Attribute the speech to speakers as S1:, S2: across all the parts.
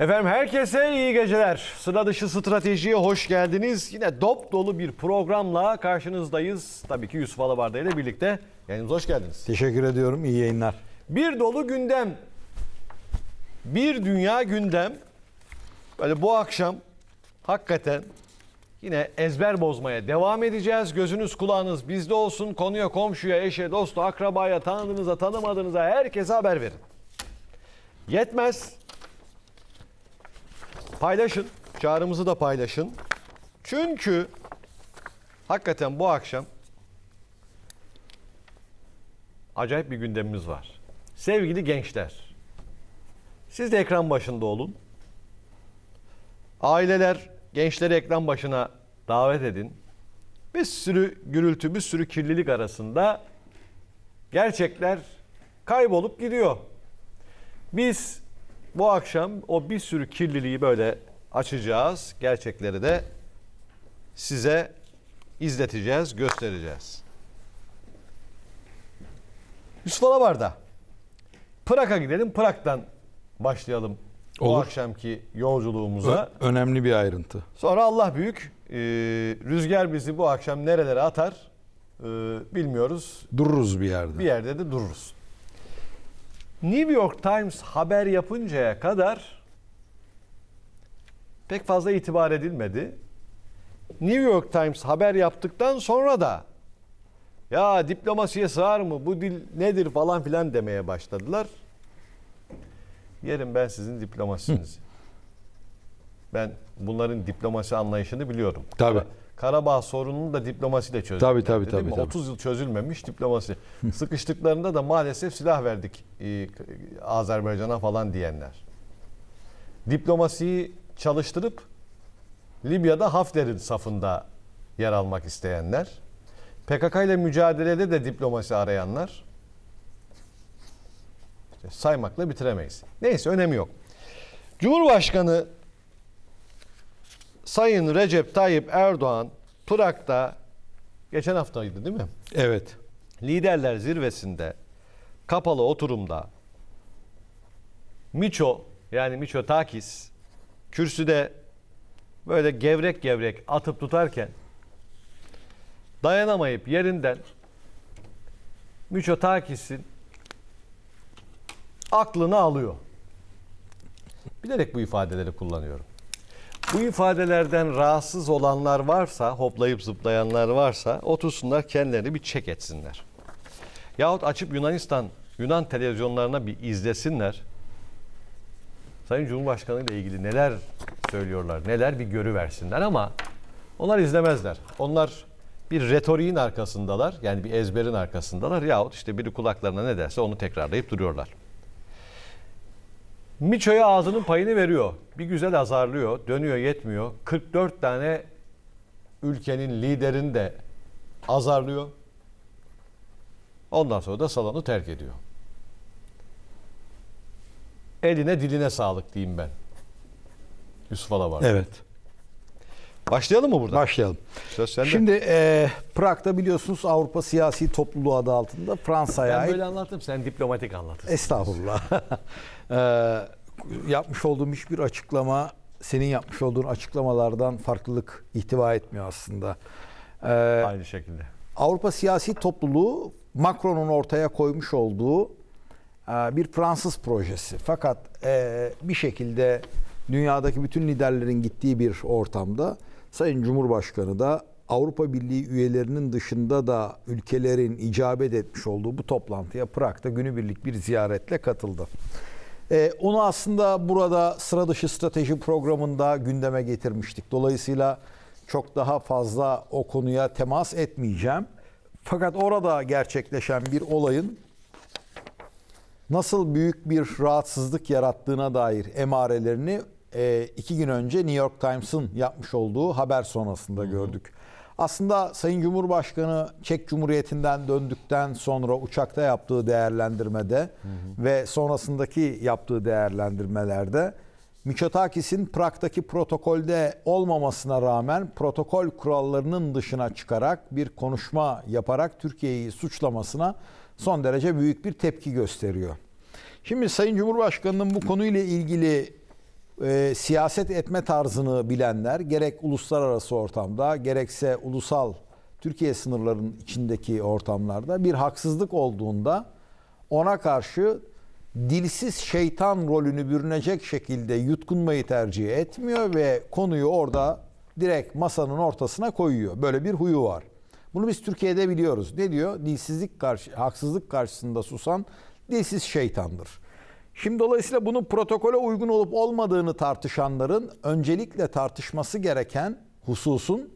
S1: Efendim herkese iyi geceler. Sıra dışı stratejiye hoş geldiniz. Yine dop dolu bir programla karşınızdayız. Tabii ki Yusuf Alabarda ile birlikte yayınımıza hoş geldiniz. Teşekkür ediyorum. İyi yayınlar. Bir dolu gündem. Bir dünya gündem. Böyle bu akşam hakikaten yine ezber bozmaya devam edeceğiz. Gözünüz kulağınız bizde olsun. Konuya, komşuya, eşe, dostu, akrabaya, tanıdığınıza, tanımadığınıza herkese haber verin. Yetmez. Paylaşın. Çağrımızı da paylaşın. Çünkü hakikaten bu akşam acayip bir gündemimiz var. Sevgili gençler, siz de ekran başında olun. Aileler gençleri ekran başına davet edin. Bir sürü gürültü, bir sürü kirlilik arasında gerçekler kaybolup gidiyor. Biz bu akşam o bir sürü kirliliği böyle açacağız. Gerçekleri de size izleteceğiz, göstereceğiz. Yusuf Alabar'da. Prag'a gidelim. Prag'dan başlayalım Olur. bu akşamki yolculuğumuza.
S2: Ö- önemli bir ayrıntı. Sonra Allah
S1: büyük. Ee, rüzgar bizi bu akşam nerelere atar e, bilmiyoruz.
S2: Dururuz bir yerde.
S1: Bir yerde de dururuz. New York Times haber yapıncaya kadar pek fazla itibar edilmedi. New York Times haber yaptıktan sonra da ya diplomasiye sığar mı bu dil nedir falan filan demeye başladılar. Yerim ben sizin diplomasinizi. Ben bunların diplomasi anlayışını biliyorum. Tabii. Ama Karabağ sorununu da diplomasiyle çözdük. Tabii tabii tabii, tabii. 30 yıl çözülmemiş diplomasi. Sıkıştıklarında da maalesef silah verdik e, Azerbaycan'a falan diyenler. Diplomasiyi çalıştırıp Libya'da Hafter'in safında yer almak isteyenler. PKK ile mücadelede de diplomasi arayanlar. İşte saymakla bitiremeyiz. Neyse önemi yok. Cumhurbaşkanı Sayın Recep Tayyip Erdoğan Prag'da geçen haftaydı değil mi? Evet. Liderler zirvesinde kapalı oturumda Miço yani Miço Takis kürsüde böyle gevrek gevrek atıp tutarken dayanamayıp yerinden Miço Takis'in aklını alıyor. Bilerek bu ifadeleri kullanıyorum. Bu ifadelerden rahatsız olanlar varsa, hoplayıp zıplayanlar varsa otursunlar kendilerini bir çek etsinler. Yahut açıp Yunanistan, Yunan televizyonlarına bir izlesinler. Sayın Cumhurbaşkanı ile ilgili neler söylüyorlar, neler bir görü versinler ama onlar izlemezler. Onlar bir retoriğin arkasındalar. Yani bir ezberin arkasındalar yahut işte biri kulaklarına ne derse onu tekrarlayıp duruyorlar. Miço'ya ağzının payını veriyor. Bir güzel azarlıyor. Dönüyor yetmiyor. 44 tane ülkenin liderini de azarlıyor. Ondan sonra da salonu terk ediyor. Eline diline sağlık diyeyim ben. Yusuf var. Evet. Başlayalım mı burada?
S2: Başlayalım. Söz sende. Şimdi e, Prag'da biliyorsunuz Avrupa Siyasi Topluluğu adı altında Fransa'ya Ben böyle
S1: anlattım sen diplomatik anlatırsın.
S2: Estağfurullah. Ee, yapmış olduğum hiçbir açıklama senin yapmış olduğun açıklamalardan farklılık ihtiva etmiyor aslında. Ee, Aynı şekilde. Avrupa siyasi topluluğu Macron'un ortaya koymuş olduğu e, bir Fransız projesi. Fakat e, bir şekilde dünyadaki bütün liderlerin gittiği bir ortamda Sayın Cumhurbaşkanı da Avrupa Birliği üyelerinin dışında da ülkelerin icabet etmiş olduğu bu toplantıya Prag'da günübirlik bir ziyaretle katıldı. Ee, onu aslında burada sıra dışı strateji programında gündeme getirmiştik. Dolayısıyla çok daha fazla o konuya temas etmeyeceğim. Fakat orada gerçekleşen bir olayın nasıl büyük bir rahatsızlık yarattığına dair emarelerini e, iki gün önce New York Times'ın yapmış olduğu haber sonrasında gördük. Aslında Sayın Cumhurbaşkanı Çek Cumhuriyeti'nden döndükten sonra uçakta yaptığı değerlendirmede hı hı. ve sonrasındaki yaptığı değerlendirmelerde Miçotakis'in Prag'daki protokolde olmamasına rağmen protokol kurallarının dışına çıkarak bir konuşma yaparak Türkiye'yi suçlamasına son derece büyük bir tepki gösteriyor. Şimdi Sayın Cumhurbaşkanı'nın bu konuyla ilgili e, siyaset etme tarzını bilenler gerek uluslararası ortamda gerekse ulusal Türkiye sınırlarının içindeki ortamlarda bir haksızlık olduğunda ona karşı dilsiz şeytan rolünü bürünecek şekilde yutkunmayı tercih etmiyor ve konuyu orada direkt masanın ortasına koyuyor. Böyle bir huyu var. Bunu biz Türkiye'de biliyoruz. Ne diyor? Dilsizlik karşı haksızlık karşısında susan dilsiz şeytandır. Şimdi dolayısıyla bunun protokole uygun olup olmadığını tartışanların öncelikle tartışması gereken hususun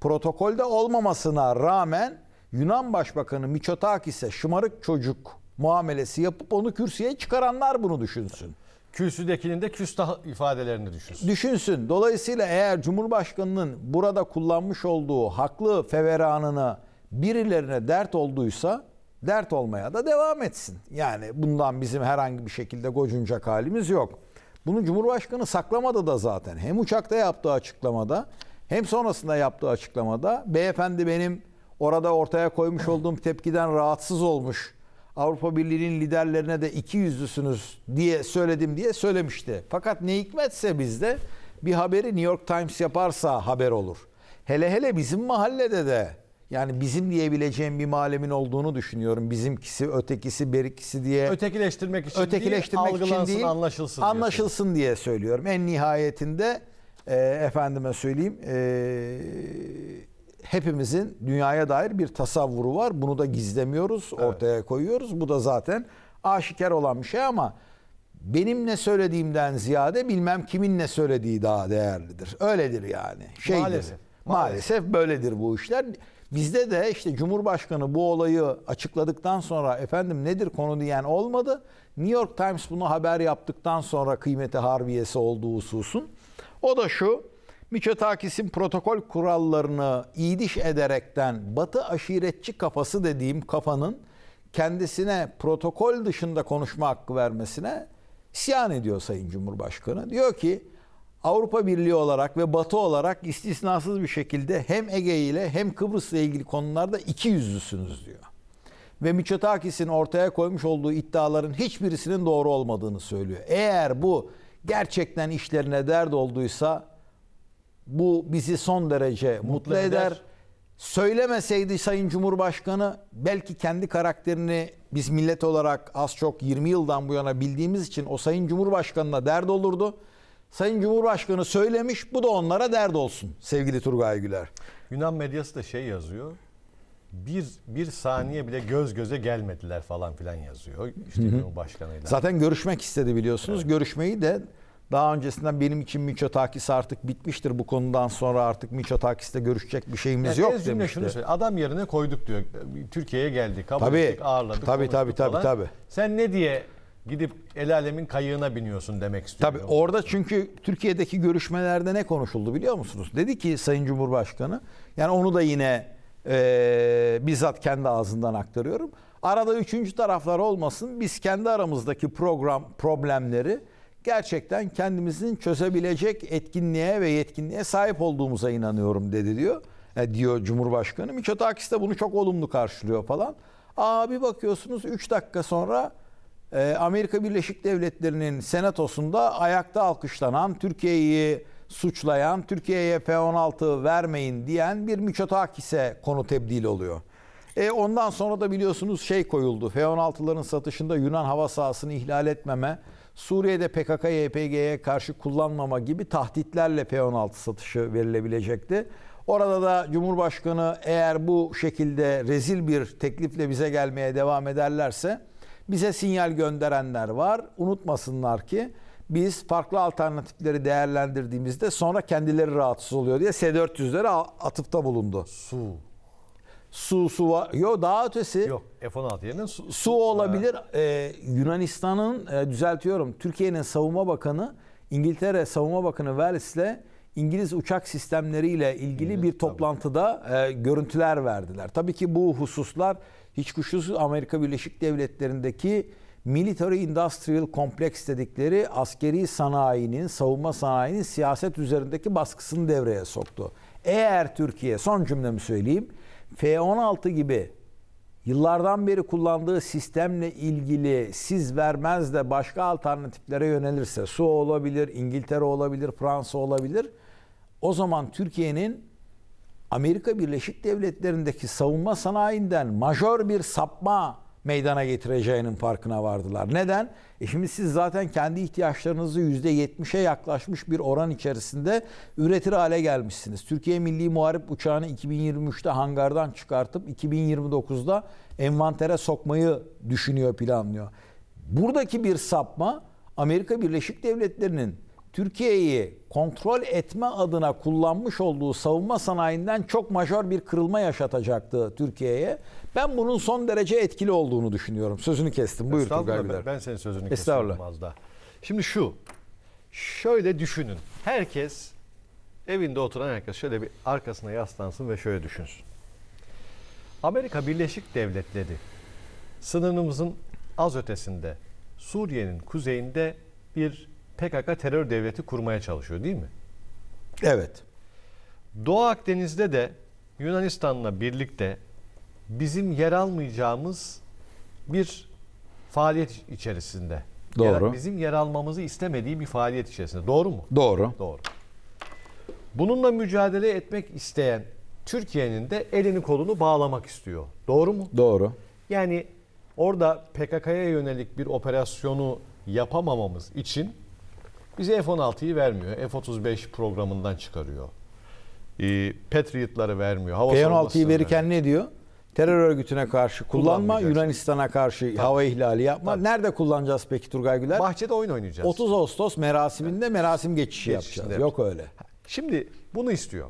S2: protokolde olmamasına rağmen Yunan Başbakanı Miçotakis'e şımarık çocuk muamelesi yapıp onu kürsüye çıkaranlar bunu düşünsün.
S1: Kürsüdekinin de küstah ifadelerini düşünsün.
S2: Düşünsün. Dolayısıyla eğer Cumhurbaşkanı'nın burada kullanmış olduğu haklı feveranını birilerine dert olduysa dert olmaya da devam etsin. Yani bundan bizim herhangi bir şekilde gocunacak halimiz yok. Bunu Cumhurbaşkanı saklamadı da zaten. Hem uçakta yaptığı açıklamada hem sonrasında yaptığı açıklamada beyefendi benim orada ortaya koymuş olduğum tepkiden rahatsız olmuş. Avrupa Birliği'nin liderlerine de iki yüzlüsünüz diye söyledim diye söylemişti. Fakat ne hikmetse bizde bir haberi New York Times yaparsa haber olur. Hele hele bizim mahallede de yani bizim diyebileceğim bir malemin olduğunu düşünüyorum. Bizimkisi, ötekisi, berikisi diye.
S1: Ötekileştirmek için ötekileştirmek değil, algılansın, için değil, anlaşılsın.
S2: Anlaşılsın diye söylüyorum. En nihayetinde e, efendime söyleyeyim e, hepimizin dünyaya dair bir tasavvuru var. Bunu da gizlemiyoruz, evet. ortaya koyuyoruz. Bu da zaten aşikar olan bir şey ama benim ne söylediğimden ziyade bilmem kimin ne söylediği daha değerlidir. Öyledir yani. Şeydir. Maalesef. Maalesef böyledir bu işler. Bizde de işte Cumhurbaşkanı bu olayı açıkladıktan sonra efendim nedir konu diyen olmadı. New York Times bunu haber yaptıktan sonra kıymeti harbiyesi olduğu hususun. O da şu, Miçotakis'in protokol kurallarını iyiliş ederekten batı aşiretçi kafası dediğim kafanın kendisine protokol dışında konuşma hakkı vermesine isyan ediyor Sayın Cumhurbaşkanı. Diyor ki Avrupa Birliği olarak ve Batı olarak istisnasız bir şekilde hem Ege ile hem Kıbrıs'la ilgili konularda iki yüzlüsünüz diyor. Ve Miçotakis'in ortaya koymuş olduğu iddiaların hiçbirisinin doğru olmadığını söylüyor. Eğer bu gerçekten işlerine dert olduysa bu bizi son derece mutlu, mutlu eder. eder. Söylemeseydi Sayın Cumhurbaşkanı belki kendi karakterini biz millet olarak az çok 20 yıldan bu yana bildiğimiz için o Sayın Cumhurbaşkanı'na dert olurdu. Sayın Cumhurbaşkanı söylemiş bu da onlara dert olsun sevgili Turgay Güler. Yunan medyası da şey yazıyor. Bir, bir saniye bile göz göze
S1: gelmediler falan filan yazıyor. İşte Cumhurbaşkanı'yla.
S2: Zaten görüşmek istedi biliyorsunuz. Evet. Görüşmeyi de daha öncesinden benim için takis artık bitmiştir. Bu konudan sonra artık Miçotakis'te görüşecek bir şeyimiz yani yok demişti. Şunu söyle,
S1: adam yerine koyduk diyor. Türkiye'ye geldi, kabul tabii, ettik, ağırladık. Tabii tabii tabii, tabii tabii. Sen ne diye gidip el alemin kayığına biniyorsun demek
S2: istiyorum. Tabii orada çünkü Türkiye'deki görüşmelerde ne konuşuldu biliyor musunuz? Dedi ki Sayın Cumhurbaşkanı yani onu da yine e, bizzat kendi ağzından aktarıyorum. Arada üçüncü taraflar olmasın biz kendi aramızdaki program problemleri gerçekten kendimizin çözebilecek etkinliğe ve yetkinliğe sahip olduğumuza inanıyorum dedi diyor. E, diyor Cumhurbaşkanı. Miçotakis de bunu çok olumlu karşılıyor falan. Aa bir bakıyorsunuz 3 dakika sonra ee, Amerika Birleşik Devletleri'nin senatosunda ayakta alkışlanan, Türkiye'yi suçlayan, Türkiye'ye F-16 vermeyin diyen bir Miçotakis'e konu tebdil oluyor. E ondan sonra da biliyorsunuz şey koyuldu. F-16'ların satışında Yunan hava sahasını ihlal etmeme, Suriye'de PKK-YPG'ye karşı kullanmama gibi tahditlerle F-16 satışı verilebilecekti. Orada da Cumhurbaşkanı eğer bu şekilde rezil bir teklifle bize gelmeye devam ederlerse bize sinyal gönderenler var. Unutmasınlar ki biz farklı alternatifleri değerlendirdiğimizde sonra kendileri rahatsız oluyor diye S-400'lere atıfta bulundu. Su. Su, su var. Yok daha ötesi. Yok F-16 yerine su. Su, su olabilir. Ee, Yunanistan'ın, e, düzeltiyorum, Türkiye'nin savunma bakanı İngiltere Savunma Bakanı Wells'le İngiliz uçak sistemleriyle ilgili evet, bir toplantıda e, görüntüler verdiler. Tabii ki bu hususlar hiç kuşkusuz Amerika Birleşik Devletleri'ndeki military industrial kompleks dedikleri askeri sanayinin, savunma sanayinin siyaset üzerindeki baskısını devreye soktu. Eğer Türkiye, son cümlemi söyleyeyim, F-16 gibi yıllardan beri kullandığı sistemle ilgili siz vermez de başka alternatiflere yönelirse, Su olabilir, İngiltere olabilir, Fransa olabilir, o zaman Türkiye'nin Amerika Birleşik Devletleri'ndeki savunma sanayinden majör bir sapma meydana getireceğinin farkına vardılar. Neden? E şimdi siz zaten kendi ihtiyaçlarınızı %70'e yaklaşmış bir oran içerisinde üretir hale gelmişsiniz. Türkiye Milli Muharip Uçağı'nı 2023'te hangardan çıkartıp 2029'da envantere sokmayı düşünüyor, planlıyor. Buradaki bir sapma Amerika Birleşik Devletleri'nin Türkiye'yi kontrol etme adına kullanmış olduğu savunma sanayinden çok majör bir kırılma yaşatacaktı Türkiye'ye. Ben bunun son derece etkili olduğunu düşünüyorum. Sözünü kestim. Buyur Turgay Güler. Ben,
S1: ben senin sözünü kestim az daha. Şimdi şu. Şöyle düşünün. Herkes evinde oturan herkes şöyle bir arkasına yaslansın ve şöyle düşünsün. Amerika Birleşik Devletleri sınırımızın az ötesinde Suriye'nin kuzeyinde bir PKK terör devleti kurmaya çalışıyor değil mi? Evet. Doğu Akdeniz'de de Yunanistan'la birlikte bizim yer almayacağımız bir faaliyet içerisinde. Doğru. Yani bizim yer almamızı istemediği bir faaliyet içerisinde. Doğru mu? Doğru. Doğru. Bununla mücadele etmek isteyen Türkiye'nin de elini kolunu bağlamak istiyor. Doğru mu? Doğru. Yani orada PKK'ya yönelik bir operasyonu yapamamamız için bize F-16'yı vermiyor. F-35 programından çıkarıyor. E,
S2: Patriot'ları vermiyor. Hava F-16'yı verirken vermiyor. ne diyor? Terör örgütüne karşı kullanma, Yunanistan'a karşı Tabii. hava ihlali yapma. Tabii. Nerede kullanacağız peki Turgay Güler? Bahçede oyun oynayacağız. 30 Ağustos merasiminde evet. merasim geçişi Geçişinde yapacağız. Yok öyle. Şimdi bunu istiyor.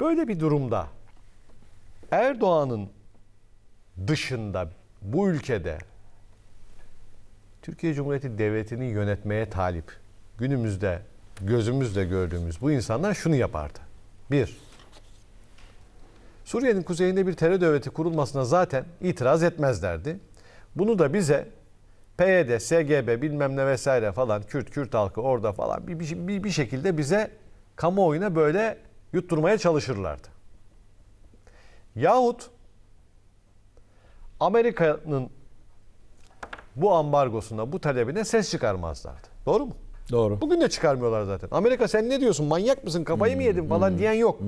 S1: Böyle bir durumda Erdoğan'ın dışında bu ülkede Türkiye Cumhuriyeti Devleti'ni yönetmeye talip günümüzde gözümüzle gördüğümüz bu insanlar şunu yapardı. Bir, Suriye'nin kuzeyinde bir terör devleti kurulmasına zaten itiraz etmezlerdi. Bunu da bize PYD, SGB bilmem ne vesaire falan Kürt, Kürt halkı orada falan bir, bir, bir şekilde bize kamuoyuna böyle yutturmaya çalışırlardı. Yahut Amerika'nın bu ambargosuna, bu talebine ses çıkarmazlardı. Doğru mu? Doğru. Bugün de çıkarmıyorlar zaten. Amerika sen ne diyorsun manyak mısın kafayı mı hmm, yedin falan hmm. diyen yok.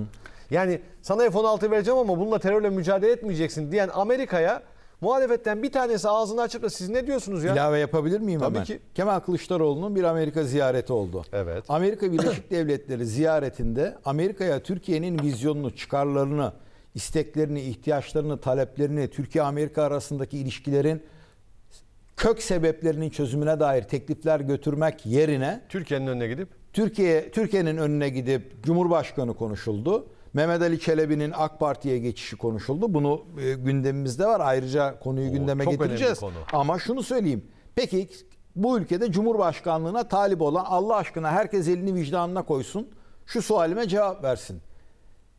S1: Yani sana F-16 vereceğim ama bununla terörle mücadele etmeyeceksin diyen Amerika'ya muhalefetten bir tanesi ağzını açıp da siz ne diyorsunuz ya? İlave
S2: yapabilir miyim Tabii hemen? ki. Kemal Kılıçdaroğlu'nun bir Amerika ziyareti oldu. Evet. Amerika Birleşik Devletleri ziyaretinde Amerika'ya Türkiye'nin vizyonunu, çıkarlarını, isteklerini, ihtiyaçlarını, taleplerini, Türkiye-Amerika arasındaki ilişkilerin kök sebeplerinin çözümüne dair teklifler götürmek yerine Türkiye'nin önüne gidip Türkiye Türkiye'nin önüne gidip Cumhurbaşkanı konuşuldu. Mehmet Ali Çelebi'nin AK Parti'ye geçişi konuşuldu. Bunu e, gündemimizde var. Ayrıca konuyu Oo, gündeme getireceğiz. Konu. Ama şunu söyleyeyim. Peki bu ülkede Cumhurbaşkanlığına talip olan Allah aşkına herkes elini vicdanına koysun. Şu sualime cevap versin.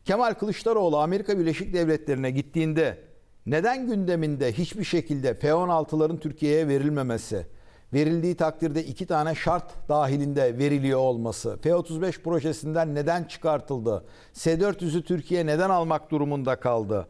S2: Kemal Kılıçdaroğlu Amerika Birleşik Devletleri'ne gittiğinde neden gündeminde hiçbir şekilde F-16'ların Türkiye'ye verilmemesi, verildiği takdirde iki tane şart dahilinde veriliyor olması, F-35 projesinden neden çıkartıldı, S-400'ü Türkiye neden almak durumunda kaldı,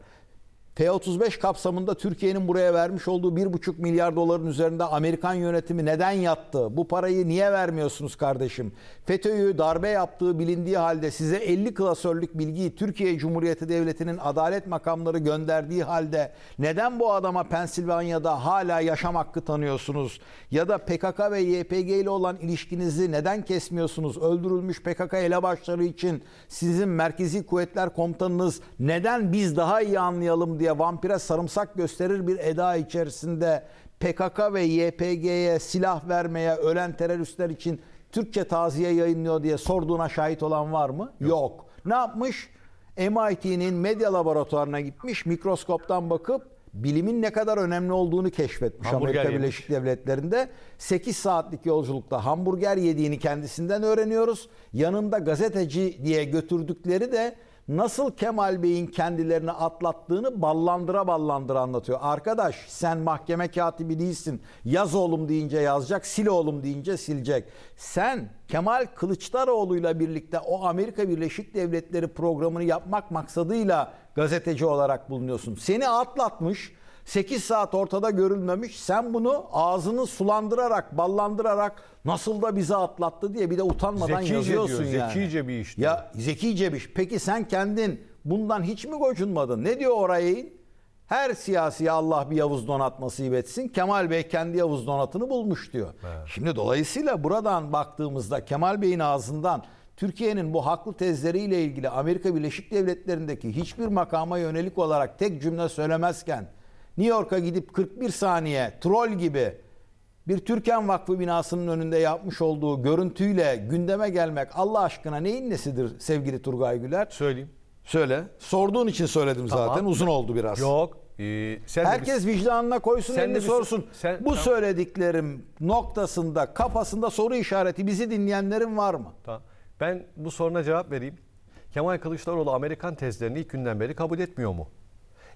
S2: P-35 kapsamında Türkiye'nin buraya vermiş olduğu 1,5 milyar doların üzerinde Amerikan yönetimi neden yattı? Bu parayı niye vermiyorsunuz kardeşim? FETÖ'yü darbe yaptığı bilindiği halde size 50 klasörlük bilgiyi Türkiye Cumhuriyeti Devleti'nin adalet makamları gönderdiği halde neden bu adama Pensilvanya'da hala yaşam hakkı tanıyorsunuz? Ya da PKK ve YPG ile olan ilişkinizi neden kesmiyorsunuz? Öldürülmüş PKK elebaşları için sizin Merkezi Kuvvetler Komutanınız neden biz daha iyi anlayalım diye diye vampire sarımsak gösterir bir eda içerisinde PKK ve YPG'ye silah vermeye ölen teröristler için Türkçe taziye yayınlıyor diye sorduğuna şahit olan var mı? Yok. Yok. Ne yapmış? MIT'nin medya laboratuvarına gitmiş, mikroskoptan bakıp bilimin ne kadar önemli olduğunu keşfetmiş hamburger Amerika yemiş. Birleşik Devletleri'nde. 8 saatlik yolculukta hamburger yediğini kendisinden öğreniyoruz. Yanında gazeteci diye götürdükleri de nasıl Kemal Bey'in kendilerini atlattığını ballandıra ballandıra anlatıyor. Arkadaş sen mahkeme katibi değilsin. Yaz oğlum deyince yazacak, sil oğlum deyince silecek. Sen Kemal Kılıçdaroğlu'yla birlikte o Amerika Birleşik Devletleri programını yapmak maksadıyla gazeteci olarak bulunuyorsun. Seni atlatmış 8 saat ortada görülmemiş. Sen bunu ağzını sulandırarak, ballandırarak nasıl da bizi atlattı diye bir de utanmadan zekice yazıyorsun diyor, yani. Zekice bir iş. Ya zekice bir iş. Peki sen kendin bundan hiç mi gocunmadın? Ne diyor orayı? Her siyasiye Allah bir Yavuz Donat nasip etsin. Kemal Bey kendi Yavuz Donat'ını bulmuş diyor. Evet. Şimdi dolayısıyla buradan baktığımızda Kemal Bey'in ağzından Türkiye'nin bu haklı tezleriyle ilgili Amerika Birleşik Devletleri'ndeki hiçbir makama yönelik olarak tek cümle söylemezken New York'a gidip 41 saniye troll gibi bir Türkan Vakfı binasının önünde yapmış olduğu görüntüyle gündeme gelmek Allah aşkına neyin nesidir sevgili Turgay Güler? Söyleyeyim. Söyle. Sorduğun için söyledim tamam. zaten. Uzun oldu biraz. Yok. Ee, sen Herkes bir, vicdanına koysun sen elini bir, sorsun. Sen, Bu tamam. söylediklerim noktasında kafasında soru işareti bizi dinleyenlerin var mı?
S1: Tamam. Ben bu soruna cevap vereyim. Kemal Kılıçdaroğlu Amerikan tezlerini ilk günden beri kabul etmiyor mu?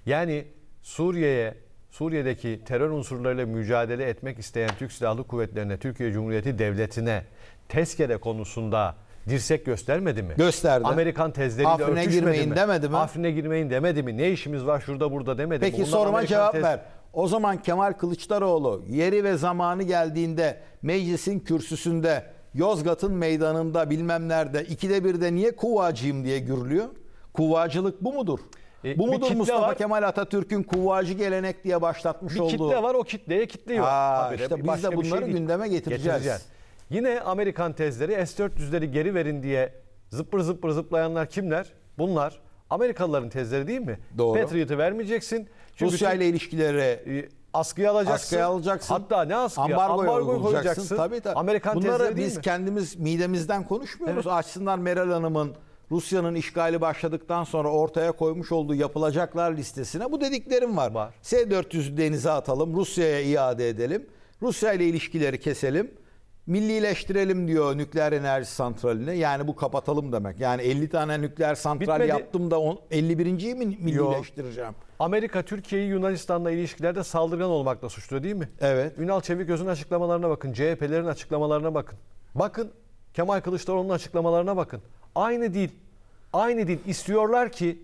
S1: Yani Suriye'ye Suriye'deki terör unsurlarıyla mücadele etmek isteyen Türk Silahlı Kuvvetleri'ne, Türkiye Cumhuriyeti Devleti'ne tezkere konusunda dirsek göstermedi mi? Gösterdi. Amerikan tezleriyle Afrin'e örtüşmedi girmeyin mi? demedi mi? Afrin'e girmeyin demedi mi? Ne işimiz var şurada burada demedi Peki, mi? Peki soruma Amerikan cevap tez... ver.
S2: O zaman Kemal Kılıçdaroğlu yeri ve zamanı geldiğinde meclisin kürsüsünde Yozgat'ın meydanında bilmem nerede ikide birde niye kuvacıyım diye gürlüyor? Kuvacılık bu mudur? E, Bu mudur Mustafa var. Kemal Atatürk'ün kuvvacı gelenek diye başlatmış bir olduğu? Bir kitle var
S1: o kitleye kitle yok. Aa, Habire, işte biz de bunları şey gündeme getireceğiz. getireceğiz. Yine Amerikan tezleri S-400'leri geri verin diye zıppır zıppır zıplayanlar kimler? Bunlar Amerikalıların tezleri değil mi? Doğru. Patriot'ı vermeyeceksin. Çünkü Rusya ile ilişkileri e, askıya alacaksın. Askıya alacaksın. Hatta ne askıya? Ambargoya Ambargo koyacaksın. koyacaksın. Tabii tabii. Amerikan Bunları tezleri değil biz mi?
S2: kendimiz midemizden konuşmuyoruz. Evet. Açsınlar Meral Hanım'ın Rusya'nın işgali başladıktan sonra ortaya koymuş olduğu yapılacaklar listesine bu dediklerim var. var. S-400'ü denize atalım, Rusya'ya iade edelim, Rusya ile ilişkileri keselim, millileştirelim diyor nükleer enerji santralini Yani bu kapatalım demek. Yani 50 tane nükleer santral Bitmedi. yaptım da
S1: on, 51.yi mi
S2: millileştireceğim?
S1: Yo. Amerika Türkiye'yi Yunanistan'la ilişkilerde saldırgan olmakla suçluyor değil mi? Evet. Ünal Çeviköz'ün açıklamalarına bakın. CHP'lerin açıklamalarına bakın. Bakın Kemal Kılıçdaroğlu'nun açıklamalarına bakın. Aynı dil, aynı dil istiyorlar ki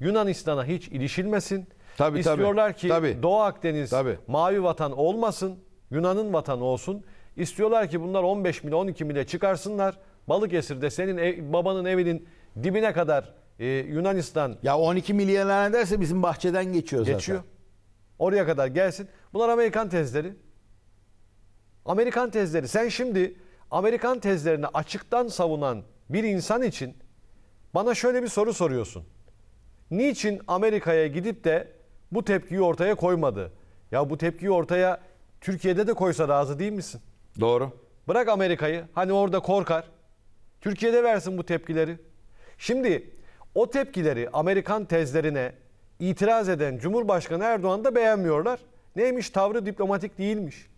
S1: Yunanistan'a hiç ilişilmesin. Tabii, istiyorlar tabii, ki tabii. Doğu Akdeniz tabii. mavi vatan olmasın, Yunan'ın vatanı olsun. İstiyorlar ki bunlar 15 mile 12 mile çıkarsınlar. Balıkesir'de senin ev, babanın evinin dibine kadar e, Yunanistan... Ya 12 milyonlar derse bizim bahçeden geçiyor zaten. Geçiyor. Oraya kadar gelsin. Bunlar Amerikan tezleri. Amerikan tezleri. Sen şimdi Amerikan tezlerini açıktan savunan bir insan için bana şöyle bir soru soruyorsun. Niçin Amerika'ya gidip de bu tepkiyi ortaya koymadı? Ya bu tepkiyi ortaya Türkiye'de de koysa razı değil misin? Doğru. Bırak Amerika'yı. Hani orada korkar. Türkiye'de versin bu tepkileri. Şimdi o tepkileri Amerikan tezlerine itiraz eden Cumhurbaşkanı Erdoğan da beğenmiyorlar. Neymiş
S2: tavrı diplomatik değilmiş.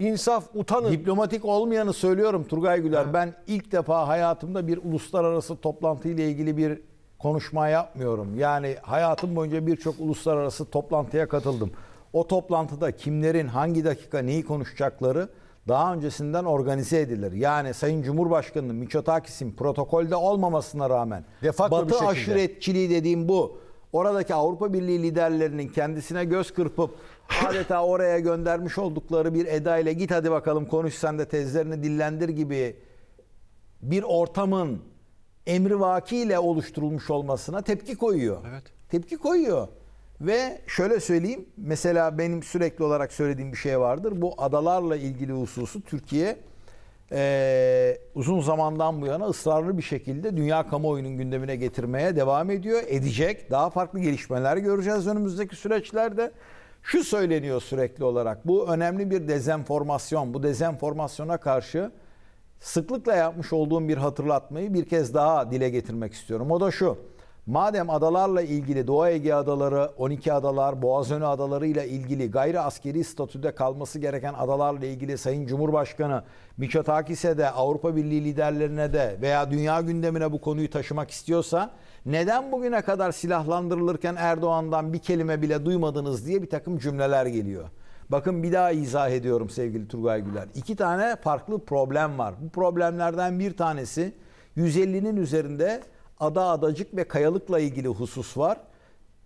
S2: İnsaf, utanın. Diplomatik olmayanı söylüyorum Turgay Güler. Ha. Ben ilk defa hayatımda bir uluslararası toplantı ile ilgili bir konuşma yapmıyorum. Yani hayatım boyunca birçok uluslararası toplantıya katıldım. O toplantıda kimlerin hangi dakika neyi konuşacakları daha öncesinden organize edilir. Yani Sayın Cumhurbaşkanı Miçotakis'in protokolde olmamasına rağmen Defakto Batı şekilde. aşiretçiliği dediğim bu. Oradaki Avrupa Birliği liderlerinin kendisine göz kırpıp adeta oraya göndermiş oldukları bir eda ile git hadi bakalım konuş sen de tezlerini dillendir gibi bir ortamın emri vakiyle oluşturulmuş olmasına tepki koyuyor. Evet. Tepki koyuyor. Ve şöyle söyleyeyim, mesela benim sürekli olarak söylediğim bir şey vardır. Bu adalarla ilgili hususu Türkiye e, uzun zamandan bu yana ısrarlı bir şekilde dünya kamuoyunun gündemine getirmeye devam ediyor. Edecek. Daha farklı gelişmeler göreceğiz önümüzdeki süreçlerde. Şu söyleniyor sürekli olarak. Bu önemli bir dezenformasyon. Bu dezenformasyona karşı sıklıkla yapmış olduğum bir hatırlatmayı bir kez daha dile getirmek istiyorum. O da şu. Madem adalarla ilgili Doğu Ege adaları, 12 adalar, Boğazönü adaları ile ilgili gayri askeri statüde kalması gereken adalarla ilgili Sayın Cumhurbaşkanı Mitsotakis'e de Avrupa Birliği liderlerine de veya dünya gündemine bu konuyu taşımak istiyorsa neden bugüne kadar silahlandırılırken Erdoğan'dan bir kelime bile duymadınız diye bir takım cümleler geliyor. Bakın bir daha izah ediyorum sevgili Turgay Güler. İki tane farklı problem var. Bu problemlerden bir tanesi 150'nin üzerinde ada adacık ve kayalıkla ilgili husus var.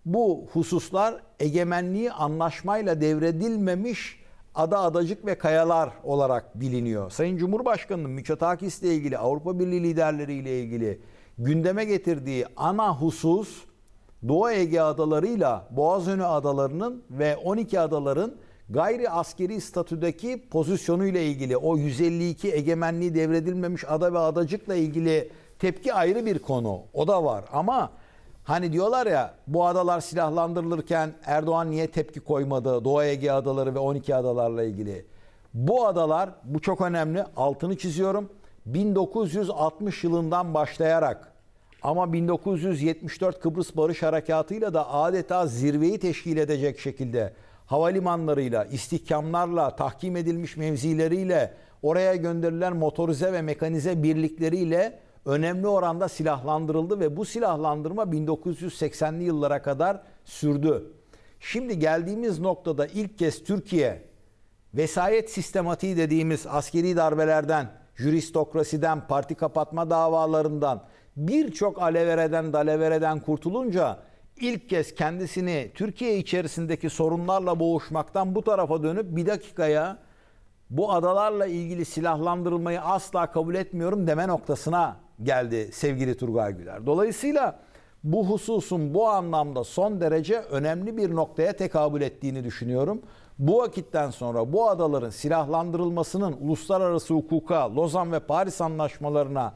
S2: Bu hususlar egemenliği anlaşmayla devredilmemiş ada adacık ve kayalar olarak biliniyor. Sayın Cumhurbaşkanı'nın Miçotakis ile ilgili, Avrupa Birliği liderleri ile ilgili gündeme getirdiği ana husus Doğu Ege adalarıyla Boğazönü adalarının ve 12 adaların gayri askeri statüdeki pozisyonuyla ilgili o 152 egemenliği devredilmemiş ada ve adacıkla ilgili tepki ayrı bir konu. O da var ama hani diyorlar ya bu adalar silahlandırılırken Erdoğan niye tepki koymadı Doğu Ege adaları ve 12 adalarla ilgili. Bu adalar bu çok önemli altını çiziyorum 1960 yılından başlayarak ama 1974 Kıbrıs Barış Harekatı'yla da adeta zirveyi teşkil edecek şekilde havalimanlarıyla, istihkamlarla, tahkim edilmiş mevzileriyle, oraya gönderilen motorize ve mekanize birlikleriyle önemli oranda silahlandırıldı ve bu silahlandırma 1980'li yıllara kadar sürdü. Şimdi geldiğimiz noktada ilk kez Türkiye vesayet sistematiği dediğimiz askeri darbelerden juristokrasiden, parti kapatma davalarından birçok alevereden dalevereden kurtulunca ilk kez kendisini Türkiye içerisindeki sorunlarla boğuşmaktan bu tarafa dönüp bir dakikaya bu adalarla ilgili silahlandırılmayı asla kabul etmiyorum deme noktasına geldi sevgili Turgay Güler. Dolayısıyla bu hususun bu anlamda son derece önemli bir noktaya tekabül ettiğini düşünüyorum. Bu vakitten sonra bu adaların silahlandırılmasının uluslararası hukuka, Lozan ve Paris anlaşmalarına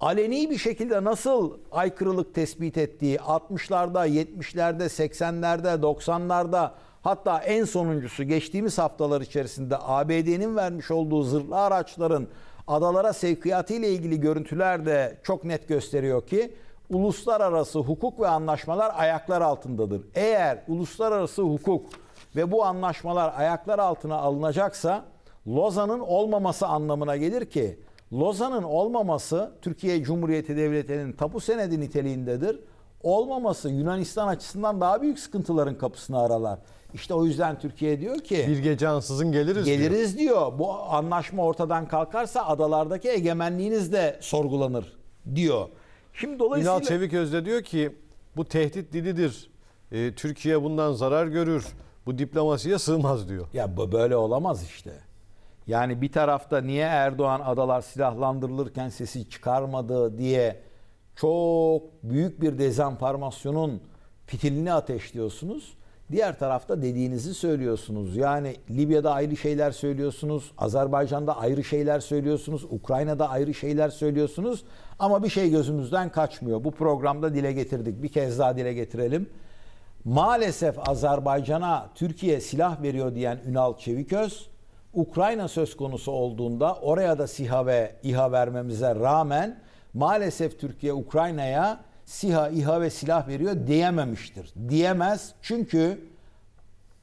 S2: aleni bir şekilde nasıl aykırılık tespit ettiği 60'larda, 70'lerde, 80'lerde, 90'larda hatta en sonuncusu geçtiğimiz haftalar içerisinde ABD'nin vermiş olduğu zırhlı araçların adalara sevkiyatı ile ilgili görüntüler de çok net gösteriyor ki uluslararası hukuk ve anlaşmalar ayaklar altındadır. Eğer uluslararası hukuk ve bu anlaşmalar ayaklar altına alınacaksa Lozan'ın olmaması anlamına gelir ki Lozan'ın olmaması Türkiye Cumhuriyeti Devleti'nin tapu senedi niteliğindedir. Olmaması Yunanistan açısından daha büyük sıkıntıların kapısını aralar. İşte o yüzden Türkiye diyor ki bir gece ansızın geliriz. Geliriz diyor. diyor. Bu anlaşma ortadan kalkarsa adalardaki egemenliğiniz de sorgulanır diyor. Şimdi dolayısıyla Ünal Çeviköz de diyor ki bu tehdit dilidir. Ee, Türkiye bundan zarar görür bu diplomasiye sığmaz diyor. Ya böyle olamaz işte. Yani bir tarafta niye Erdoğan adalar silahlandırılırken sesi çıkarmadı diye çok büyük bir dezenformasyonun fitilini ateşliyorsunuz. Diğer tarafta dediğinizi söylüyorsunuz. Yani Libya'da ayrı şeyler söylüyorsunuz, Azerbaycan'da ayrı şeyler söylüyorsunuz, Ukrayna'da ayrı şeyler söylüyorsunuz. Ama bir şey gözümüzden kaçmıyor. Bu programda dile getirdik. Bir kez daha dile getirelim maalesef Azerbaycan'a Türkiye silah veriyor diyen Ünal Çeviköz, Ukrayna söz konusu olduğunda oraya da SİHA ve İHA vermemize rağmen maalesef Türkiye Ukrayna'ya SİHA, İHA ve silah veriyor diyememiştir. Diyemez çünkü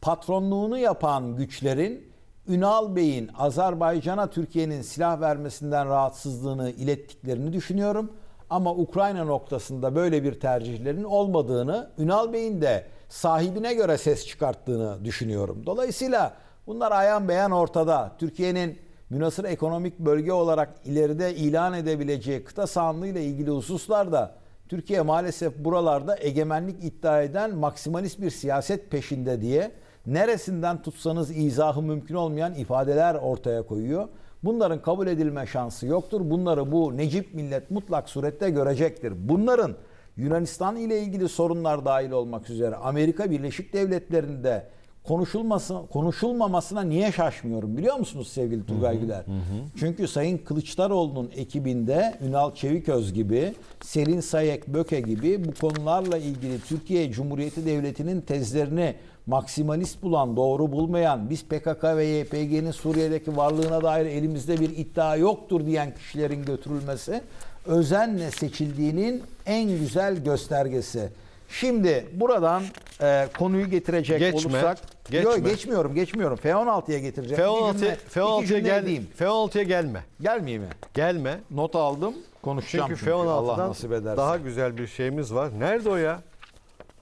S2: patronluğunu yapan güçlerin Ünal Bey'in Azerbaycan'a Türkiye'nin silah vermesinden rahatsızlığını ilettiklerini düşünüyorum. Ama Ukrayna noktasında böyle bir tercihlerin olmadığını Ünal Bey'in de sahibine göre ses çıkarttığını düşünüyorum. Dolayısıyla bunlar ayan beyan ortada. Türkiye'nin münasır ekonomik bölge olarak ileride ilan edebileceği kıta sahanlığı ilgili hususlar da Türkiye maalesef buralarda egemenlik iddia eden maksimalist bir siyaset peşinde diye neresinden tutsanız izahı mümkün olmayan ifadeler ortaya koyuyor. Bunların kabul edilme şansı yoktur. Bunları bu Necip millet mutlak surette görecektir. Bunların Yunanistan ile ilgili sorunlar dahil olmak üzere Amerika Birleşik Devletleri'nde konuşulması konuşulmamasına niye şaşmıyorum biliyor musunuz sevgili Turgay Güler? Hı hı. Çünkü Sayın Kılıçdaroğlu'nun ekibinde Ünal Çeviköz gibi, Selin Sayek Böke gibi bu konularla ilgili Türkiye Cumhuriyeti Devleti'nin tezlerini maksimalist bulan, doğru bulmayan, biz PKK ve YPG'nin Suriye'deki varlığına dair elimizde bir iddia yoktur diyen kişilerin götürülmesi özenle seçildiğinin en güzel göstergesi. Şimdi buradan e, konuyu getirecek Geçme. olursak Geçme. Yok geçmiyorum, geçmiyorum. F16'ya getireceğim. F16'ya F16'ya gel.
S1: F16'ya gelme. Gelmeyeyim mi? Gelme. Not aldım. Konuşacağım çünkü. çünkü. Allah nasip ederse. Daha güzel bir şeyimiz var. Nerede o ya?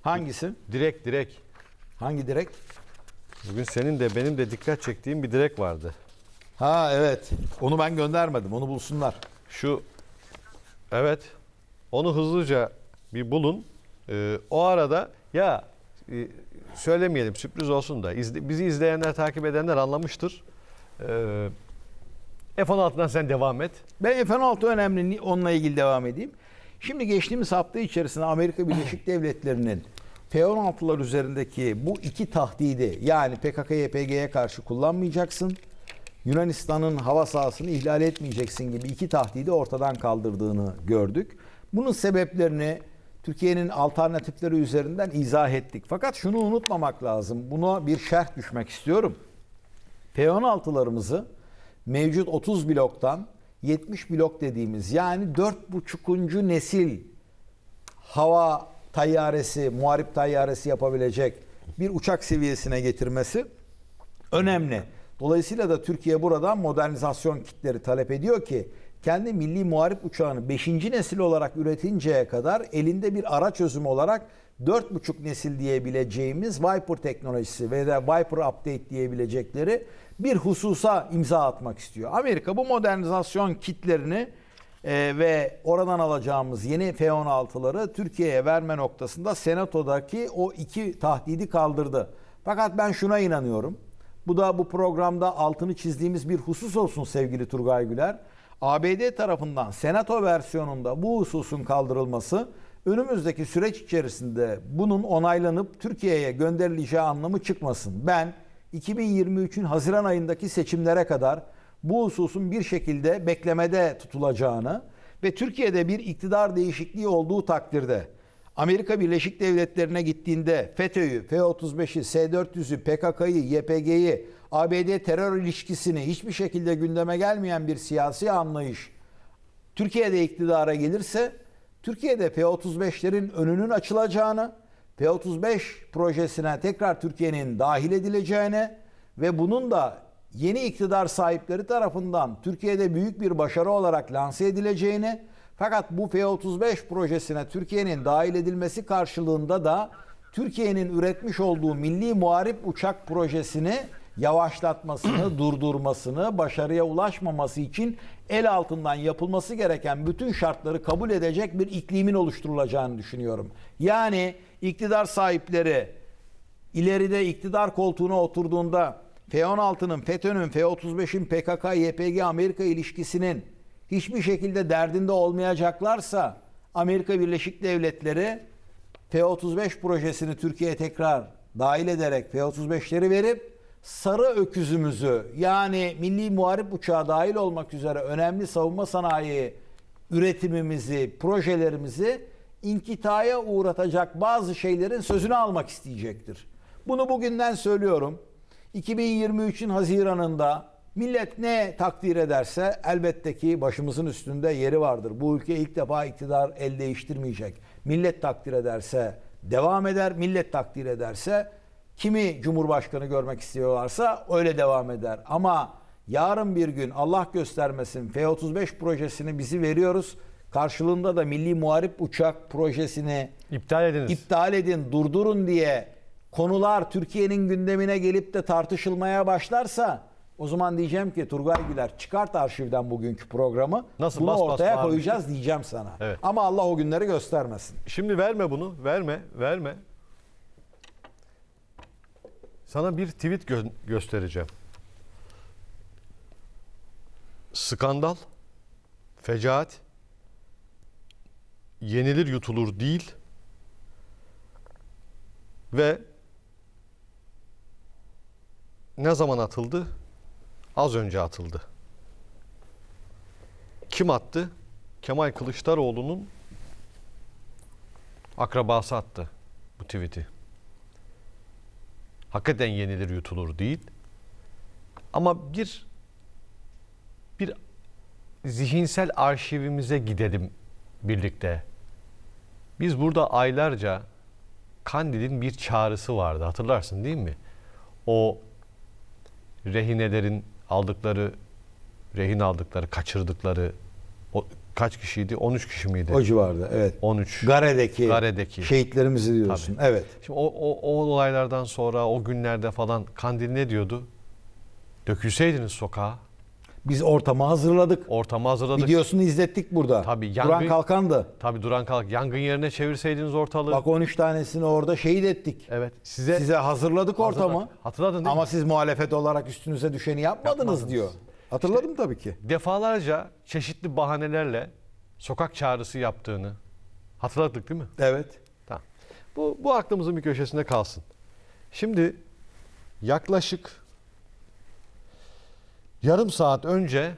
S1: Hangisi? Direkt direkt. Hangi direk? Bugün senin de benim de dikkat çektiğim bir direk vardı. Ha evet. Onu ben göndermedim. Onu bulsunlar. Şu evet. Onu hızlıca bir bulun. Ee, o arada ya e, söylemeyelim sürpriz olsun da izle, bizi izleyenler takip edenler anlamıştır. Ee, F-16'dan sen devam et.
S2: Ben F-16 önemli onunla ilgili devam edeyim. Şimdi geçtiğimiz hafta içerisinde Amerika Birleşik Devletleri'nin F-16'lar üzerindeki bu iki tahdidi yani PKK-YPG'ye karşı kullanmayacaksın. Yunanistan'ın hava sahasını ihlal etmeyeceksin gibi iki tahdidi ortadan kaldırdığını gördük. Bunun sebeplerini Türkiye'nin alternatifleri üzerinden izah ettik. Fakat şunu unutmamak lazım. Buna bir şerh düşmek istiyorum. p 16larımızı mevcut 30 bloktan 70 blok dediğimiz yani 4,5. nesil hava tayyaresi, muharip tayyaresi yapabilecek bir uçak seviyesine getirmesi önemli. Dolayısıyla da Türkiye buradan modernizasyon kitleri talep ediyor ki kendi milli muharip uçağını 5. nesil olarak üretinceye kadar elinde bir araç çözümü olarak 4,5 nesil diyebileceğimiz Viper teknolojisi veya de Viper Update diyebilecekleri bir hususa imza atmak istiyor. Amerika bu modernizasyon kitlerini e, ve oradan alacağımız yeni F-16'ları Türkiye'ye verme noktasında Senato'daki o iki tahdidi kaldırdı. Fakat ben şuna inanıyorum. Bu da bu programda altını çizdiğimiz bir husus olsun sevgili Turgay Güler. ABD tarafından Senato versiyonunda bu hususun kaldırılması önümüzdeki süreç içerisinde bunun onaylanıp Türkiye'ye gönderileceği anlamı çıkmasın. Ben 2023'ün Haziran ayındaki seçimlere kadar bu hususun bir şekilde beklemede tutulacağını ve Türkiye'de bir iktidar değişikliği olduğu takdirde Amerika Birleşik Devletleri'ne gittiğinde FETÖ'yü, F-35'i, S-400'ü, PKK'yı, YPG'yi, ABD terör ilişkisini hiçbir şekilde gündeme gelmeyen bir siyasi anlayış Türkiye'de iktidara gelirse Türkiye'de F-35'lerin önünün açılacağını, P-35 projesine tekrar Türkiye'nin dahil edileceğini ve bunun da yeni iktidar sahipleri tarafından Türkiye'de büyük bir başarı olarak lanse edileceğini fakat bu F-35 projesine Türkiye'nin dahil edilmesi karşılığında da Türkiye'nin üretmiş olduğu milli muharip uçak projesini yavaşlatmasını, durdurmasını, başarıya ulaşmaması için el altından yapılması gereken bütün şartları kabul edecek bir iklimin oluşturulacağını düşünüyorum. Yani iktidar sahipleri ileride iktidar koltuğuna oturduğunda F-16'nın, FETÖ'nün, F-35'in PKK-YPG Amerika ilişkisinin hiçbir şekilde derdinde olmayacaklarsa Amerika Birleşik Devletleri F-35 projesini Türkiye'ye tekrar dahil ederek F-35'leri verip sarı öküzümüzü yani milli muharip uçağı dahil olmak üzere önemli savunma sanayi üretimimizi, projelerimizi inkitaya uğratacak bazı şeylerin sözünü almak isteyecektir. Bunu bugünden söylüyorum. 2023'ün Haziran'ında millet ne takdir ederse elbette ki başımızın üstünde yeri vardır. Bu ülke ilk defa iktidar el değiştirmeyecek. Millet takdir ederse devam eder, millet takdir ederse kimi cumhurbaşkanı görmek istiyorlarsa öyle devam eder. Ama yarın bir gün Allah göstermesin F-35 projesini bizi veriyoruz. Karşılığında da milli muharip uçak projesini iptal edin, İptal edin, durdurun diye konular Türkiye'nin gündemine gelip de tartışılmaya başlarsa o zaman diyeceğim ki Turgay Güler çıkart arşivden bugünkü programı. Nasıl bunu bas, ortaya bas, koyacağız abi. diyeceğim sana. Evet. Ama Allah o günleri göstermesin. Şimdi verme bunu. Verme, verme.
S1: Sana bir tweet gö- göstereceğim. Skandal, fecaat, yenilir yutulur değil ve ne zaman atıldı? Az önce atıldı. Kim attı? Kemal Kılıçdaroğlu'nun akrabası attı bu tweet'i. Hakikaten yenilir yutulur değil. Ama bir bir zihinsel arşivimize gidelim birlikte. Biz burada aylarca Kandil'in bir çağrısı vardı hatırlarsın değil mi? O rehinelerin aldıkları, rehin aldıkları, kaçırdıkları o, kaç kişiydi? 13 kişi miydi? O civarda evet. 13. Gare'deki, Gare'deki.
S2: şehitlerimizi diyorsun.
S1: Tabii. Evet. Şimdi o, o, o olaylardan sonra o günlerde falan Kandil ne diyordu? Dökülseydiniz sokağa
S2: biz ortamı hazırladık. Ortamı hazırladık. Videosunu izlettik burada.
S1: Tabii yangın, Duran Kalkan'dı. Tabii Duran Kalkan. Yangın yerine
S2: çevirseydiniz ortalığı. Bak 13 tanesini orada şehit ettik. Evet. Size size hazırladık hazırladık. ortamı. Hatırladın değil Ama mi? siz muhalefet olarak üstünüze düşeni yapmadınız, Yapmadınız. diyor. Hatırladım tabii ki.
S1: Defalarca çeşitli bahanelerle sokak çağrısı yaptığını hatırladık değil mi? Evet. Tamam. Bu, bu aklımızın bir köşesinde kalsın. Şimdi yaklaşık Yarım saat önce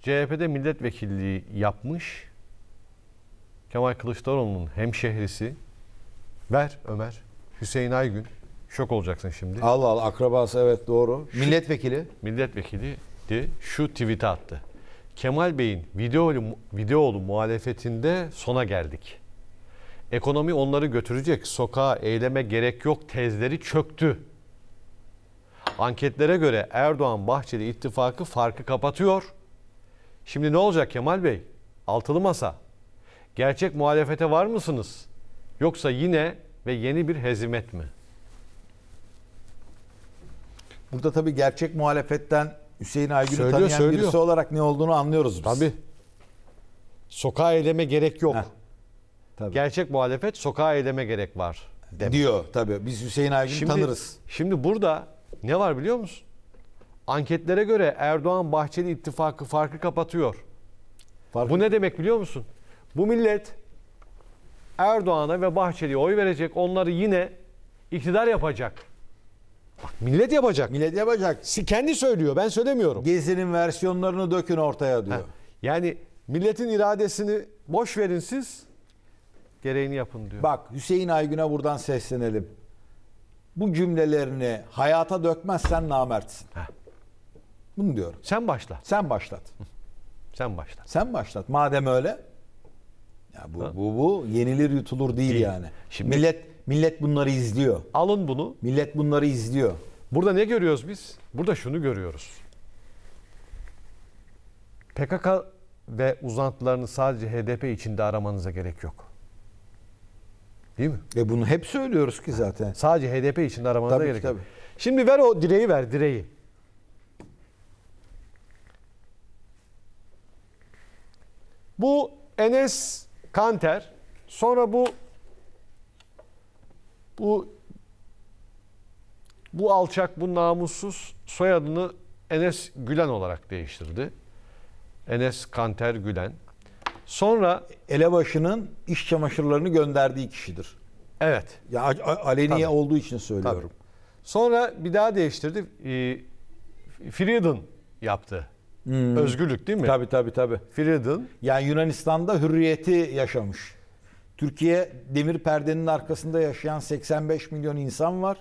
S1: CHP'de milletvekilliği yapmış Kemal Kılıçdaroğlu'nun hemşehrisi Ver Ömer Hüseyin Aygün şok olacaksın şimdi. Allah
S2: Allah akrabası evet doğru. Milletvekili.
S1: Milletvekili de şu tweet'i attı. Kemal Bey'in videolu, videolu muhalefetinde sona geldik. Ekonomi onları götürecek, sokağa eyleme gerek yok tezleri çöktü Anketlere göre Erdoğan-Bahçeli ittifakı farkı kapatıyor. Şimdi ne olacak Kemal Bey? Altılı masa. Gerçek muhalefete var mısınız? Yoksa yine ve yeni bir hezimet mi?
S2: Burada tabii gerçek muhalefetten Hüseyin Aygün'ü tanıyan söylüyor. birisi olarak ne olduğunu anlıyoruz biz. Tabii. Sokağa eyleme gerek yok. Heh. Tabii.
S1: Gerçek muhalefet sokağa eyleme gerek var. Demek. Diyor tabii. Biz Hüseyin Aygün'ü tanırız. Şimdi burada ne var biliyor musun? Anketlere göre Erdoğan-Bahçeli ittifakı farkı kapatıyor. Farkı. Bu ne demek biliyor musun? Bu millet Erdoğan'a ve Bahçeli'ye oy verecek. Onları yine iktidar yapacak.
S2: Bak millet yapacak. Millet yapacak. Kendi söylüyor ben söylemiyorum. Gezi'nin versiyonlarını dökün ortaya diyor. Ha, yani milletin iradesini boş verin siz
S1: gereğini yapın
S2: diyor. Bak Hüseyin Aygün'e buradan seslenelim bu cümlelerini hayata dökmezsen namertsin. Heh. Bunu diyorum. Sen başla. Sen başlat. Sen başlat. Sen başlat. Madem öyle. Ya bu, bu, bu yenilir yutulur değil, değil. yani. Şimdi, millet millet bunları izliyor. Alın bunu. Millet bunları izliyor.
S1: Burada ne görüyoruz biz? Burada şunu görüyoruz. PKK ve uzantılarını sadece HDP içinde aramanıza gerek yok. Değil mi? E bunu hep söylüyoruz ki zaten. Sadece HDP için de aramanıza tabii gerek yok. Şimdi ver o direği ver direği. Bu Enes Kanter. Sonra bu bu bu alçak, bu namussuz soyadını Enes Gülen olarak değiştirdi.
S2: Enes Kanter Gülen. Sonra elebaşının iş çamaşırlarını gönderdiği kişidir. Evet. Ya aleniye Tabii. olduğu için söylüyorum. Tabii. Sonra bir daha değiştirdi. E, yaptı. Hmm. Özgürlük değil mi? Tabi tabi tabi. Friedon. Yani Yunanistan'da hürriyeti yaşamış. Türkiye demir perdenin arkasında yaşayan 85 milyon insan var.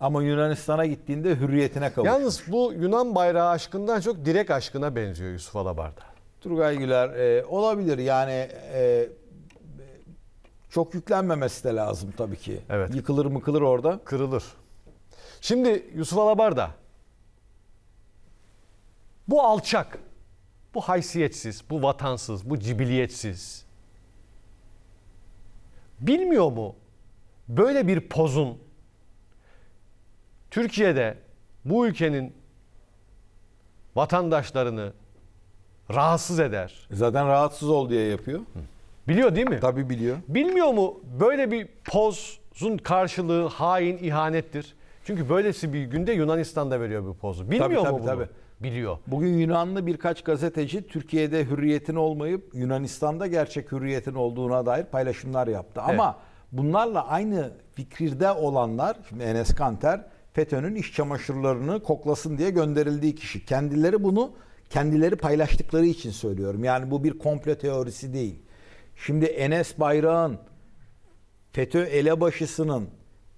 S2: Ama Yunanistan'a gittiğinde hürriyetine kavuşmuş. Yalnız bu Yunan bayrağı aşkından çok direk
S1: aşkına benziyor Yusuf Alabar'da.
S2: Turgay Güler e, olabilir yani e, çok yüklenmemesi de lazım tabii ki. Evet. Yıkılır mıkılır orada. Kırılır. Şimdi Yusuf Alabar da bu alçak,
S1: bu haysiyetsiz, bu vatansız, bu cibiliyetsiz bilmiyor mu böyle bir pozun Türkiye'de bu ülkenin vatandaşlarını Rahatsız eder. Zaten rahatsız ol diye yapıyor. Biliyor değil mi? Tabii biliyor. Bilmiyor mu böyle bir pozun karşılığı hain ihanettir?
S2: Çünkü böylesi bir günde Yunanistan'da veriyor bu pozu. Bilmiyor tabii, mu tabii, bunu? Tabii. Biliyor. Bugün Yunanlı birkaç gazeteci Türkiye'de hürriyetin olmayıp Yunanistan'da gerçek hürriyetin olduğuna dair paylaşımlar yaptı. Evet. Ama bunlarla aynı fikirde olanlar, şimdi Enes Kanter, FETÖ'nün iş çamaşırlarını koklasın diye gönderildiği kişi. Kendileri bunu kendileri paylaştıkları için söylüyorum. Yani bu bir komplo teorisi değil. Şimdi Enes Bayrağ'ın FETÖ elebaşısının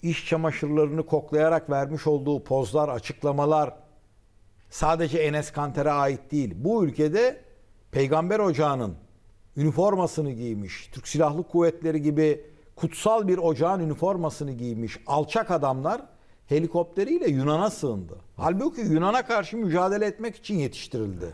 S2: iş çamaşırlarını koklayarak vermiş olduğu pozlar, açıklamalar sadece Enes Kanter'e ait değil. Bu ülkede Peygamber Ocağı'nın üniformasını giymiş, Türk Silahlı Kuvvetleri gibi kutsal bir ocağın üniformasını giymiş alçak adamlar helikopteriyle Yunan'a sığındı. Halbuki Yunan'a karşı mücadele etmek için yetiştirildi.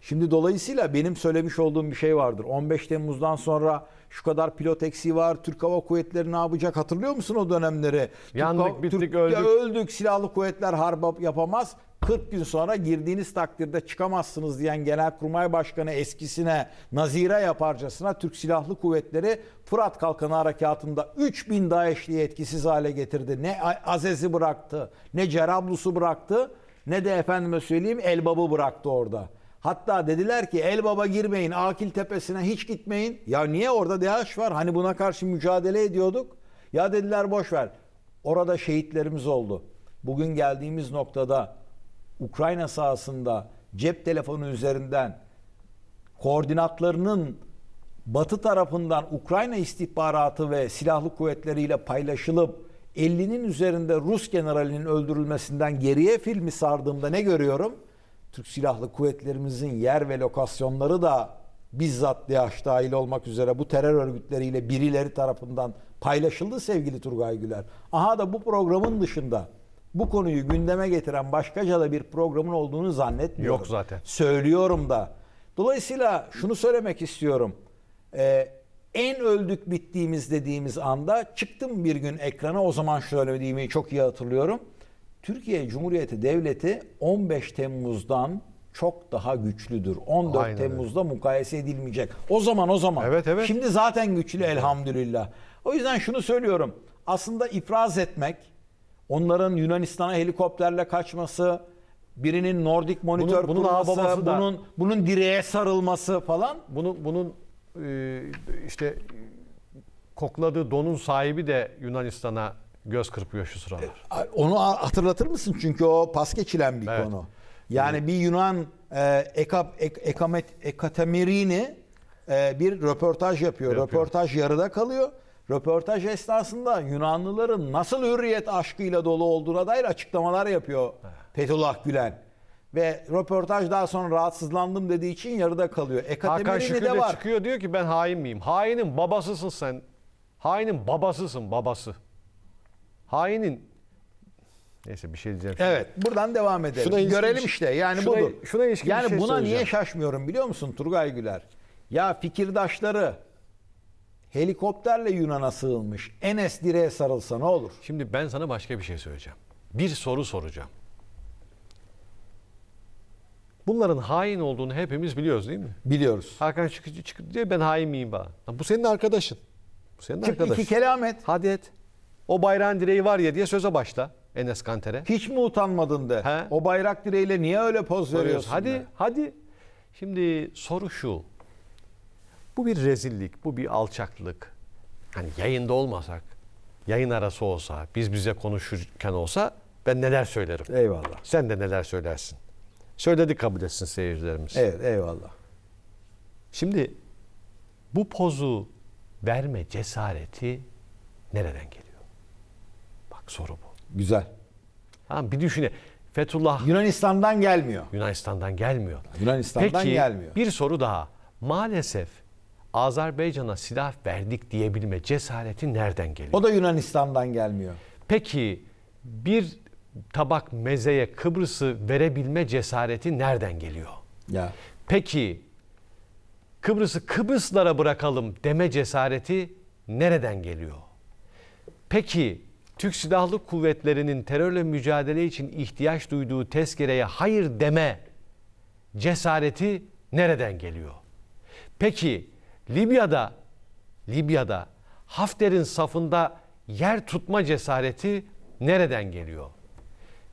S2: Şimdi dolayısıyla benim söylemiş olduğum bir şey vardır. 15 Temmuz'dan sonra şu kadar pilot eksiği var. Türk Hava Kuvvetleri ne yapacak? Hatırlıyor musun o dönemleri? Yandık, Türk, bittik, Türk, öldük. öldük. Silahlı kuvvetler harba yapamaz. 40 gün sonra girdiğiniz takdirde çıkamazsınız diyen Genelkurmay Başkanı eskisine nazire yaparcasına Türk Silahlı Kuvvetleri Fırat Kalkanı Harekatı'nda 3000 DAEŞ'liyi etkisiz hale getirdi. Ne Azez'i bıraktı, ne Cerablus'u bıraktı, ne de efendime söyleyeyim Elbab'ı bıraktı orada. Hatta dediler ki Elbaba girmeyin, Akil Tepesi'ne hiç gitmeyin. Ya niye orada DAEŞ var? Hani buna karşı mücadele ediyorduk. Ya dediler boş ver. Orada şehitlerimiz oldu. Bugün geldiğimiz noktada Ukrayna sahasında cep telefonu üzerinden koordinatlarının Batı tarafından Ukrayna istihbaratı ve silahlı kuvvetleriyle paylaşılıp 50'nin üzerinde Rus generalinin öldürülmesinden geriye filmi sardığımda ne görüyorum? Türk Silahlı Kuvvetlerimizin yer ve lokasyonları da bizzat DAEŞ dahil olmak üzere bu terör örgütleriyle birileri tarafından paylaşıldı sevgili Turgay Güler. Aha da bu programın dışında bu konuyu gündeme getiren başkaca da bir programın olduğunu zannetmiyorum. Yok zaten. Söylüyorum da. Dolayısıyla şunu söylemek istiyorum. Ee, en öldük bittiğimiz dediğimiz anda çıktım bir gün ekrana o zaman söylediğimi çok iyi hatırlıyorum. Türkiye Cumhuriyeti Devleti 15 Temmuz'dan çok daha güçlüdür. 14 Aynen Temmuz'da öyle. mukayese edilmeyecek. O zaman o zaman. Evet evet. Şimdi zaten güçlü elhamdülillah. O yüzden şunu söylüyorum. Aslında ifraz etmek, Onların Yunanistan'a helikopterle kaçması, birinin Nordic monitör bunun, bunun kurması, da, bunun bunun direğe sarılması falan. Bunu bunun e, işte
S1: kokladığı donun sahibi de Yunanistan'a göz kırpıyor şu sıralar. E,
S2: onu hatırlatır mısın? Çünkü o pas geçilen bir evet. konu. Yani evet. bir Yunan e, Ekap, Ek, Ekamet, Ekatemirini e, bir röportaj yapıyor. yapıyor. Röportaj yarıda kalıyor Röportaj esnasında Yunanlıların nasıl hürriyet aşkıyla dolu olduğuna dair açıklamalar yapıyor Petullah Gülen. Ve röportaj daha sonra rahatsızlandım dediği için yarıda kalıyor. Hakan Şükür de
S1: çıkıyor diyor ki ben hain miyim? Hainin babasısın sen. Hainin babasısın babası. Hainin Neyse bir şey diyeceğim.
S2: Evet, buradan devam edelim. Şuna Görelim şey- işte. Yani şuna- budur. şuna ilişkin bir yani şey buna niye şaşmıyorum biliyor musun Turgay Güler? Ya fikirdaşları helikopterle Yunan'a sığınmış. Enes direğe sarılsa ne olur? Şimdi ben sana başka bir şey söyleyeceğim. Bir soru soracağım. Bunların hain
S1: olduğunu hepimiz biliyoruz değil mi? Biliyoruz. Hakan çıkıp çık diye ben hain miyim bana? bu senin arkadaşın. Bu senin Çık arkadaşın. iki kelam et. Hadi et. O bayrağın direği var ya diye söze başla Enes Kanter'e. Hiç mi utanmadın de? He? O bayrak direğiyle niye öyle poz veriyorsun? Hadi, de? hadi. Şimdi soru şu. Bu bir rezillik, bu bir alçaklık. Hani yayında olmasak, yayın arası olsa, biz bize konuşurken olsa ben neler söylerim. Eyvallah. Sen de neler söylersin. Söyledik kabul etsin seyircilerimiz. Evet eyvallah. Şimdi bu pozu verme cesareti nereden geliyor? Bak soru bu. Güzel. Tamam bir düşüne. Fethullah Yunanistan'dan gelmiyor. Yunanistan'dan gelmiyor. Yunanistan'dan Peki, gelmiyor. Bir soru daha. Maalesef Azerbaycan'a silah verdik diyebilme cesareti nereden geliyor? O
S2: da Yunanistan'dan gelmiyor.
S1: Peki bir tabak mezeye Kıbrıs'ı verebilme cesareti nereden geliyor? Ya. Peki Kıbrıs'ı Kıbrıslara bırakalım deme cesareti nereden geliyor? Peki Türk Silahlı Kuvvetleri'nin terörle mücadele için ihtiyaç duyduğu tezkereye hayır deme cesareti nereden geliyor? Peki Libya'da Libya'da Hafter'in safında yer tutma cesareti nereden geliyor?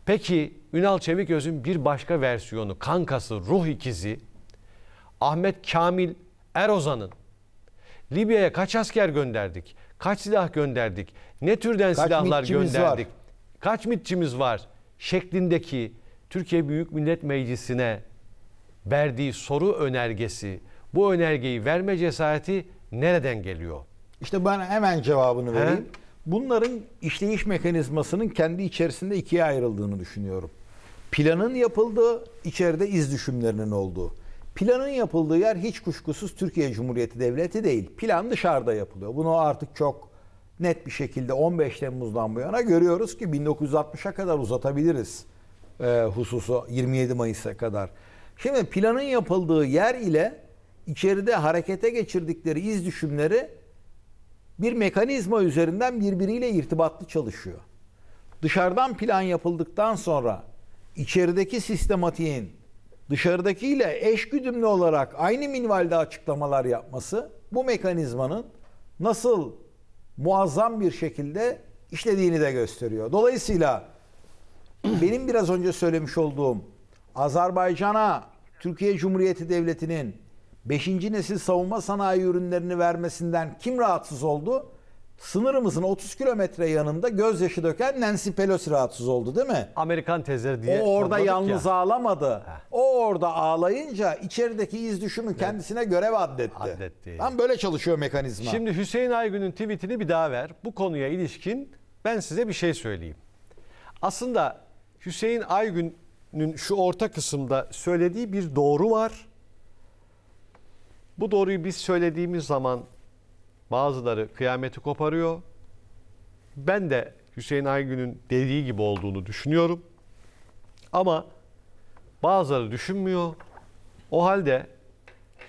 S1: Peki Ünal Çeviköz'ün bir başka versiyonu kankası ruh ikizi Ahmet Kamil Erozan'ın Libya'ya kaç asker gönderdik? Kaç silah gönderdik? Ne türden kaç silahlar gönderdik? Var? Kaç mitçimiz var? şeklindeki Türkiye Büyük Millet Meclisi'ne verdiği soru önergesi bu önergeyi verme cesareti nereden geliyor?
S2: İşte ben hemen cevabını vereyim. He? Bunların işleyiş mekanizmasının kendi içerisinde ikiye ayrıldığını düşünüyorum. Planın yapıldığı, içeride iz düşümlerinin olduğu. Planın yapıldığı yer hiç kuşkusuz Türkiye Cumhuriyeti Devleti değil. Plan dışarıda yapılıyor. Bunu artık çok net bir şekilde 15 Temmuz'dan bu yana görüyoruz ki 1960'a kadar uzatabiliriz e, hususu 27 Mayıs'a kadar. Şimdi planın yapıldığı yer ile içeride harekete geçirdikleri iz düşümleri bir mekanizma üzerinden birbiriyle irtibatlı çalışıyor. Dışarıdan plan yapıldıktan sonra içerideki sistematiğin dışarıdakiyle eş güdümlü olarak aynı minvalde açıklamalar yapması bu mekanizmanın nasıl muazzam bir şekilde işlediğini de gösteriyor. Dolayısıyla benim biraz önce söylemiş olduğum Azerbaycan'a Türkiye Cumhuriyeti Devleti'nin 5. nesil savunma sanayi ürünlerini vermesinden kim rahatsız oldu? Sınırımızın 30 kilometre yanında gözyaşı döken Nancy Pelosi rahatsız oldu değil mi? Amerikan tezleri diye. O orada yalnız ya. ağlamadı. Heh. O orada ağlayınca içerideki iz düşümü evet. kendisine görev addetti. addetti. Tam böyle çalışıyor mekanizma. Şimdi Hüseyin
S1: Aygün'ün tweetini bir daha ver. Bu konuya ilişkin ben size bir şey söyleyeyim. Aslında Hüseyin Aygün'ün şu orta kısımda söylediği bir doğru var bu doğruyu biz söylediğimiz zaman bazıları kıyameti koparıyor. Ben de Hüseyin Aygün'ün dediği gibi olduğunu düşünüyorum. Ama bazıları düşünmüyor. O halde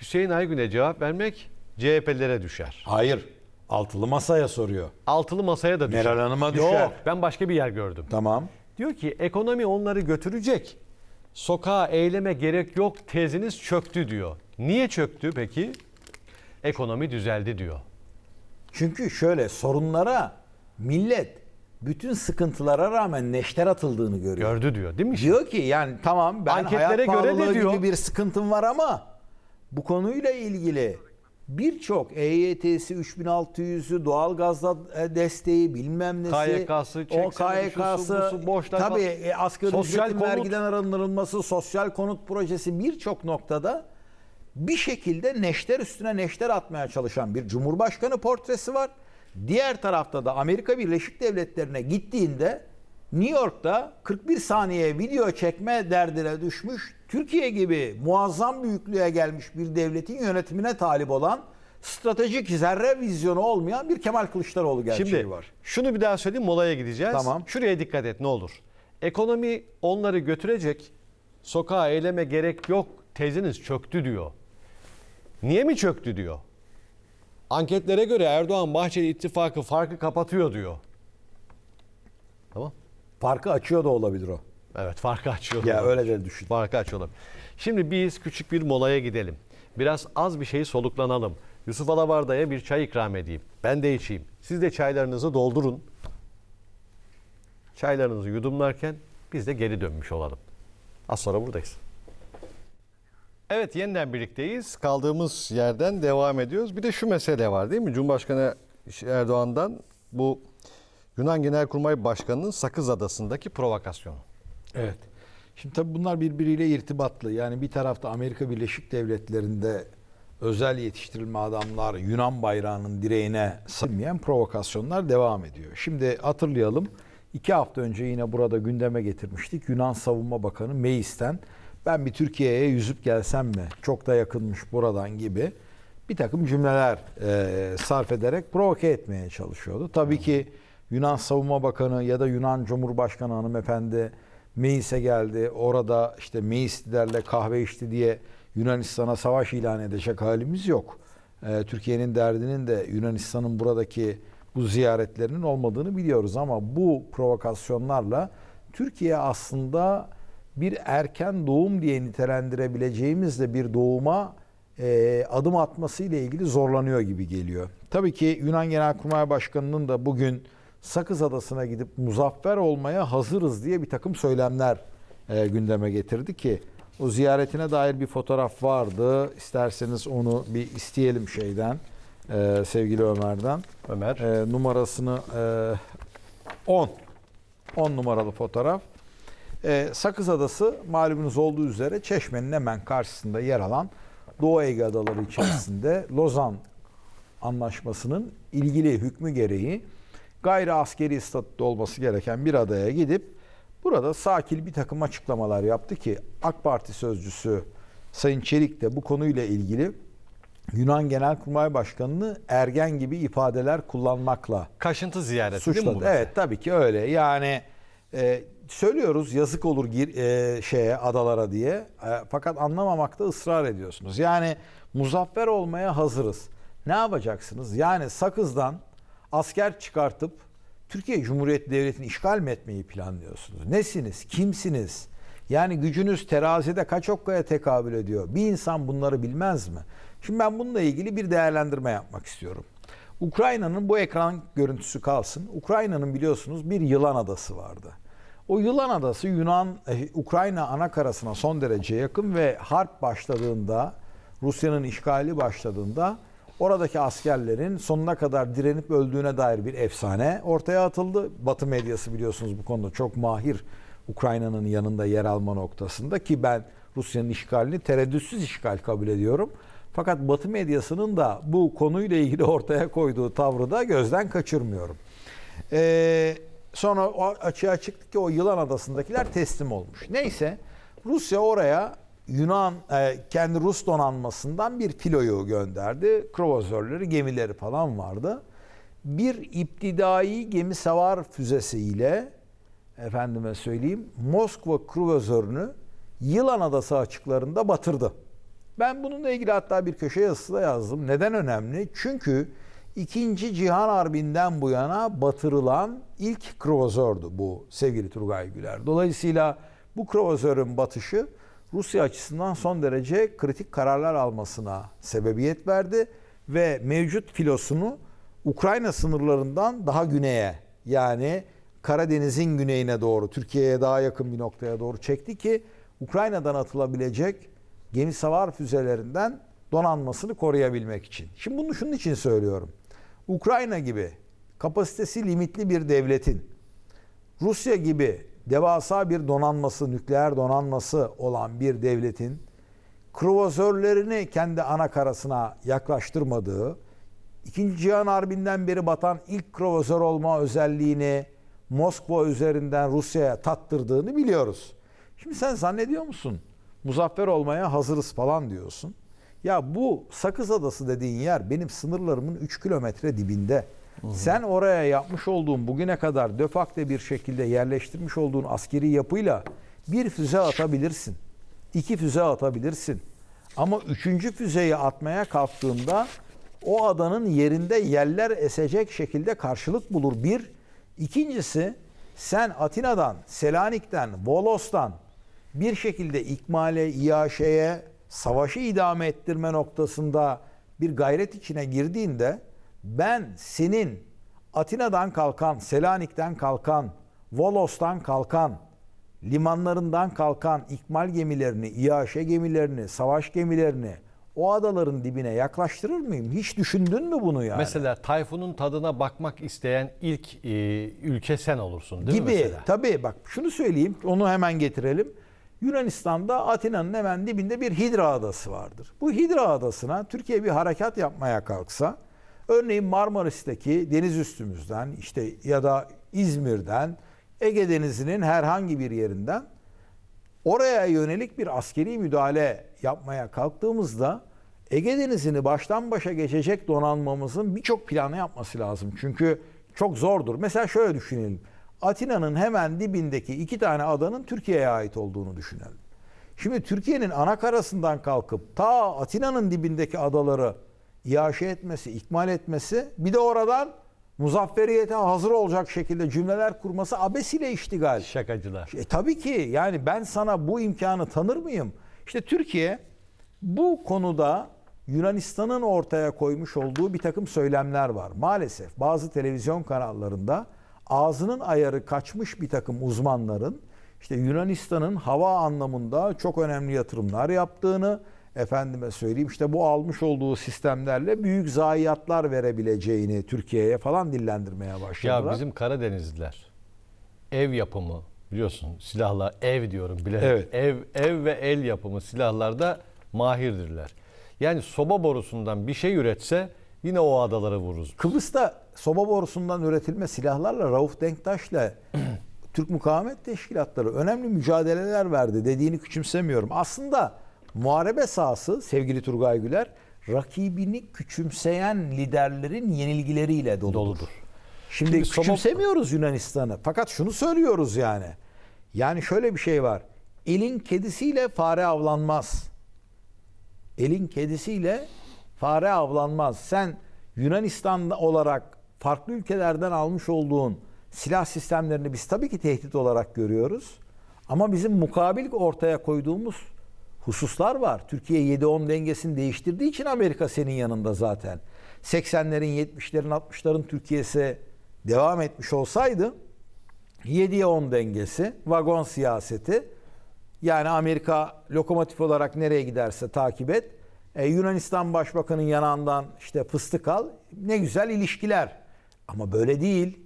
S1: Hüseyin Aygün'e cevap vermek CHP'lere düşer. Hayır. Altılı masaya soruyor. Altılı masaya da düşer. Meral Hanım'a düşer. Yok, ben başka bir yer gördüm. Tamam. Diyor ki ekonomi onları götürecek. Sokağa eyleme gerek yok teziniz çöktü diyor. Niye çöktü peki? Ekonomi düzeldi diyor.
S2: Çünkü şöyle sorunlara millet bütün sıkıntılara rağmen neşter atıldığını görüyor. Gördü diyor değil mi? Diyor ki yani tamam ben Anketlere hayat göre de diyor. gibi bir sıkıntım var ama bu konuyla ilgili birçok EYT'si 3600'ü doğalgaz e, desteği bilmem nesi KYK'sı o KYK'sı boşta. tabii e, asgari sosyal ücretin konut. vergiden arındırılması sosyal konut projesi birçok noktada bir şekilde neşter üstüne neşter atmaya çalışan bir cumhurbaşkanı portresi var. Diğer tarafta da Amerika Birleşik Devletleri'ne gittiğinde New York'ta 41 saniye video çekme derdine düşmüş, Türkiye gibi muazzam büyüklüğe gelmiş bir devletin yönetimine talip olan stratejik zerre vizyonu olmayan bir Kemal Kılıçdaroğlu gerçeği Şimdi, var. Şunu bir daha söyleyeyim molaya gideceğiz. Tamam.
S1: Şuraya dikkat et ne olur. Ekonomi onları götürecek sokağa eyleme gerek yok teziniz çöktü diyor. Niye mi çöktü diyor. Anketlere göre Erdoğan Bahçeli ittifakı farkı kapatıyor diyor. Tamam. Farkı açıyor da olabilir o. Evet farkı açıyor. Ya olabilir. öyle de düşün. Farkı açıyor olabilir. Şimdi biz küçük bir molaya gidelim. Biraz az bir şey soluklanalım. Yusuf Alabarda'ya bir çay ikram edeyim. Ben de içeyim. Siz de çaylarınızı doldurun. Çaylarınızı yudumlarken biz de geri dönmüş olalım. Az sonra buradayız. Evet yeniden birlikteyiz. Kaldığımız yerden devam ediyoruz. Bir de şu mesele var değil mi? Cumhurbaşkanı Erdoğan'dan bu Yunan Genelkurmay Başkanı'nın Sakız Adası'ndaki
S2: provokasyonu. Evet. Şimdi tabii bunlar birbiriyle irtibatlı. Yani bir tarafta Amerika Birleşik Devletleri'nde özel yetiştirilme adamlar Yunan bayrağının direğine sarmayan provokasyonlar devam ediyor. Şimdi hatırlayalım. iki hafta önce yine burada gündeme getirmiştik. Yunan Savunma Bakanı Meis'ten ben bir Türkiye'ye yüzüp gelsem mi? Çok da yakınmış buradan gibi bir takım cümleler e, sarf ederek provoke etmeye çalışıyordu. Tabii hmm. ki Yunan Savunma Bakanı ya da Yunan Cumhurbaşkanı hanımefendi Meis'e geldi. Orada işte liderle kahve içti diye Yunanistan'a savaş ilan edecek halimiz yok. E, Türkiye'nin derdinin de Yunanistan'ın buradaki bu ziyaretlerinin olmadığını biliyoruz ama bu provokasyonlarla Türkiye aslında bir erken doğum diye nitelendirebileceğimiz de bir doğuma e, adım atması ile ilgili zorlanıyor gibi geliyor. Tabii ki Yunan Genelkurmay Başkanı'nın da bugün Sakız Adası'na gidip muzaffer olmaya hazırız diye bir takım söylemler e, gündeme getirdi ki o ziyaretine dair bir fotoğraf vardı. İsterseniz onu bir isteyelim şeyden e, sevgili Ömer'den. Ömer. E, numarasını e, 10. 10 numaralı fotoğraf. E, Sakız Adası malumunuz olduğu üzere Çeşme'nin hemen karşısında yer alan Doğu Ege Adaları içerisinde Lozan Anlaşması'nın ilgili hükmü gereği gayri askeri statüde olması gereken bir adaya gidip burada sakin bir takım açıklamalar yaptı ki AK Parti sözcüsü Sayın Çelik de bu konuyla ilgili Yunan Genelkurmay Başkanı'nı ergen gibi ifadeler kullanmakla kaşıntı ziyareti suçladı. değil mi Evet tabii ki öyle. Yani e, söylüyoruz yazık olur gir, e, şeye adalara diye. E, fakat anlamamakta ısrar ediyorsunuz. Yani muzaffer olmaya hazırız. Ne yapacaksınız? Yani Sakız'dan asker çıkartıp Türkiye Cumhuriyeti Devleti'ni işgal mi etmeyi planlıyorsunuz? Nesiniz? Kimsiniz? Yani gücünüz terazide kaç okkaya tekabül ediyor? Bir insan bunları bilmez mi? Şimdi ben bununla ilgili bir değerlendirme yapmak istiyorum. Ukrayna'nın bu ekran görüntüsü kalsın. Ukrayna'nın biliyorsunuz bir yılan adası vardı. O Yılan Adası Yunan eh, Ukrayna ana karasına son derece yakın ve harp başladığında Rusya'nın işgali başladığında oradaki askerlerin sonuna kadar direnip öldüğüne dair bir efsane ortaya atıldı. Batı medyası biliyorsunuz bu konuda çok mahir Ukrayna'nın yanında yer alma noktasında ki ben Rusya'nın işgalini tereddütsüz işgal kabul ediyorum. Fakat Batı medyasının da bu konuyla ilgili ortaya koyduğu tavrı da gözden kaçırmıyorum. Eee eh, Sonra o açığa çıktı ki o Yılan Adası'ndakiler teslim olmuş. Neyse Rusya oraya Yunan e, kendi Rus donanmasından bir filoyu gönderdi. kruvazörleri, gemileri falan vardı. Bir iptidai gemi savar füzesiyle efendime söyleyeyim Moskva kruvazörünü Yılan Adası açıklarında batırdı. Ben bununla ilgili hatta bir köşe yazısı da yazdım. Neden önemli? Çünkü İkinci Cihan Harbi'nden bu yana batırılan ilk kruvazördü bu sevgili Turgay Güler. Dolayısıyla bu kruvazörün batışı Rusya açısından son derece kritik kararlar almasına sebebiyet verdi ve mevcut filosunu Ukrayna sınırlarından daha güneye yani Karadeniz'in güneyine doğru Türkiye'ye daha yakın bir noktaya doğru çekti ki Ukrayna'dan atılabilecek gemi savar füzelerinden donanmasını koruyabilmek için. Şimdi bunu şunun için söylüyorum. Ukrayna gibi kapasitesi limitli bir devletin Rusya gibi devasa bir donanması, nükleer donanması olan bir devletin kruvazörlerini kendi ana karasına yaklaştırmadığı, İkinci Cihan Harbi'nden beri batan ilk kruvazör olma özelliğini Moskova üzerinden Rusya'ya tattırdığını biliyoruz. Şimdi sen zannediyor musun? Muzaffer olmaya hazırız falan diyorsun. Ya bu Sakız Adası dediğin yer benim sınırlarımın 3 kilometre dibinde. Hı hı. Sen oraya yapmış olduğun bugüne kadar döfakte bir şekilde yerleştirmiş olduğun askeri yapıyla bir füze atabilirsin. iki füze atabilirsin. Ama üçüncü füzeyi atmaya kalktığında o adanın yerinde yeller esecek şekilde karşılık bulur. Bir. İkincisi sen Atina'dan, Selanik'ten, Volos'tan bir şekilde ikmale, iaşeye, savaşı idame ettirme noktasında bir gayret içine girdiğinde ben senin Atina'dan kalkan, Selanik'ten kalkan, Volos'tan kalkan, limanlarından kalkan ikmal gemilerini, İAŞ'e gemilerini, savaş gemilerini o adaların dibine yaklaştırır mıyım? Hiç düşündün mü bunu yani?
S1: Mesela Tayfun'un tadına bakmak isteyen ilk e, ülke sen olursun değil Gibi, mi mesela? Gibi
S2: tabii bak şunu söyleyeyim onu hemen getirelim. Yunanistan'da Atina'nın hemen dibinde bir Hidra Adası vardır. Bu Hidra Adası'na Türkiye bir harekat yapmaya kalksa, örneğin Marmaris'teki deniz üstümüzden işte ya da İzmir'den, Ege Denizi'nin herhangi bir yerinden oraya yönelik bir askeri müdahale yapmaya kalktığımızda Ege Denizi'ni baştan başa geçecek donanmamızın birçok planı yapması lazım. Çünkü çok zordur. Mesela şöyle düşünelim. Atina'nın hemen dibindeki iki tane adanın Türkiye'ye ait olduğunu düşünelim. Şimdi Türkiye'nin ana karasından kalkıp ta Atina'nın dibindeki adaları iaşe etmesi, ikmal etmesi bir de oradan muzafferiyete hazır olacak şekilde cümleler kurması abesiyle iştigal. Şakacılar. E, tabii ki yani ben sana bu imkanı tanır mıyım? İşte Türkiye bu konuda Yunanistan'ın ortaya koymuş olduğu bir takım söylemler var. Maalesef bazı televizyon kanallarında ağzının ayarı kaçmış bir takım uzmanların işte Yunanistan'ın hava anlamında çok önemli yatırımlar yaptığını, efendime söyleyeyim işte bu almış olduğu sistemlerle büyük zayiatlar verebileceğini Türkiye'ye falan dillendirmeye başladılar. Ya bizim
S1: Karadenizliler ev yapımı biliyorsun silahla ev diyorum bile evet. ev ev ve el yapımı silahlarda mahirdirler. Yani soba borusundan bir şey üretse yine o adalara vururuz.
S2: Kıbrıs'ta soba borusundan üretilme silahlarla Rauf Denktaş'la Türk Mukavemet Teşkilatları önemli mücadeleler verdi dediğini küçümsemiyorum. Aslında muharebe sahası sevgili Turgay Güler rakibini küçümseyen liderlerin yenilgileriyle doludur. doludur. Şimdi, Şimdi küçümsemiyoruz soba... Yunanistan'ı. Fakat şunu söylüyoruz yani. Yani şöyle bir şey var. Elin kedisiyle fare avlanmaz. Elin kedisiyle fare avlanmaz. Sen Yunanistan olarak farklı ülkelerden almış olduğun silah sistemlerini biz tabii ki tehdit olarak görüyoruz. Ama bizim mukabil ortaya koyduğumuz hususlar var. Türkiye 7-10 dengesini değiştirdiği için Amerika senin yanında zaten. 80'lerin, 70'lerin, 60'ların Türkiye'si devam etmiş olsaydı 7'ye 10 dengesi, vagon siyaseti yani Amerika lokomotif olarak nereye giderse takip et. Ee, Yunanistan Başbakanı'nın yanından işte fıstık al. Ne güzel ilişkiler. Ama böyle değil.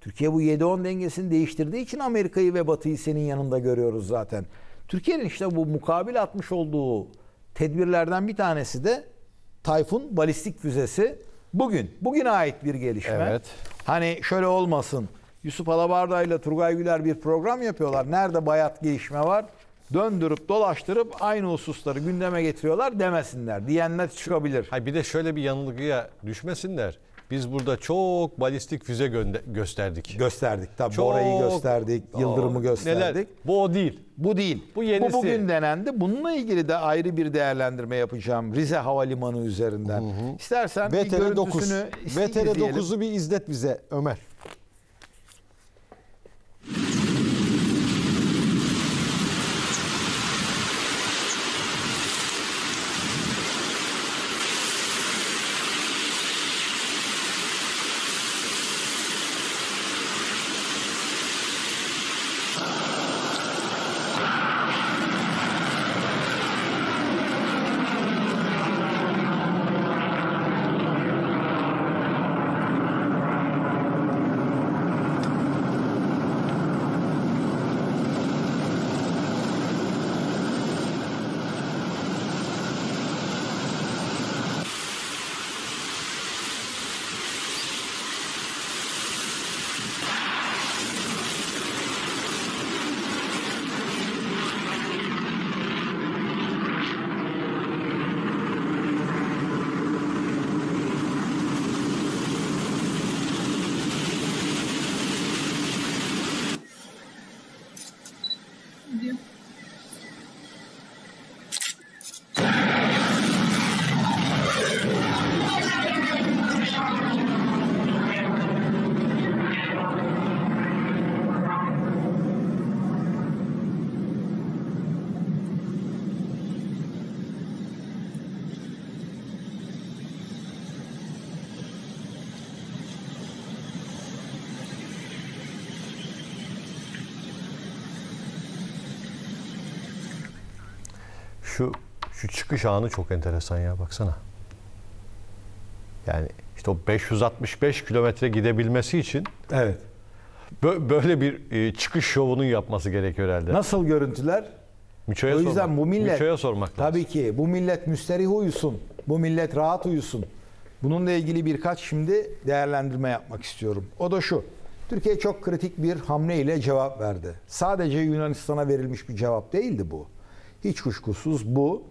S2: Türkiye bu 7-10 dengesini değiştirdiği için Amerika'yı ve Batı'yı senin yanında görüyoruz zaten. Türkiye'nin işte bu mukabil atmış olduğu tedbirlerden bir tanesi de Tayfun balistik füzesi. Bugün, bugüne ait bir gelişme. Evet. Hani şöyle olmasın. Yusuf Alabarda ile Turgay Güler bir program yapıyorlar. Nerede bayat gelişme var? Döndürüp dolaştırıp aynı hususları gündeme getiriyorlar demesinler. Diyenler çıkabilir. Hayır, bir de şöyle bir yanılgıya düşmesinler. Biz burada
S1: çok balistik füze gö- gösterdik. Gösterdik. Tabii Çok- Bora'yı gösterdik, Yıldırım'ı gösterdik. Neler?
S2: Bu o değil. Bu değil. Bu yenisi. Bu bugün denendi. Bununla ilgili de ayrı bir değerlendirme yapacağım Rize Havalimanı üzerinden. İstersen bir görüntüsünü VTR 9'u
S1: bir izlet bize Ömer. çıkış anı çok enteresan ya baksana. Yani işte o 565 kilometre gidebilmesi için evet. Böyle bir e, çıkış şovunun yapması gerekiyor herhalde.
S2: Nasıl görüntüler? Müço'ya o yüzden sormak, bu millet Müço'ya sormak lazım. Tabii ki bu millet müsterih uyusun. Bu millet rahat uyusun. Bununla ilgili birkaç şimdi değerlendirme yapmak istiyorum. O da şu. Türkiye çok kritik bir hamle ile cevap verdi. Sadece Yunanistan'a verilmiş bir cevap değildi bu. Hiç kuşkusuz bu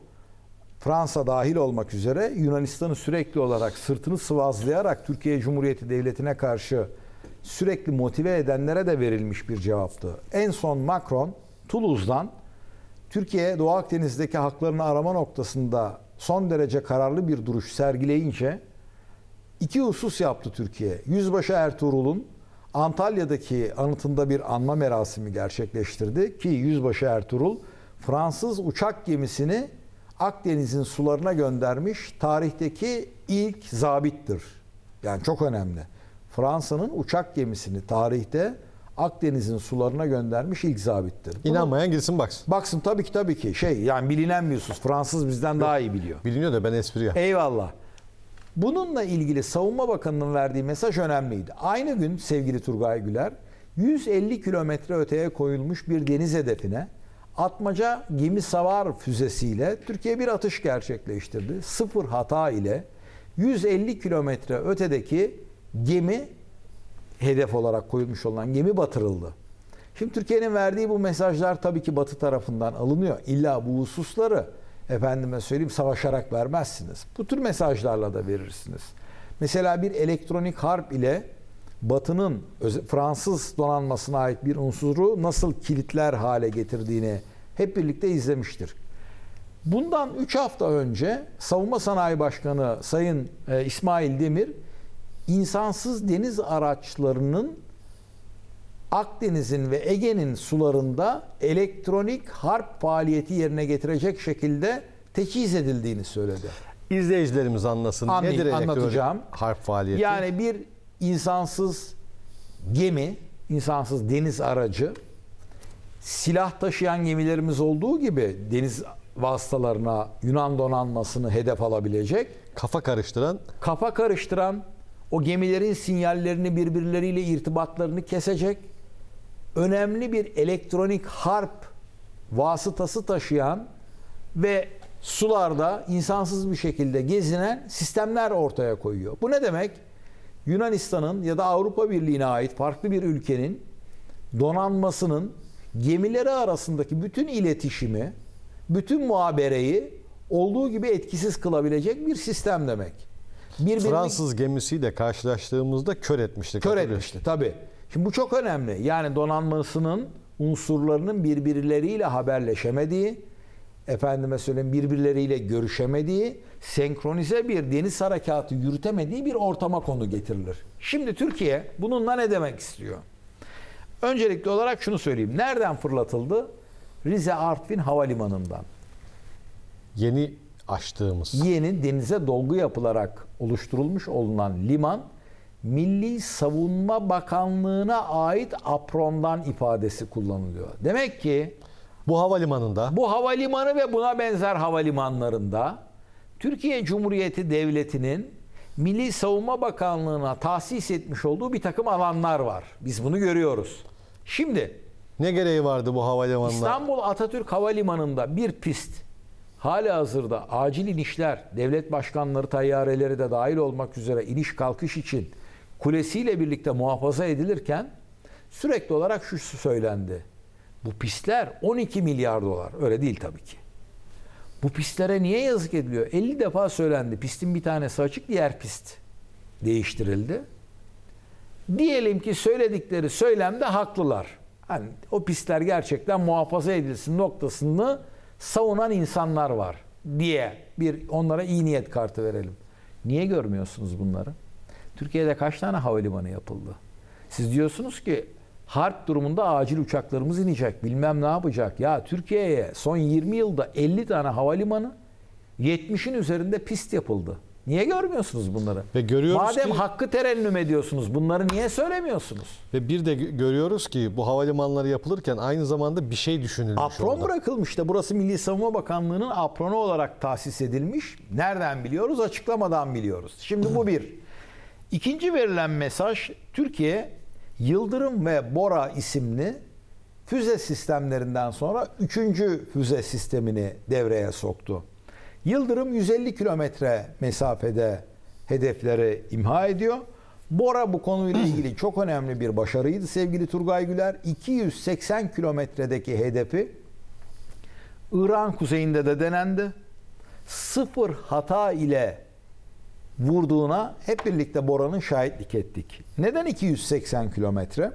S2: Fransa dahil olmak üzere Yunanistan'ı sürekli olarak sırtını sıvazlayarak Türkiye Cumhuriyeti Devleti'ne karşı sürekli motive edenlere de verilmiş bir cevaptı. En son Macron Toulouse'dan Türkiye Doğu Akdeniz'deki haklarını arama noktasında son derece kararlı bir duruş sergileyince iki husus yaptı Türkiye. Yüzbaşı Ertuğrul'un Antalya'daki anıtında bir anma merasimi gerçekleştirdi ki Yüzbaşı Ertuğrul Fransız uçak gemisini Akdeniz'in sularına göndermiş tarihteki ilk zabittir. Yani çok önemli. Fransa'nın uçak gemisini tarihte Akdeniz'in sularına göndermiş ilk zabittir. Bunu, İnanmayan gitsin baksın. Baksın tabii ki tabii ki. Şey yani bilinen bir husus. Fransız bizden Yok, daha iyi biliyor. Biliniyor da ben espri yaptım. Eyvallah. Bununla ilgili Savunma Bakanı'nın verdiği mesaj önemliydi. Aynı gün sevgili Turgay Güler 150 kilometre öteye koyulmuş bir deniz hedefine Atmaca gemi savar füzesiyle Türkiye bir atış gerçekleştirdi. Sıfır hata ile 150 kilometre ötedeki gemi hedef olarak koyulmuş olan gemi batırıldı. Şimdi Türkiye'nin verdiği bu mesajlar tabii ki Batı tarafından alınıyor. İlla bu hususları efendime söyleyeyim savaşarak vermezsiniz. Bu tür mesajlarla da verirsiniz. Mesela bir elektronik harp ile Batı'nın Fransız donanmasına ait bir unsuru nasıl kilitler hale getirdiğini hep birlikte izlemiştir. Bundan 3 hafta önce Savunma Sanayi Başkanı Sayın e, İsmail Demir insansız deniz araçlarının Akdeniz'in ve Ege'nin sularında elektronik harp faaliyeti yerine getirecek şekilde teçhiz edildiğini söyledi.
S1: İzleyicilerimiz anlasın. Anlayın, Nedir elektronik anlatacağım. harp faaliyeti?
S2: Yani bir insansız gemi, insansız deniz aracı, silah taşıyan gemilerimiz olduğu gibi deniz vasıtalarına Yunan donanmasını hedef alabilecek. Kafa karıştıran? Kafa karıştıran, o gemilerin sinyallerini birbirleriyle irtibatlarını kesecek. Önemli bir elektronik harp vasıtası taşıyan ve sularda insansız bir şekilde gezinen sistemler ortaya koyuyor. Bu ne demek? Yunanistan'ın ya da Avrupa Birliği'ne ait farklı bir ülkenin donanmasının gemileri arasındaki bütün iletişimi, bütün muhabereyi olduğu gibi etkisiz kılabilecek bir sistem demek. Birbirini... Fransız gemisiyle karşılaştığımızda kör etmişti. Kör etmişti tabii. Şimdi bu çok önemli. Yani donanmasının unsurlarının birbirleriyle haberleşemediği, efendime söyleyeyim birbirleriyle görüşemediği, senkronize bir deniz harekatı yürütemediği bir ortama konu getirilir. Şimdi Türkiye bununla ne demek istiyor? Öncelikli olarak şunu söyleyeyim. Nereden fırlatıldı? Rize Artvin Havalimanı'ndan. Yeni açtığımız. Yeni denize dolgu yapılarak oluşturulmuş olunan liman Milli Savunma Bakanlığı'na ait aprondan ifadesi kullanılıyor. Demek ki bu havalimanında. Bu havalimanı ve buna benzer havalimanlarında Türkiye Cumhuriyeti Devleti'nin Milli Savunma Bakanlığı'na tahsis etmiş olduğu bir takım alanlar var. Biz bunu görüyoruz. Şimdi ne gereği vardı bu havalimanına? İstanbul Atatürk Havalimanı'nda bir pist hala hazırda acil inişler, devlet başkanları tayyareleri de dahil olmak üzere iniş kalkış için kulesiyle birlikte muhafaza edilirken sürekli olarak şu söylendi. Bu pisler 12 milyar dolar. Öyle değil tabii ki. Bu pislere niye yazık ediliyor? 50 defa söylendi. Pistin bir tanesi açık, diğer pist değiştirildi. Diyelim ki söyledikleri söylemde haklılar. Hani o pistler gerçekten muhafaza edilsin noktasını savunan insanlar var diye bir onlara iyi niyet kartı verelim. Niye görmüyorsunuz bunları? Türkiye'de kaç tane havalimanı yapıldı? Siz diyorsunuz ki harp durumunda acil uçaklarımız inecek bilmem ne yapacak. Ya Türkiye'ye son 20 yılda 50 tane havalimanı 70'in üzerinde pist yapıldı. Niye görmüyorsunuz bunları? Ve görüyoruz Madem ki, hakkı terennüm ediyorsunuz
S1: bunları niye söylemiyorsunuz? Ve bir de görüyoruz ki bu havalimanları yapılırken aynı zamanda bir
S2: şey düşünülmüş. Apron orada. bırakılmış da burası Milli Savunma Bakanlığı'nın apronu olarak tahsis edilmiş. Nereden biliyoruz? Açıklamadan biliyoruz. Şimdi bu bir. İkinci verilen mesaj Türkiye Yıldırım ve Bora isimli füze sistemlerinden sonra üçüncü füze sistemini devreye soktu. Yıldırım 150 kilometre mesafede hedefleri imha ediyor. Bora bu konuyla ilgili çok önemli bir başarıydı sevgili Turgay Güler. 280 kilometredeki hedefi İran kuzeyinde de denendi. Sıfır hata ile vurduğuna hep birlikte Bora'nın şahitlik ettik. Neden 280 kilometre?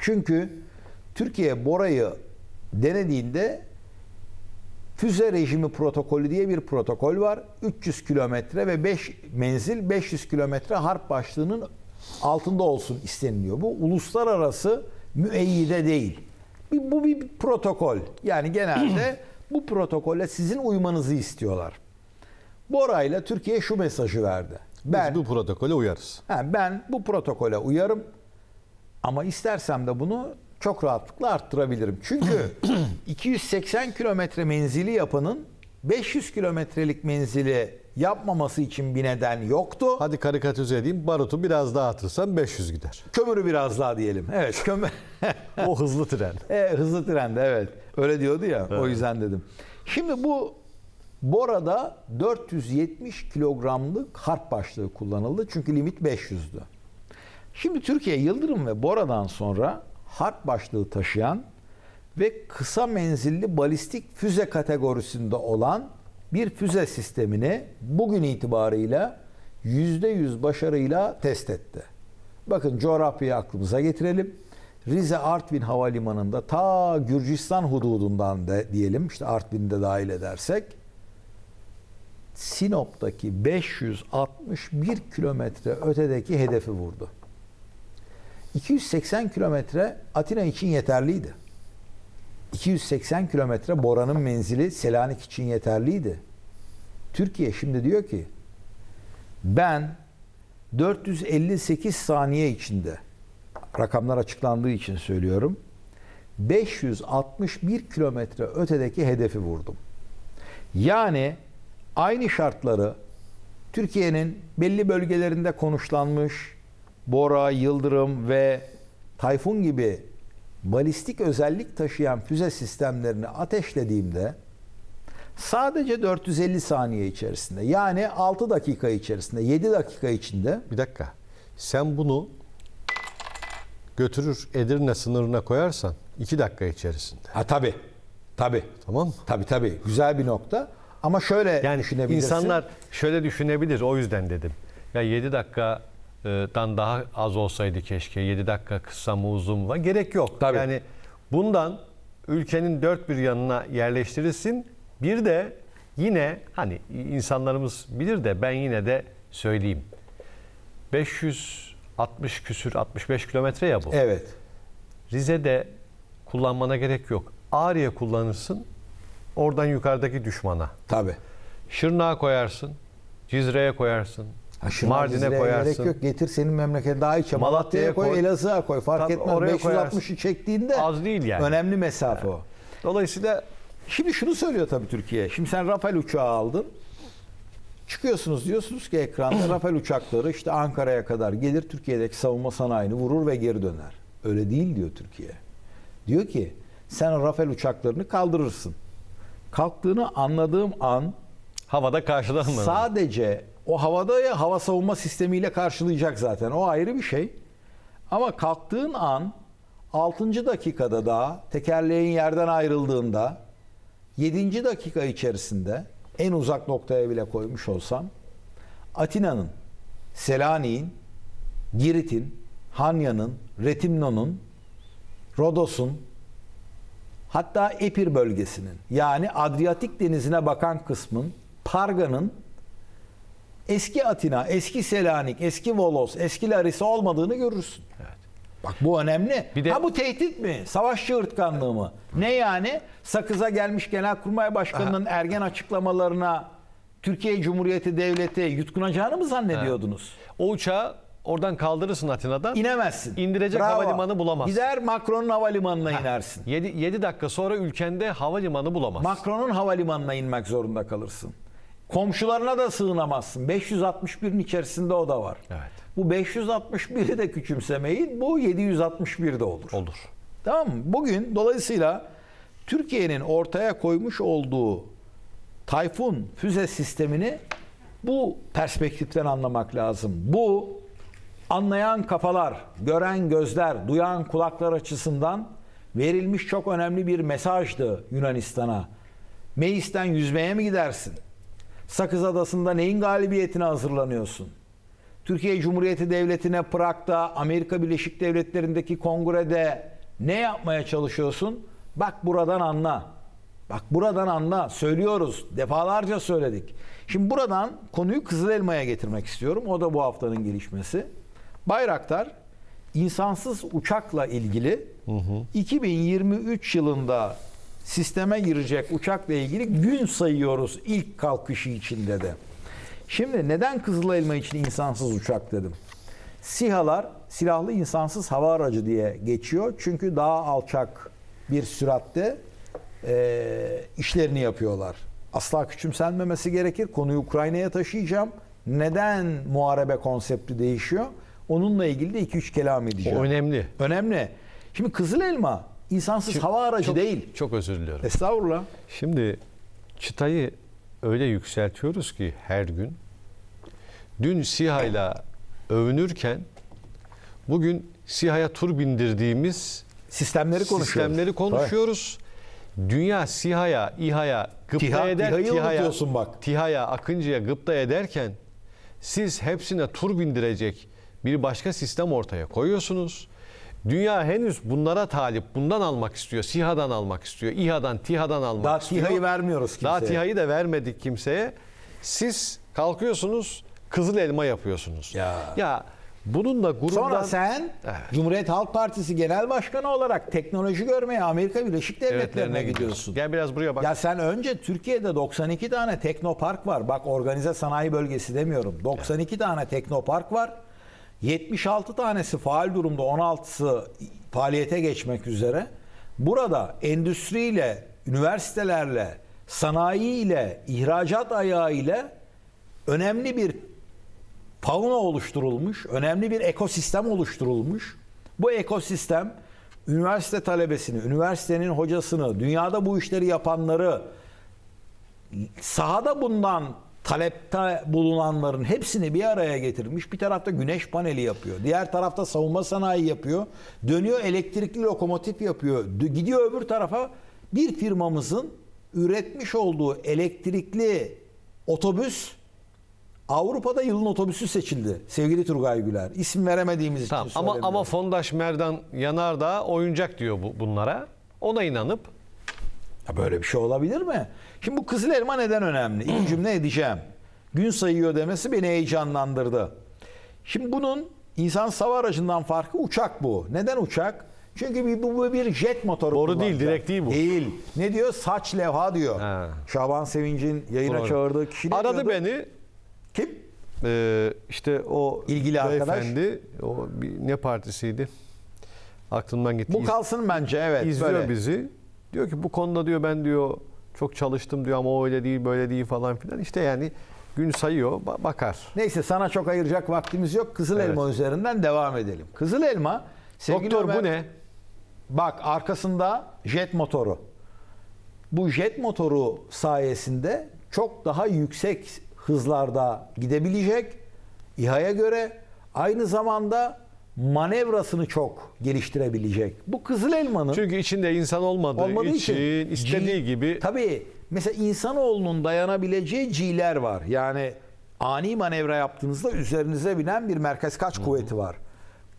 S2: Çünkü Türkiye Bora'yı denediğinde füze rejimi protokolü diye bir protokol var. 300 kilometre ve 5 menzil 500 kilometre harp başlığının altında olsun isteniliyor. Bu uluslararası müeyyide değil. bu bir protokol. Yani genelde bu protokole sizin uymanızı istiyorlar. Bora ile Türkiye şu mesajı verdi. Ben, Biz bu protokole uyarız. He, ben bu protokole uyarım ama istersem de bunu çok rahatlıkla arttırabilirim. Çünkü 280 kilometre menzili yapanın 500 kilometrelik menzili yapmaması için bir neden yoktu. Hadi karikatüze edeyim. Barutu biraz daha atırsan 500 gider. Kömürü biraz daha diyelim. Evet. Kömür. o hızlı tren. E, hızlı de evet. Öyle diyordu ya. Evet. O yüzden dedim. Şimdi bu Bora'da 470 kilogramlık harp başlığı kullanıldı. Çünkü limit 500'dü. Şimdi Türkiye Yıldırım ve Bora'dan sonra harp başlığı taşıyan ve kısa menzilli balistik füze kategorisinde olan bir füze sistemini bugün itibarıyla %100 başarıyla test etti. Bakın coğrafyayı aklımıza getirelim. Rize Artvin Havalimanı'nda ta Gürcistan hududundan da diyelim işte Artvin'de dahil edersek Sinop'taki 561 kilometre ötedeki hedefi vurdu. 280 kilometre Atina için yeterliydi. 280 kilometre Bora'nın menzili Selanik için yeterliydi. Türkiye şimdi diyor ki ben 458 saniye içinde rakamlar açıklandığı için söylüyorum. 561 kilometre ötedeki hedefi vurdum. Yani aynı şartları Türkiye'nin belli bölgelerinde konuşlanmış Bora, Yıldırım ve Tayfun gibi balistik özellik taşıyan füze sistemlerini ateşlediğimde sadece 450 saniye içerisinde yani 6 dakika içerisinde 7 dakika içinde bir dakika sen bunu
S1: götürür Edirne sınırına koyarsan 2 dakika içerisinde. Ha tabi. Tabi. Tamam mı? Tabi tabi. Güzel bir nokta. Ama şöyle yani düşünebilirsin. İnsanlar şöyle düşünebilir o yüzden dedim. Ya 7 dakika dan daha az olsaydı keşke. 7 dakika kısa mı uzun mu? Gerek yok. Tabii. Yani bundan ülkenin dört bir yanına yerleştirilsin. Bir de yine hani insanlarımız bilir de ben yine de söyleyeyim. 560 küsür 65 kilometre ya bu. Evet. Rize'de kullanmana gerek yok. Ağrı'ya kullanırsın. Oradan yukarıdaki düşmana. Tabi. Şırnağa koyarsın. Cizre'ye koyarsın. Ha, Mardin'e koyarsın. Gerek
S2: yok. Getir senin memleket daha içe. Malatya'ya koy, koy Elazığ'a koy. Fark tabii, etmez. 560'ı çektiğinde az değil yani. Önemli mesafe yani. o. Dolayısıyla şimdi şunu söylüyor tabii Türkiye. Şimdi sen Rafael uçağı aldın. Çıkıyorsunuz diyorsunuz ki ekranda Rafael uçakları işte Ankara'ya kadar gelir Türkiye'deki savunma sanayini vurur ve geri döner. Öyle değil diyor Türkiye. Diyor ki sen Rafael uçaklarını kaldırırsın kalktığını anladığım an
S1: havada karşılanmadı.
S2: Sadece o havada ya hava savunma sistemiyle karşılayacak zaten. O ayrı bir şey. Ama kalktığın an 6. dakikada daha tekerleğin yerden ayrıldığında 7. dakika içerisinde en uzak noktaya bile koymuş olsam Atina'nın, Selanik'in, Girit'in, Hanya'nın, Retimno'nun, Rodos'un, hatta Epir bölgesinin yani Adriyatik denizine bakan kısmın Parga'nın eski Atina, eski Selanik, eski Volos, eski Larisa olmadığını görürsün. Evet. Bak bu önemli. Bir de, ha bu tehdit mi? Savaşçı hırtkanlığı mı? Ne yani? Sakız'a gelmiş Genelkurmay Başkanı'nın Aha. ergen açıklamalarına Türkiye Cumhuriyeti Devleti yutkunacağını mı zannediyordunuz? Ha. O uçağı Oradan kaldırırsın Atina'dan İnemezsin. İndirecek Bravo. havalimanı bulamaz. Gider Macron'un havalimanına ha. inersin. 7, 7 dakika sonra ülkende havalimanı bulamaz. Macron'un havalimanına inmek zorunda kalırsın. Komşularına da sığınamazsın. 561'in içerisinde o da var. Evet. Bu 561'i de küçümsemeyin. Bu 761 de olur. Olur. Tamam mı? Bugün dolayısıyla Türkiye'nin ortaya koymuş olduğu Tayfun füze sistemini bu perspektiften anlamak lazım. Bu Anlayan kafalar, gören gözler, duyan kulaklar açısından verilmiş çok önemli bir mesajdı Yunanistan'a. Meis'ten yüzmeye mi gidersin? Sakız Adası'nda neyin galibiyetine hazırlanıyorsun? Türkiye Cumhuriyeti Devleti'ne Prag'da, Amerika Birleşik Devletleri'ndeki kongrede ne yapmaya çalışıyorsun? Bak buradan anla. Bak buradan anla. Söylüyoruz. Defalarca söyledik. Şimdi buradan konuyu Kızıl Elma'ya getirmek istiyorum. O da bu haftanın gelişmesi. Bayraktar insansız uçakla ilgili hı hı. 2023 yılında sisteme girecek uçakla ilgili gün sayıyoruz ilk kalkışı içinde de. Şimdi neden kızıl elma için insansız uçak dedim? SİHA'lar silahlı insansız hava aracı diye geçiyor. Çünkü daha alçak bir süratte e, işlerini yapıyorlar. Asla küçümsenmemesi gerekir. Konuyu Ukrayna'ya taşıyacağım. Neden muharebe konsepti değişiyor? Onunla ilgili de 2-3 kelam edeceğim. O önemli. Önemli. Şimdi Kızıl Elma insansız Şimdi, hava aracı çok, değil.
S1: Çok özür diliyorum.
S2: Estağfurullah. Şimdi çıtayı öyle yükseltiyoruz
S1: ki her gün. Dün SİHA'yla övünürken bugün SİHA'ya tur bindirdiğimiz sistemleri konuşuyoruz. Sistemleri konuşuyoruz. Tabii. Dünya SİHA'ya, İHA'ya, gıpta Tiha, eder. TİHA'ya, TİHA'ya, bak. TİHA'ya, Akıncı'ya gıpta ederken siz hepsine tur bindirecek bir başka sistem ortaya koyuyorsunuz. Dünya henüz bunlara talip, bundan almak istiyor, SİHA'dan almak istiyor, İHA'dan, TİHA'dan almak Daha istiyor. TİHA'yı vermiyoruz kimseye. Daha TİHA'yı da vermedik kimseye. Siz
S2: kalkıyorsunuz, kızıl
S1: elma yapıyorsunuz. Ya, ya Bununla gururdan... Sonra sen
S2: evet. Cumhuriyet Halk Partisi Genel Başkanı olarak teknoloji görmeye Amerika Birleşik Devletleri'ne gidiyorsun. Gel biraz buraya bak. Ya sen önce Türkiye'de 92 tane teknopark var. Bak organize sanayi bölgesi demiyorum. 92 evet. tane teknopark var. 76 tanesi faal durumda 16'sı faaliyete geçmek üzere. Burada endüstriyle, üniversitelerle, sanayi ile, ihracat ayağı ile önemli bir fauna oluşturulmuş, önemli bir ekosistem oluşturulmuş. Bu ekosistem üniversite talebesini, üniversitenin hocasını, dünyada bu işleri yapanları, sahada bundan talepte bulunanların hepsini bir araya getirmiş. Bir tarafta güneş paneli yapıyor. Diğer tarafta savunma sanayi yapıyor. Dönüyor elektrikli lokomotif yapıyor. Gidiyor öbür tarafa bir firmamızın üretmiş olduğu elektrikli otobüs Avrupa'da yılın otobüsü seçildi. Sevgili Turgay Güler. İsim veremediğimiz tamam, için söylemiyorum. Ama,
S1: ama Fondaş Merdan Yanardağ oyuncak diyor bu, bunlara. Ona inanıp.
S2: Ya böyle bir şey olabilir mi? Şimdi bu kızıl elma neden önemli? İlk cümle edeceğim. Gün sayıyor demesi beni heyecanlandırdı. Şimdi bunun insan sava aracından farkı uçak bu. Neden uçak? Çünkü bir, bu, bir jet motoru. Doğru değil, direkt değil bu. Değil. Ne diyor? Saç levha diyor. Ha. Şaban Sevinç'in yayına Doğru. çağırdığı kişi Aradı diyordu? beni. Kim? Ee, işte o ilgili arkadaş. O bir,
S1: ne partisiydi? Aklımdan gitti. Bu kalsın bence evet. İzliyor böyle. bizi. Diyor ki bu konuda diyor ben diyor çok çalıştım diyor ama o öyle değil böyle değil falan filan. İşte yani
S2: gün sayıyor bakar. Neyse sana çok ayıracak vaktimiz yok. Kızıl evet. elma üzerinden devam edelim. Kızıl elma Doktor Ömer, bu ne? Bak arkasında jet motoru. Bu jet motoru sayesinde çok daha yüksek hızlarda gidebilecek İHA'ya göre aynı zamanda manevrasını çok geliştirebilecek. Bu kızıl elmanın Çünkü içinde insan olmadığı, olmadığı için, için istediği gibi tabii mesela insanoğlunun dayanabileceği G'ler var. Yani ani manevra yaptığınızda üzerinize binen bir merkez kaç Hı. kuvveti var.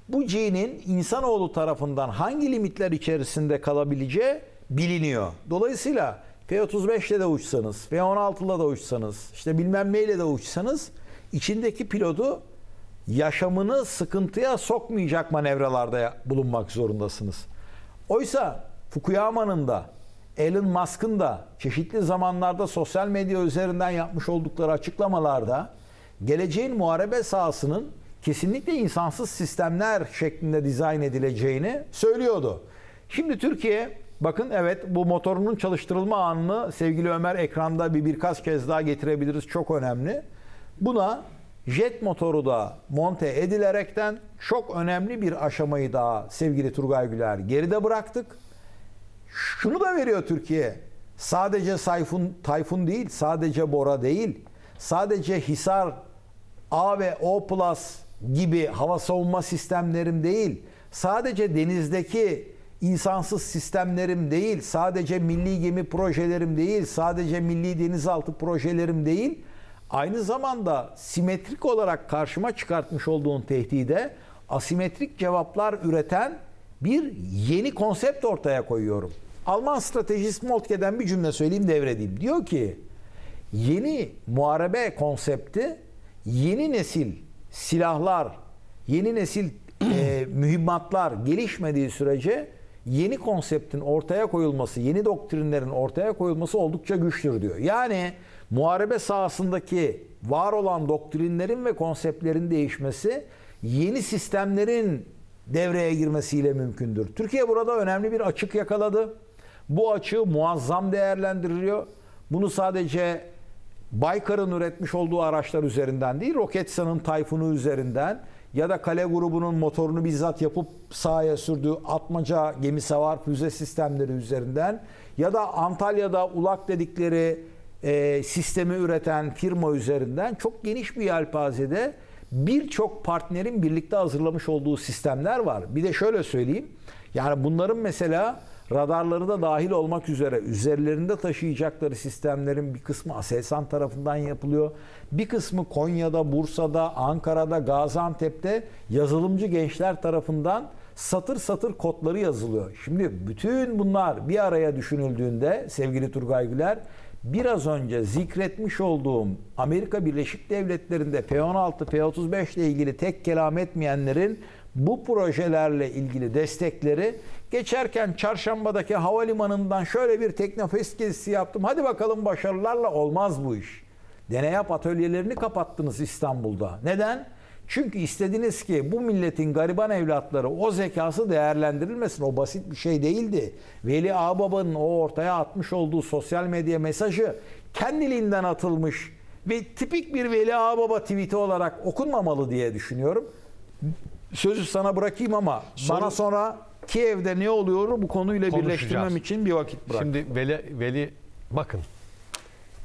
S2: Bu G'nin insanoğlu tarafından hangi limitler içerisinde kalabileceği biliniyor. Dolayısıyla F-35'le de uçsanız, F-16'la da uçsanız, işte bilmem neyle de uçsanız içindeki pilotu yaşamını sıkıntıya sokmayacak manevralarda bulunmak zorundasınız. Oysa Fukuyama'nın da Elon Musk'ın da çeşitli zamanlarda sosyal medya üzerinden yapmış oldukları açıklamalarda geleceğin muharebe sahasının kesinlikle insansız sistemler şeklinde dizayn edileceğini söylüyordu. Şimdi Türkiye bakın evet bu motorunun çalıştırılma anını sevgili Ömer ekranda bir birkaç kez daha getirebiliriz çok önemli. Buna jet motoru da monte edilerekten çok önemli bir aşamayı daha sevgili Turgay Güler geride bıraktık. Şunu da veriyor Türkiye. Sadece Sayfun, Tayfun değil, sadece Bora değil, sadece Hisar A ve O plus gibi hava savunma sistemlerim değil, sadece denizdeki insansız sistemlerim değil, sadece milli gemi projelerim değil, sadece milli denizaltı projelerim değil, aynı zamanda simetrik olarak karşıma çıkartmış olduğun tehdide asimetrik cevaplar üreten bir yeni konsept ortaya koyuyorum. Alman stratejist Moltke'den bir cümle söyleyeyim devredeyim. Diyor ki yeni muharebe konsepti yeni nesil silahlar, yeni nesil e, mühimmatlar gelişmediği sürece yeni konseptin ortaya koyulması, yeni doktrinlerin ortaya koyulması oldukça güçtür diyor. Yani muharebe sahasındaki var olan doktrinlerin ve konseptlerin değişmesi yeni sistemlerin devreye girmesiyle mümkündür. Türkiye burada önemli bir açık yakaladı. Bu açığı muazzam değerlendiriyor. Bunu sadece Baykar'ın üretmiş olduğu araçlar üzerinden değil, Roketsan'ın Tayfun'u üzerinden ya da kale grubunun motorunu bizzat yapıp sahaya sürdüğü atmaca gemi savar füze sistemleri üzerinden ya da Antalya'da ulak dedikleri e, sistemi üreten firma üzerinden çok geniş bir yelpazede birçok partnerin birlikte hazırlamış olduğu sistemler var. Bir de şöyle söyleyeyim. Yani bunların mesela radarları da dahil olmak üzere üzerlerinde taşıyacakları sistemlerin bir kısmı Aselsan tarafından yapılıyor. Bir kısmı Konya'da, Bursa'da, Ankara'da, Gaziantep'te yazılımcı gençler tarafından satır satır kodları yazılıyor. Şimdi bütün bunlar bir araya düşünüldüğünde sevgili Turgay Güler biraz önce zikretmiş olduğum Amerika Birleşik Devletleri'nde F-16, F-35 ile ilgili tek kelam etmeyenlerin bu projelerle ilgili destekleri geçerken çarşambadaki havalimanından şöyle bir teknofest gezisi yaptım. Hadi bakalım başarılarla olmaz bu iş. Deneyap atölyelerini kapattınız İstanbul'da. Neden? Çünkü istediniz ki bu milletin gariban evlatları o zekası değerlendirilmesin. O basit bir şey değildi. Veli Ağbaba'nın o ortaya atmış olduğu sosyal medya mesajı kendiliğinden atılmış ve tipik bir Veli Ağbaba tweet'i olarak okunmamalı diye düşünüyorum. Sözü sana bırakayım ama Soru... bana sonra Kiev'de ne oluyor bu konuyla birleştirmem için bir vakit bırak.
S1: Şimdi Veli, Veli bakın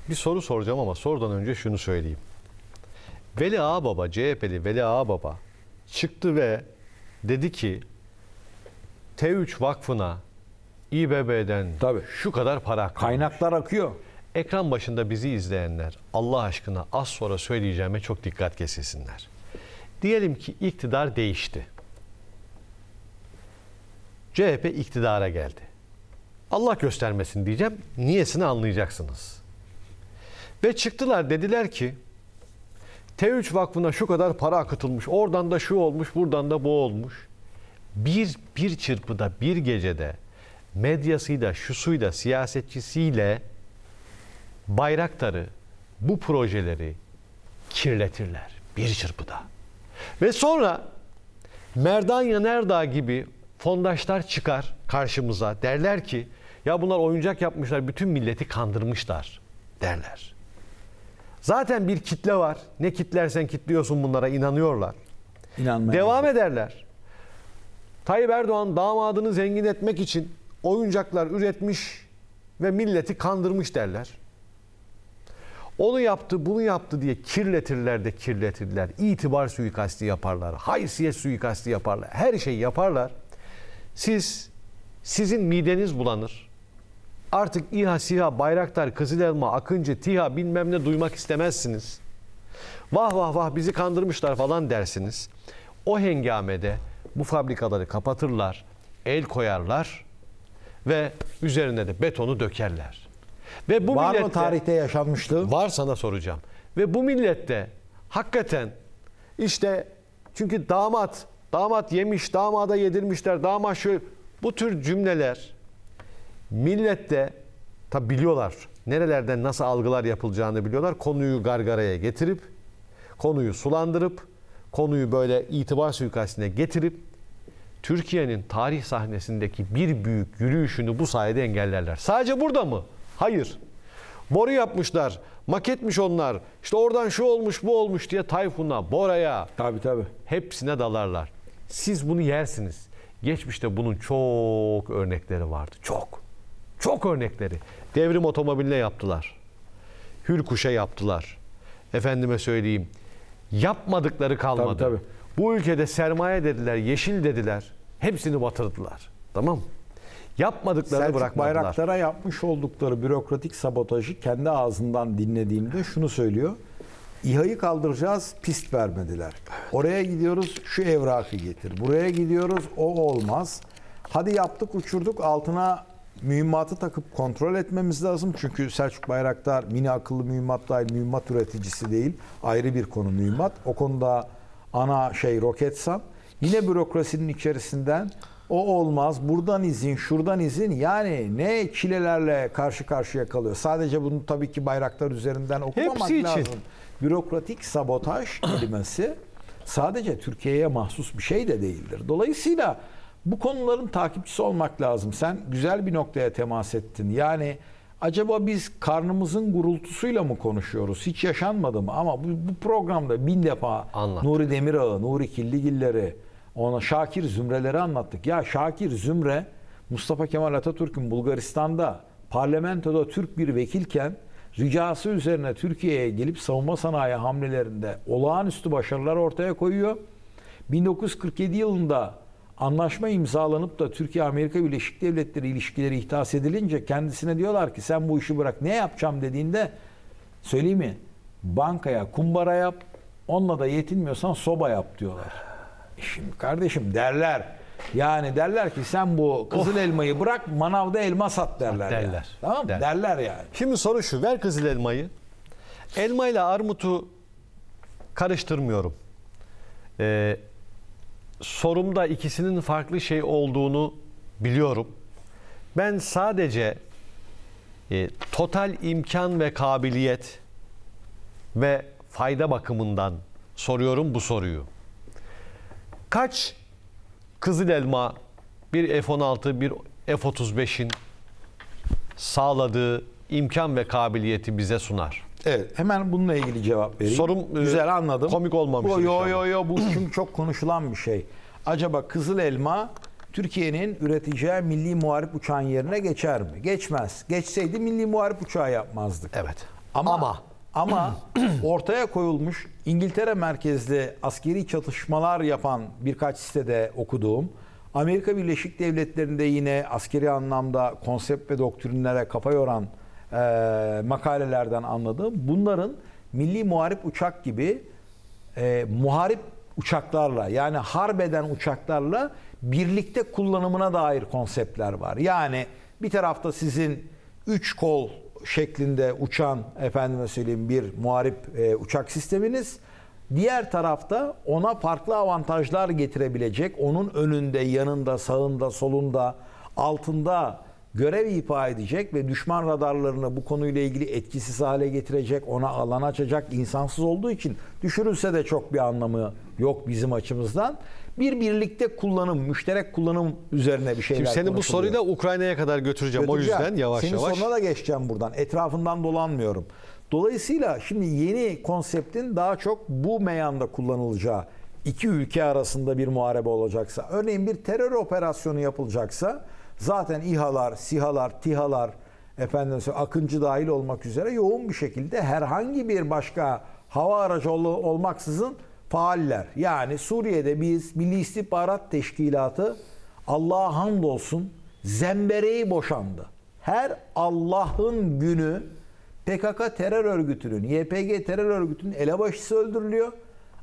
S1: bir soru soracağım ama sorudan önce şunu söyleyeyim. Veli Ağbaba, CHP'li Veli Ağbaba çıktı ve dedi ki T3 Vakfı'na İBB'den Tabii. şu kadar para akıyor. Kaynaklar akıyor. Ekran başında bizi izleyenler Allah aşkına az sonra söyleyeceğime çok dikkat kesilsinler. Diyelim ki iktidar değişti. CHP iktidara geldi. Allah göstermesin diyeceğim. Niyesini anlayacaksınız. Ve çıktılar dediler ki T3 Vakfı'na şu kadar para akıtılmış. Oradan da şu olmuş, buradan da bu olmuş. Bir, bir çırpıda, bir gecede medyasıyla, şusuyla, siyasetçisiyle Bayraktar'ı, bu projeleri kirletirler. Bir çırpıda. Ve sonra Merdan Yanerdağ gibi fondaşlar çıkar karşımıza. Derler ki ya bunlar oyuncak yapmışlar, bütün milleti kandırmışlar derler. Zaten bir kitle var. Ne kitlersen kitliyorsun bunlara inanıyorlar. İnanmayın. Devam ederler. Tayyip Erdoğan damadını zengin etmek için oyuncaklar üretmiş ve milleti kandırmış derler. Onu yaptı, bunu yaptı diye kirletirler de kirletirler. İtibar suikasti yaparlar. Haysiyet suikasti yaparlar. Her şeyi yaparlar. Siz, sizin mideniz bulanır. Artık İHA, SİHA, Bayraktar, Kızılelma, Akıncı, TİHA bilmem ne duymak istemezsiniz. Vah vah vah bizi kandırmışlar falan dersiniz. O hengamede bu fabrikaları kapatırlar, el koyarlar ve üzerine de betonu dökerler. Ve bu var millette, mı tarihte yaşanmıştı? Var sana soracağım. Ve bu millette hakikaten işte çünkü damat, damat yemiş, damada yedirmişler, damat şöyle bu tür cümleler Millette tabi biliyorlar nerelerden nasıl algılar yapılacağını biliyorlar. Konuyu gargaraya getirip, konuyu sulandırıp, konuyu böyle itibar suikastine getirip Türkiye'nin tarih sahnesindeki bir büyük yürüyüşünü bu sayede engellerler. Sadece burada mı? Hayır. Boru yapmışlar, maketmiş onlar. İşte oradan şu olmuş, bu olmuş diye Tayfun'a, Bora'ya. Tabii tabii. Hepsine dalarlar. Siz bunu yersiniz. Geçmişte bunun çok örnekleri vardı. Çok. Çok örnekleri. Devrim otomobille yaptılar. Hürkuş'a yaptılar. Efendime söyleyeyim. Yapmadıkları kalmadı. Tabii, tabii. Bu ülkede sermaye dediler, yeşil dediler. Hepsini batırdılar. Tamam mı?
S2: Yapmadıklarını Selçuk bırakmadılar. Bayraktar'a yapmış oldukları bürokratik sabotajı kendi ağzından dinlediğimde şunu söylüyor. İHA'yı kaldıracağız, pist vermediler. Oraya gidiyoruz, şu evrakı getir. Buraya gidiyoruz, o olmaz. Hadi yaptık, uçurduk, altına mühimmatı takıp kontrol etmemiz lazım. Çünkü Selçuk Bayraktar mini akıllı mühimmat dahil mühimmat üreticisi değil. Ayrı bir konu mühimmat. O konuda ana şey roketsan yine bürokrasinin içerisinden o olmaz, buradan izin, şuradan izin yani ne çilelerle karşı karşıya kalıyor. Sadece bunu tabii ki bayraklar üzerinden okumamak Hepsi için. lazım. Bürokratik sabotaj kelimesi sadece Türkiye'ye mahsus bir şey de değildir. Dolayısıyla bu konuların takipçisi olmak lazım. Sen güzel bir noktaya temas ettin. Yani acaba biz karnımızın gurultusuyla mı konuşuyoruz? Hiç yaşanmadı mı? Ama bu, bu programda bin defa Anlattık. Nuri Demirağı, Nuri Killigilleri, ona Şakir Zümreleri anlattık. Ya Şakir Zümre Mustafa Kemal Atatürk'ün Bulgaristan'da parlamentoda Türk bir vekilken ricası üzerine Türkiye'ye gelip savunma sanayi hamlelerinde olağanüstü başarılar ortaya koyuyor. 1947 yılında anlaşma imzalanıp da Türkiye-Amerika Birleşik Devletleri ilişkileri ihtas edilince kendisine diyorlar ki sen bu işi bırak ne yapacağım dediğinde söyleyeyim mi bankaya kumbara yap onunla da yetinmiyorsan soba yap diyorlar. E şimdi kardeşim derler yani derler ki sen bu kızıl of. Oh. elmayı bırak manavda elma sat derler. Derler. Yani. Tamam derler. derler yani. Şimdi soru şu ver kızıl elmayı. Elmayla armutu
S1: karıştırmıyorum. Ee, sorumda ikisinin farklı şey olduğunu biliyorum. Ben sadece e, total imkan ve kabiliyet ve fayda bakımından soruyorum bu soruyu. Kaç Kızıl Elma bir F-16 bir F-35'in sağladığı imkan ve kabiliyeti bize sunar?
S2: Evet, hemen bununla ilgili cevap vereyim. Sorum e, güzel anladım. Komik olmamış. Yo şey yo yo, yo bu çünkü çok konuşulan bir şey. Acaba kızıl elma Türkiye'nin üreteceği milli muharip uçağın yerine geçer mi? Geçmez. Geçseydi milli muharip uçağı yapmazdık. Evet. Ama ama, ama ortaya koyulmuş İngiltere merkezli askeri çatışmalar yapan birkaç sitede okuduğum Amerika Birleşik Devletleri'nde yine askeri anlamda konsept ve doktrinlere kafa yoran e, makalelerden anladığım bunların milli muharip uçak gibi e, muharip uçaklarla yani harbeden uçaklarla birlikte kullanımına dair konseptler var. Yani bir tarafta sizin üç kol şeklinde uçan efendime söyleyeyim bir muharip e, uçak sisteminiz. Diğer tarafta ona farklı avantajlar getirebilecek, onun önünde, yanında, sağında, solunda, altında görev ifa edecek ve düşman radarlarını bu konuyla ilgili etkisiz hale getirecek, ona alan açacak insansız olduğu için düşürülse de çok bir anlamı yok bizim açımızdan. Bir birlikte kullanım, müşterek kullanım üzerine bir şeyler Şimdi senin bu soruyu da Ukrayna'ya kadar götüreceğim, götüreceğim. o yüzden yavaş senin yavaş. Senin sonuna da geçeceğim buradan. Etrafından dolanmıyorum. Dolayısıyla şimdi yeni konseptin daha çok bu meyanda kullanılacağı iki ülke arasında bir muharebe olacaksa, örneğin bir terör operasyonu yapılacaksa Zaten İHA'lar, SİHA'lar, TİHA'lar, efendim Akıncı dahil olmak üzere yoğun bir şekilde herhangi bir başka hava aracı olmaksızın faaller. Yani Suriye'de biz Milli İstihbarat Teşkilatı Allah'a hamdolsun zembereği boşandı. Her Allah'ın günü PKK terör örgütünün, YPG terör örgütünün elebaşısı öldürülüyor.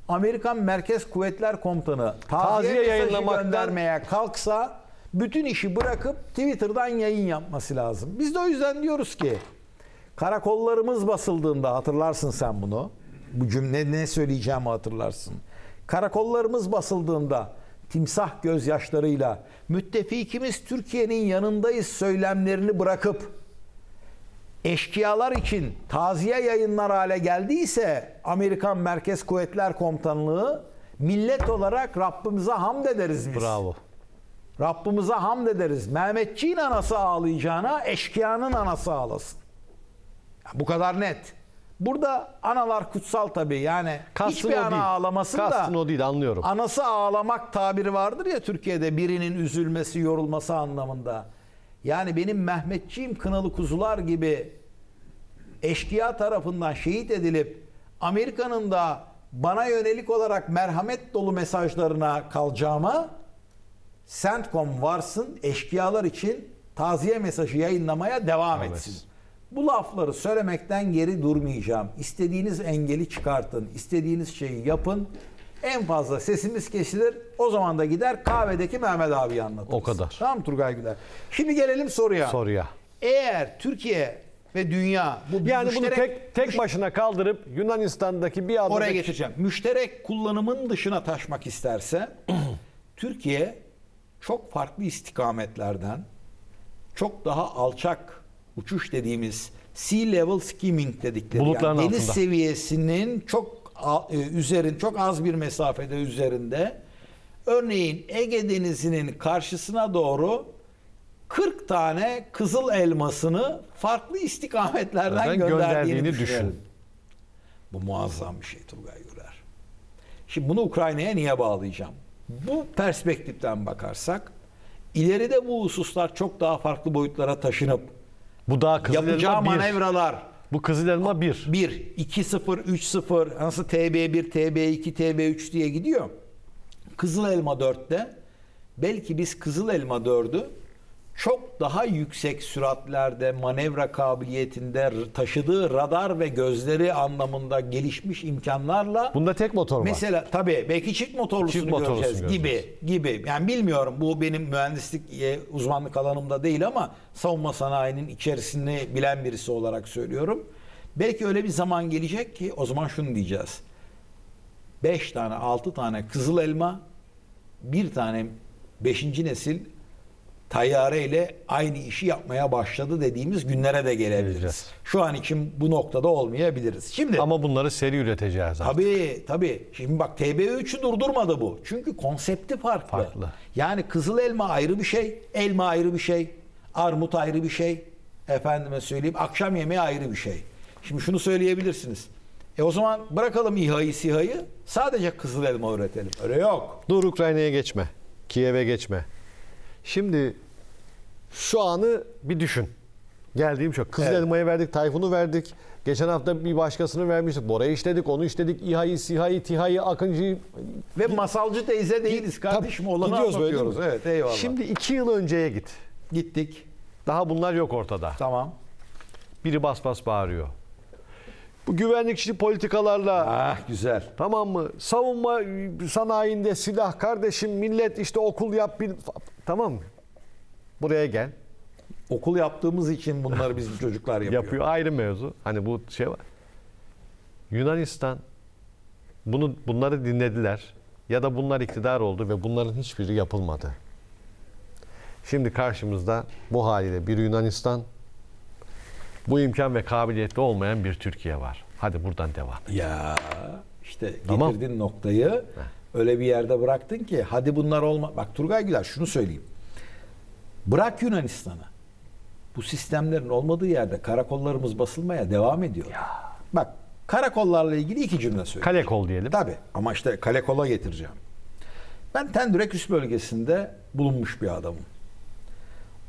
S2: Amerikan Merkez Kuvvetler Komutanı taziye, taziye yayınlamaktan göndermeye kalksa bütün işi bırakıp Twitter'dan yayın yapması lazım. Biz de o yüzden diyoruz ki karakollarımız basıldığında hatırlarsın sen bunu. Bu cümle ne söyleyeceğimi hatırlarsın. Karakollarımız basıldığında timsah gözyaşlarıyla müttefikimiz Türkiye'nin yanındayız söylemlerini bırakıp eşkıyalar için taziye yayınlar hale geldiyse Amerikan Merkez Kuvvetler Komutanlığı millet olarak Rabbimize hamd ederiz biz. Bravo. Rabbimize hamd ederiz. Mehmetçiğin anası ağlayacağına eşkıyanın anası ağlasın. Ya bu kadar net. Burada analar kutsal tabii. Yani Kastın hiçbir ana değil. ağlamasın Kastın da. o değil anlıyorum. Anası ağlamak tabiri vardır ya Türkiye'de birinin üzülmesi, yorulması anlamında. Yani benim Mehmetçiğim kınalı kuzular gibi eşkıya tarafından şehit edilip Amerika'nın da bana yönelik olarak merhamet dolu mesajlarına kalacağıma Sentcom varsın eşkıyalar için taziye mesajı yayınlamaya devam evet. etsin. Bu lafları söylemekten geri durmayacağım. İstediğiniz engeli çıkartın, istediğiniz şeyi yapın. En fazla sesimiz kesilir. O zaman da gider kahvedeki Mehmet abi anlatırız. O kadar. Tamam Turgay Güler? Şimdi gelelim soruya. Soruya. Eğer Türkiye ve dünya bu yani müşterek, bunu tek tek başına kaldırıp Yunanistan'daki bir adımda oraya geçeceğim. Müşterek kullanımın dışına taşmak isterse Türkiye çok farklı istikametlerden çok daha alçak uçuş dediğimiz sea level skimming dedikleri Bulutların yani deniz altında. seviyesinin çok e, üzerin çok az bir mesafede üzerinde örneğin Ege Denizi'nin karşısına doğru 40 tane kızıl elmasını farklı istikametlerden Zaten gönderdiğini, gönderdiğini düşün. Bu muazzam bir şey Turgay Güler. Şimdi bunu Ukrayna'ya niye bağlayacağım? Bu perspektiften bakarsak ileride bu hususlar çok daha farklı boyutlara taşınıp bu daha kızıl yapacağı elma bir. manevralar Bu kızıl elma bir. 1, 2-0, 3-0 nasıl TB1, TB2, TB3 diye gidiyor. Kızıl elma 4'te belki biz kızıl elma 4'ü çok daha yüksek süratlerde, manevra kabiliyetinde, taşıdığı radar ve gözleri anlamında gelişmiş imkanlarla
S1: Bunda tek motor var. Mesela
S2: tabii belki çift motorlusunu, Çift motorlusunu göreceğiz, göreceğiz. gibi gibi. Yani bilmiyorum bu benim mühendislik e, uzmanlık alanımda değil ama savunma sanayinin içerisini bilen birisi olarak söylüyorum. Belki öyle bir zaman gelecek ki o zaman şunu diyeceğiz. 5 tane, 6 tane kızıl elma, bir tane 5. nesil tayyare ile aynı işi yapmaya başladı dediğimiz günlere de gelebiliriz. Şu an için bu noktada olmayabiliriz. Şimdi Ama bunları seri üreteceğiz artık. Tabii tabii. Şimdi bak TB3'ü durdurmadı bu. Çünkü konsepti farklı. Farklı. Yani kızıl elma ayrı bir şey, elma ayrı bir şey, armut ayrı bir şey. Efendime söyleyeyim akşam yemeği ayrı bir şey. Şimdi şunu söyleyebilirsiniz. E o zaman bırakalım İHA'yı SİHA'yı sadece kızıl elma üretelim. Öyle yok. Dur Ukrayna'ya geçme. Kiev'e
S1: geçme. Şimdi şu anı bir düşün. Geldiğim çok. Kızıl evet. elmayı verdik, Tayfun'u verdik. Geçen hafta bir başkasını vermiştik. Bora'yı işledik, onu işledik.
S2: İHA'yı, SİHA'yı, TİHA'yı, Akıncı'yı... Ve masalcı teyze değiliz kardeşim. Tabii, Olanı gidiyoruz anlatıyoruz. Böyle evet eyvallah. Şimdi
S1: iki yıl önceye git. Gittik. Daha bunlar yok ortada. Tamam. Biri bas bas bağırıyor. Bu güvenlikçi politikalarla Ah güzel. tamam mı? Savunma sanayinde silah kardeşim millet işte okul yap bil... tamam mı? Buraya gel. Okul yaptığımız için bunları bizim çocuklar yapıyor. yapıyor. Ayrı mevzu. Hani bu şey var. Yunanistan bunu bunları dinlediler ya da bunlar iktidar oldu ve bunların hiçbiri yapılmadı. Şimdi karşımızda bu haliyle bir Yunanistan bu imkan ve kabiliyette olmayan bir Türkiye var. Hadi buradan devam.
S2: Ya işte tamam. getirdin noktayı Heh. öyle bir yerde bıraktın ki hadi bunlar olma. Bak Turgay Güler şunu söyleyeyim. Bırak Yunanistan'ı. Bu sistemlerin olmadığı yerde karakollarımız basılmaya devam ediyor. Ya. Bak karakollarla ilgili iki cümle söyleyeyim. Kalekol diyelim. Tabii ama işte kalekola getireceğim. Ben Tendürek Üst bölgesinde bulunmuş bir adamım.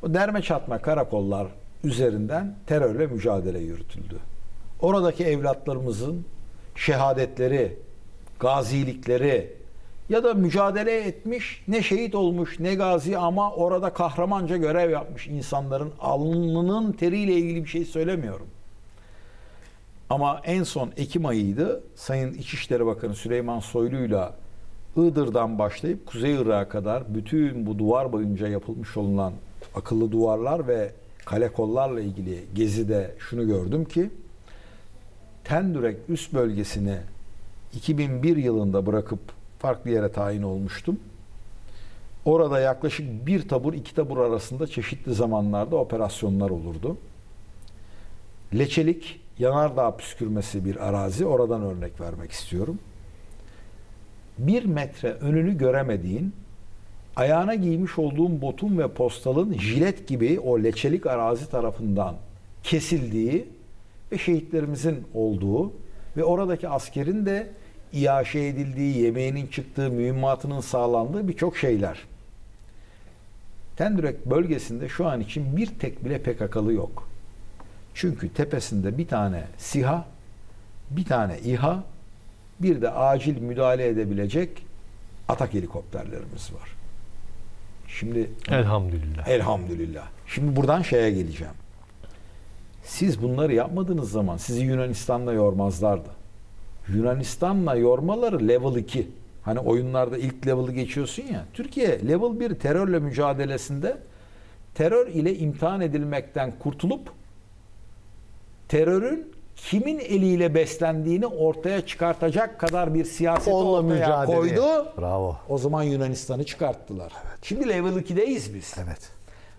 S2: O derme çatma karakollar üzerinden terörle mücadele yürütüldü. Oradaki evlatlarımızın şehadetleri, gazilikleri ya da mücadele etmiş, ne şehit olmuş, ne gazi ama orada kahramanca görev yapmış insanların alnının teriyle ilgili bir şey söylemiyorum. Ama en son Ekim ayıydı. Sayın İçişleri Bakanı Süleyman Soylu'yla Iğdır'dan başlayıp Kuzey Irak'a kadar bütün bu duvar boyunca yapılmış olunan akıllı duvarlar ve kale kollarla ilgili gezide şunu gördüm ki Tendürek üst bölgesini 2001 yılında bırakıp farklı yere tayin olmuştum. Orada yaklaşık bir tabur iki tabur arasında çeşitli zamanlarda operasyonlar olurdu. Leçelik yanardağ püskürmesi bir arazi. Oradan örnek vermek istiyorum. Bir metre önünü göremediğin ayağına giymiş olduğum botun ve postalın jilet gibi o leçelik arazi tarafından kesildiği ve şehitlerimizin olduğu ve oradaki askerin de iaşe edildiği, yemeğinin çıktığı, mühimmatının sağlandığı birçok şeyler. Tendürek bölgesinde şu an için bir tek bile PKK'lı yok. Çünkü tepesinde bir tane SİHA, bir tane İHA, bir de acil müdahale edebilecek atak helikopterlerimiz var. Şimdi elhamdülillah. Elhamdülillah. Şimdi buradan şeye geleceğim. Siz bunları yapmadığınız zaman sizi Yunanistan'la yormazlardı. Yunanistan'la yormaları level 2. Hani oyunlarda ilk level'ı geçiyorsun ya. Türkiye level 1 terörle mücadelesinde terör ile imtihan edilmekten kurtulup terörün kimin eliyle beslendiğini ortaya çıkartacak kadar bir siyaset Onunla ortaya mücadele. koydu. Bravo. O zaman Yunanistan'ı çıkarttılar. Evet. Şimdi level 2'deyiz biz. Evet.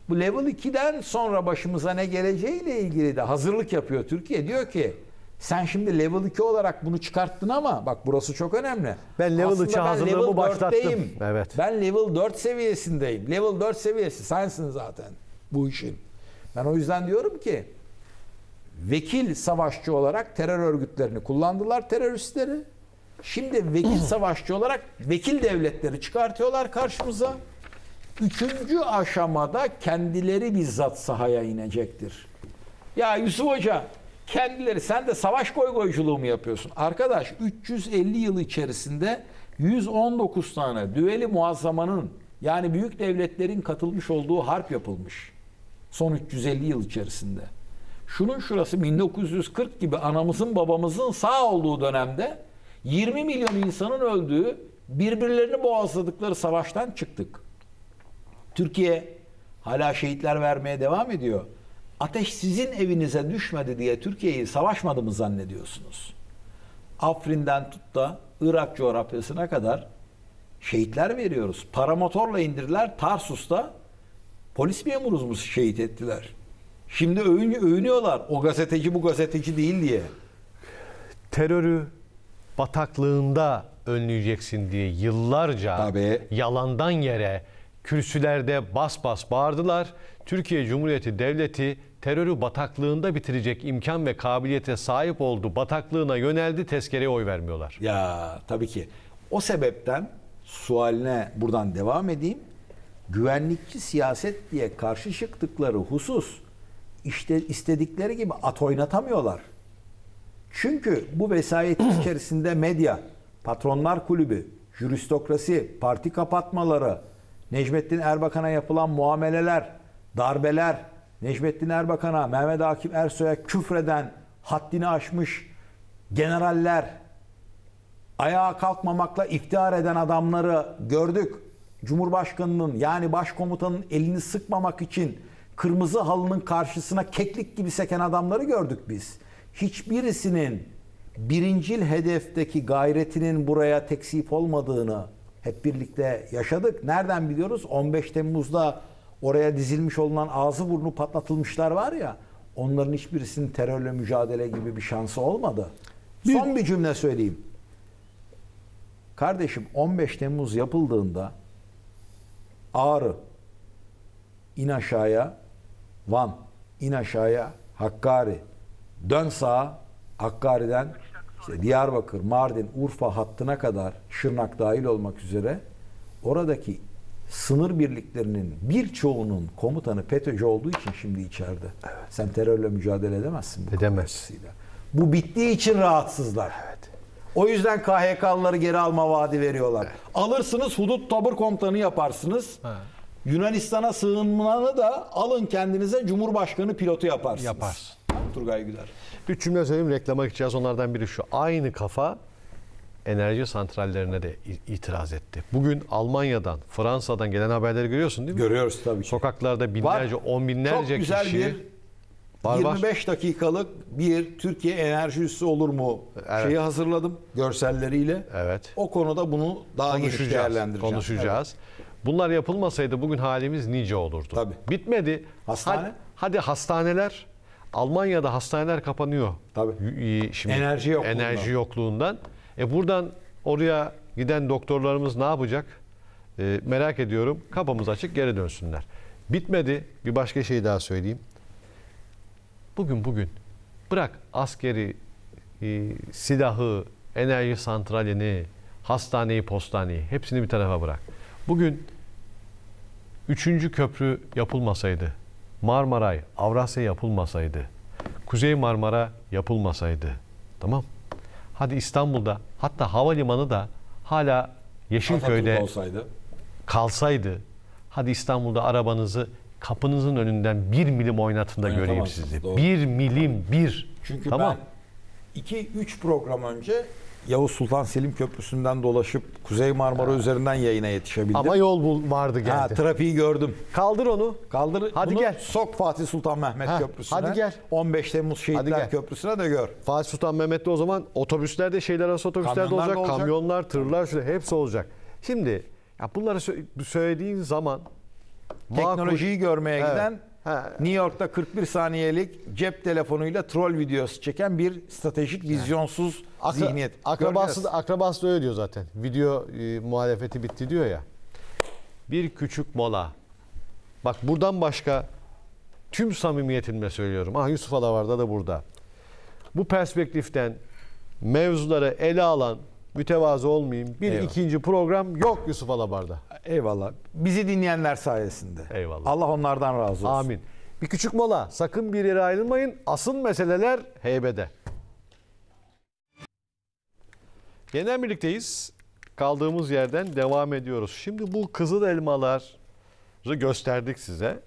S2: Bu level 2'den sonra başımıza ne geleceğiyle ilgili de hazırlık yapıyor Türkiye. Diyor ki sen şimdi level 2 olarak bunu çıkarttın ama bak burası çok önemli. Ben level Aslında 3'e hazırlığımı başlattım. Evet. Ben level 4 seviyesindeyim. Level 4 seviyesi sensin zaten bu işin. Ben o yüzden diyorum ki vekil savaşçı olarak terör örgütlerini kullandılar teröristleri. Şimdi vekil savaşçı olarak vekil devletleri çıkartıyorlar karşımıza. Üçüncü aşamada kendileri bizzat sahaya inecektir. Ya Yusuf Hoca kendileri sen de savaş koygoyculuğu mu yapıyorsun? Arkadaş 350 yıl içerisinde 119 tane düeli muazzamanın yani büyük devletlerin katılmış olduğu harp yapılmış. Son 350 yıl içerisinde şunun şurası 1940 gibi anamızın babamızın sağ olduğu dönemde 20 milyon insanın öldüğü birbirlerini boğazladıkları savaştan çıktık. Türkiye hala şehitler vermeye devam ediyor. Ateş sizin evinize düşmedi diye Türkiye'yi savaşmadı mı zannediyorsunuz? Afrin'den tut da Irak coğrafyasına kadar şehitler veriyoruz. Paramotorla indirdiler. Tarsus'ta polis memurumuzu şehit ettiler. Şimdi övün, övünüyorlar. O gazeteci bu gazeteci değil diye. Terörü
S1: bataklığında önleyeceksin diye yıllarca Tabii. yalandan yere kürsülerde bas bas bağırdılar. Türkiye Cumhuriyeti Devleti terörü bataklığında bitirecek imkan ve kabiliyete sahip oldu. Bataklığına yöneldi, tezkereye oy vermiyorlar.
S2: Ya tabii ki. O sebepten sualine buradan devam edeyim. Güvenlikçi siyaset diye karşı çıktıkları husus işte istedikleri gibi at oynatamıyorlar. Çünkü bu vesayet içerisinde medya, patronlar kulübü, jüristokrasi, parti kapatmaları, Necmettin Erbakan'a yapılan muameleler, darbeler, Necmettin Erbakan'a, Mehmet Akif Ersoy'a küfreden, haddini aşmış generaller, ayağa kalkmamakla iftihar eden adamları gördük. Cumhurbaşkanının yani başkomutanın elini sıkmamak için kırmızı halının karşısına keklik gibi seken adamları gördük biz. Hiçbirisinin birincil hedefteki gayretinin buraya teksip olmadığını hep birlikte yaşadık. Nereden biliyoruz? 15 Temmuz'da oraya dizilmiş olunan ağzı burnu patlatılmışlar var ya onların hiçbirisinin terörle mücadele gibi bir şansı olmadı. Bir... Son bir cümle söyleyeyim. Kardeşim 15 Temmuz yapıldığında Ağrı in aşağıya Van, in aşağıya Hakkari, dön sağa Hakkari'den işte Diyarbakır, Mardin, Urfa hattına kadar Şırnak dahil olmak üzere oradaki sınır birliklerinin birçoğunun komutanı FETÖ'cü olduğu için şimdi içeride. Evet. Sen terörle mücadele edemezsin. Bu Edemezsin. Bu bittiği için rahatsızlar. Evet. O yüzden KHK'lıları geri alma vaadi veriyorlar. Evet. Alırsınız hudut tabur komutanı yaparsınız. Evet. Yunanistan'a sığınmanı da alın kendinize Cumhurbaşkanı pilotu yaparsınız. Yaparsın. Turgay Güler.
S1: Bir cümle söyleyeyim reklama gideceğiz. Onlardan biri şu. Aynı kafa enerji santrallerine de itiraz etti. Bugün Almanya'dan, Fransa'dan gelen haberleri görüyorsun değil mi? Görüyoruz tabii ki. Sokaklarda binlerce, var. on binlerce kişi. Çok güzel kişi, bir var, 25
S2: var. dakikalık bir Türkiye enerji üssü olur mu evet. şeyi hazırladım görselleriyle. Evet. O konuda bunu daha geniş değerlendireceğiz. Konuşacağız. Evet. Bunlar yapılmasaydı
S1: bugün halimiz nice olurdu. Tabii. Bitmedi. Hastane. Hadi, hadi hastaneler. Almanya'da hastaneler kapanıyor. Tabii. Şimdi enerji yokluğundan. Enerji yokluğundan. E buradan oraya giden doktorlarımız ne yapacak? E, merak ediyorum. Kapımız açık geri dönsünler. Bitmedi. Bir başka şey daha söyleyeyim. Bugün bugün bırak askeri e, silahı, enerji santralini, hastaneyi, postaneyi hepsini bir tarafa bırak. Bugün Üçüncü köprü yapılmasaydı, Marmaray, Avrasya yapılmasaydı, Kuzey Marmara yapılmasaydı, tamam. Hadi İstanbul'da, hatta havalimanı da hala Yeşilköy'de olsaydı. kalsaydı, hadi İstanbul'da arabanızı kapınızın önünden bir milim oynatın da göreyim sizi. Doğru. Bir
S2: milim, bir. Çünkü tamam. ben iki, üç program önce Yavuz Sultan Selim Köprüsü'nden dolaşıp Kuzey Marmara üzerinden yayına yetişebildim. Ama yol bul vardı geldi. Ha, trafiği gördüm. Kaldır onu. Kaldır. Hadi bunu gel. Sok Fatih Sultan Mehmet Ha, Köprüsü'ne. hadi gel.
S1: 15 Temmuz Hadi gel. Şehitler Köprüsü'ne de gör. Fatih Sultan Mehmet'te o zaman otobüsler de şeyler arası otobüslerde Kamyonlar olacak, olacak. Kamyonlar, tırlar şöyle hepsi olacak. Şimdi ya bunları söylediğin zaman
S2: makul- Teknolojiyi görmeye Evet. giden Ha. New York'ta 41 saniyelik cep telefonuyla troll videosu çeken bir stratejik vizyonsuz Akra, zihniyet. Akrabası Göreceğiz. da,
S1: akrabası da öyle diyor zaten. Video e, muhalefeti bitti diyor ya. Bir küçük mola. Bak buradan başka tüm samimiyetimle söylüyorum. Ah Yusuf Alavar'da da burada. Bu perspektiften mevzuları ele alan mütevazı olmayayım. Bir Eyvallah. ikinci program yok Yusuf Alabar'da. Eyvallah. Bizi dinleyenler sayesinde. Eyvallah. Allah onlardan razı olsun. Amin. Bir küçük mola. Sakın bir yere ayrılmayın. Asıl meseleler heybede. Yeniden birlikteyiz. Kaldığımız yerden devam ediyoruz. Şimdi bu kızıl elmaları gösterdik size.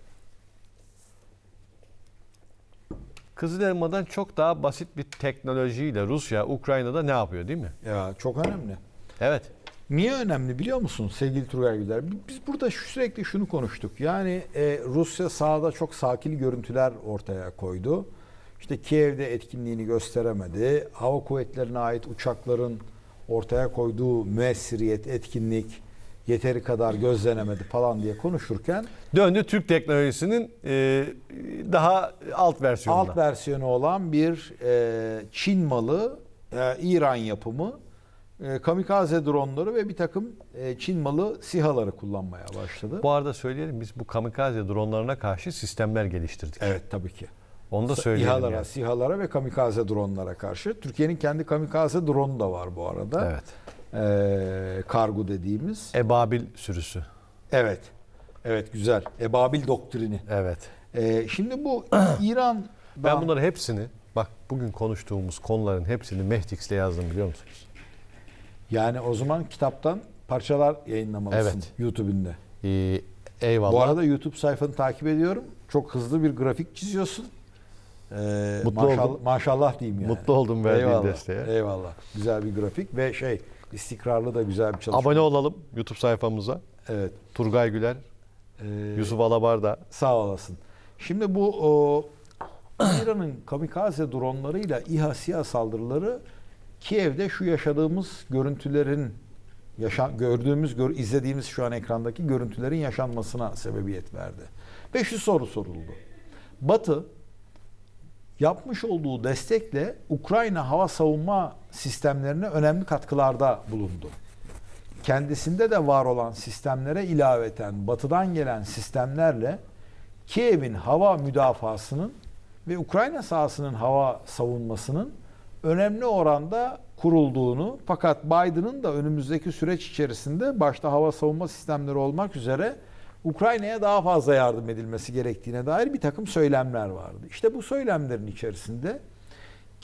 S1: Kızıl Elma'dan çok daha basit bir teknolojiyle Rusya Ukrayna'da ne yapıyor değil mi?
S2: Ya çok önemli. Evet. Niye önemli biliyor musun sevgili Turgay Güler? Biz burada sürekli şunu konuştuk. Yani e, Rusya sahada çok sakin görüntüler ortaya koydu. İşte Kiev'de etkinliğini gösteremedi. Hava kuvvetlerine ait uçakların ortaya koyduğu müessiriyet, etkinlik, yeteri kadar gözlenemedi falan diye konuşurken döndü Türk teknolojisinin e, daha alt versiyonu. Alt versiyonu olan bir e, Çin malı, e, İran yapımı e, kamikaze dronları ve bir takım e, Çin malı sihaları kullanmaya başladı. Bu arada
S1: söyleyelim biz bu kamikaze dronlarına karşı sistemler geliştirdik. Evet tabii ki. Onu da söyleyelim. İHA'lara, yani.
S2: SİHA'lara ve kamikaze dronlara karşı. Türkiye'nin kendi kamikaze dronu da var bu arada. Evet e, kargo dediğimiz. Ebabil sürüsü. Evet. Evet güzel. Ebabil doktrini. Evet. E, şimdi bu İran... Ben bunların
S1: hepsini bak bugün konuştuğumuz konuların hepsini Mehtix'le yazdım biliyor musunuz?
S2: Yani o zaman kitaptan parçalar yayınlamalısın evet. YouTube'ünde. Ee,
S1: eyvallah. Bu arada
S2: YouTube sayfanı takip ediyorum. Çok hızlı bir grafik çiziyorsun. Ee, Mutlu maşallah, oldum. Maşallah diyeyim yani. Mutlu oldum verdiğin eyvallah, desteğe. Eyvallah. Güzel bir grafik ve şey İstikrarlı da güzel bir çalışma. Abone
S1: olalım YouTube sayfamıza. Evet. Turgay Güler,
S2: ee, Yusuf Alabarda. Sağ olasın. Şimdi bu o, İran'ın kamikaze dronlarıyla İHA SİHA saldırıları Kiev'de şu yaşadığımız görüntülerin yaşam, gördüğümüz, gör, izlediğimiz şu an ekrandaki görüntülerin yaşanmasına sebebiyet verdi. Ve şu soru soruldu. Batı yapmış olduğu destekle Ukrayna hava savunma sistemlerine önemli katkılarda bulundu. Kendisinde de var olan sistemlere ilaveten batıdan gelen sistemlerle Kiev'in hava müdafasının ve Ukrayna sahasının hava savunmasının önemli oranda kurulduğunu fakat Biden'ın da önümüzdeki süreç içerisinde başta hava savunma sistemleri olmak üzere Ukrayna'ya daha fazla yardım edilmesi gerektiğine dair bir takım söylemler vardı. İşte bu söylemlerin içerisinde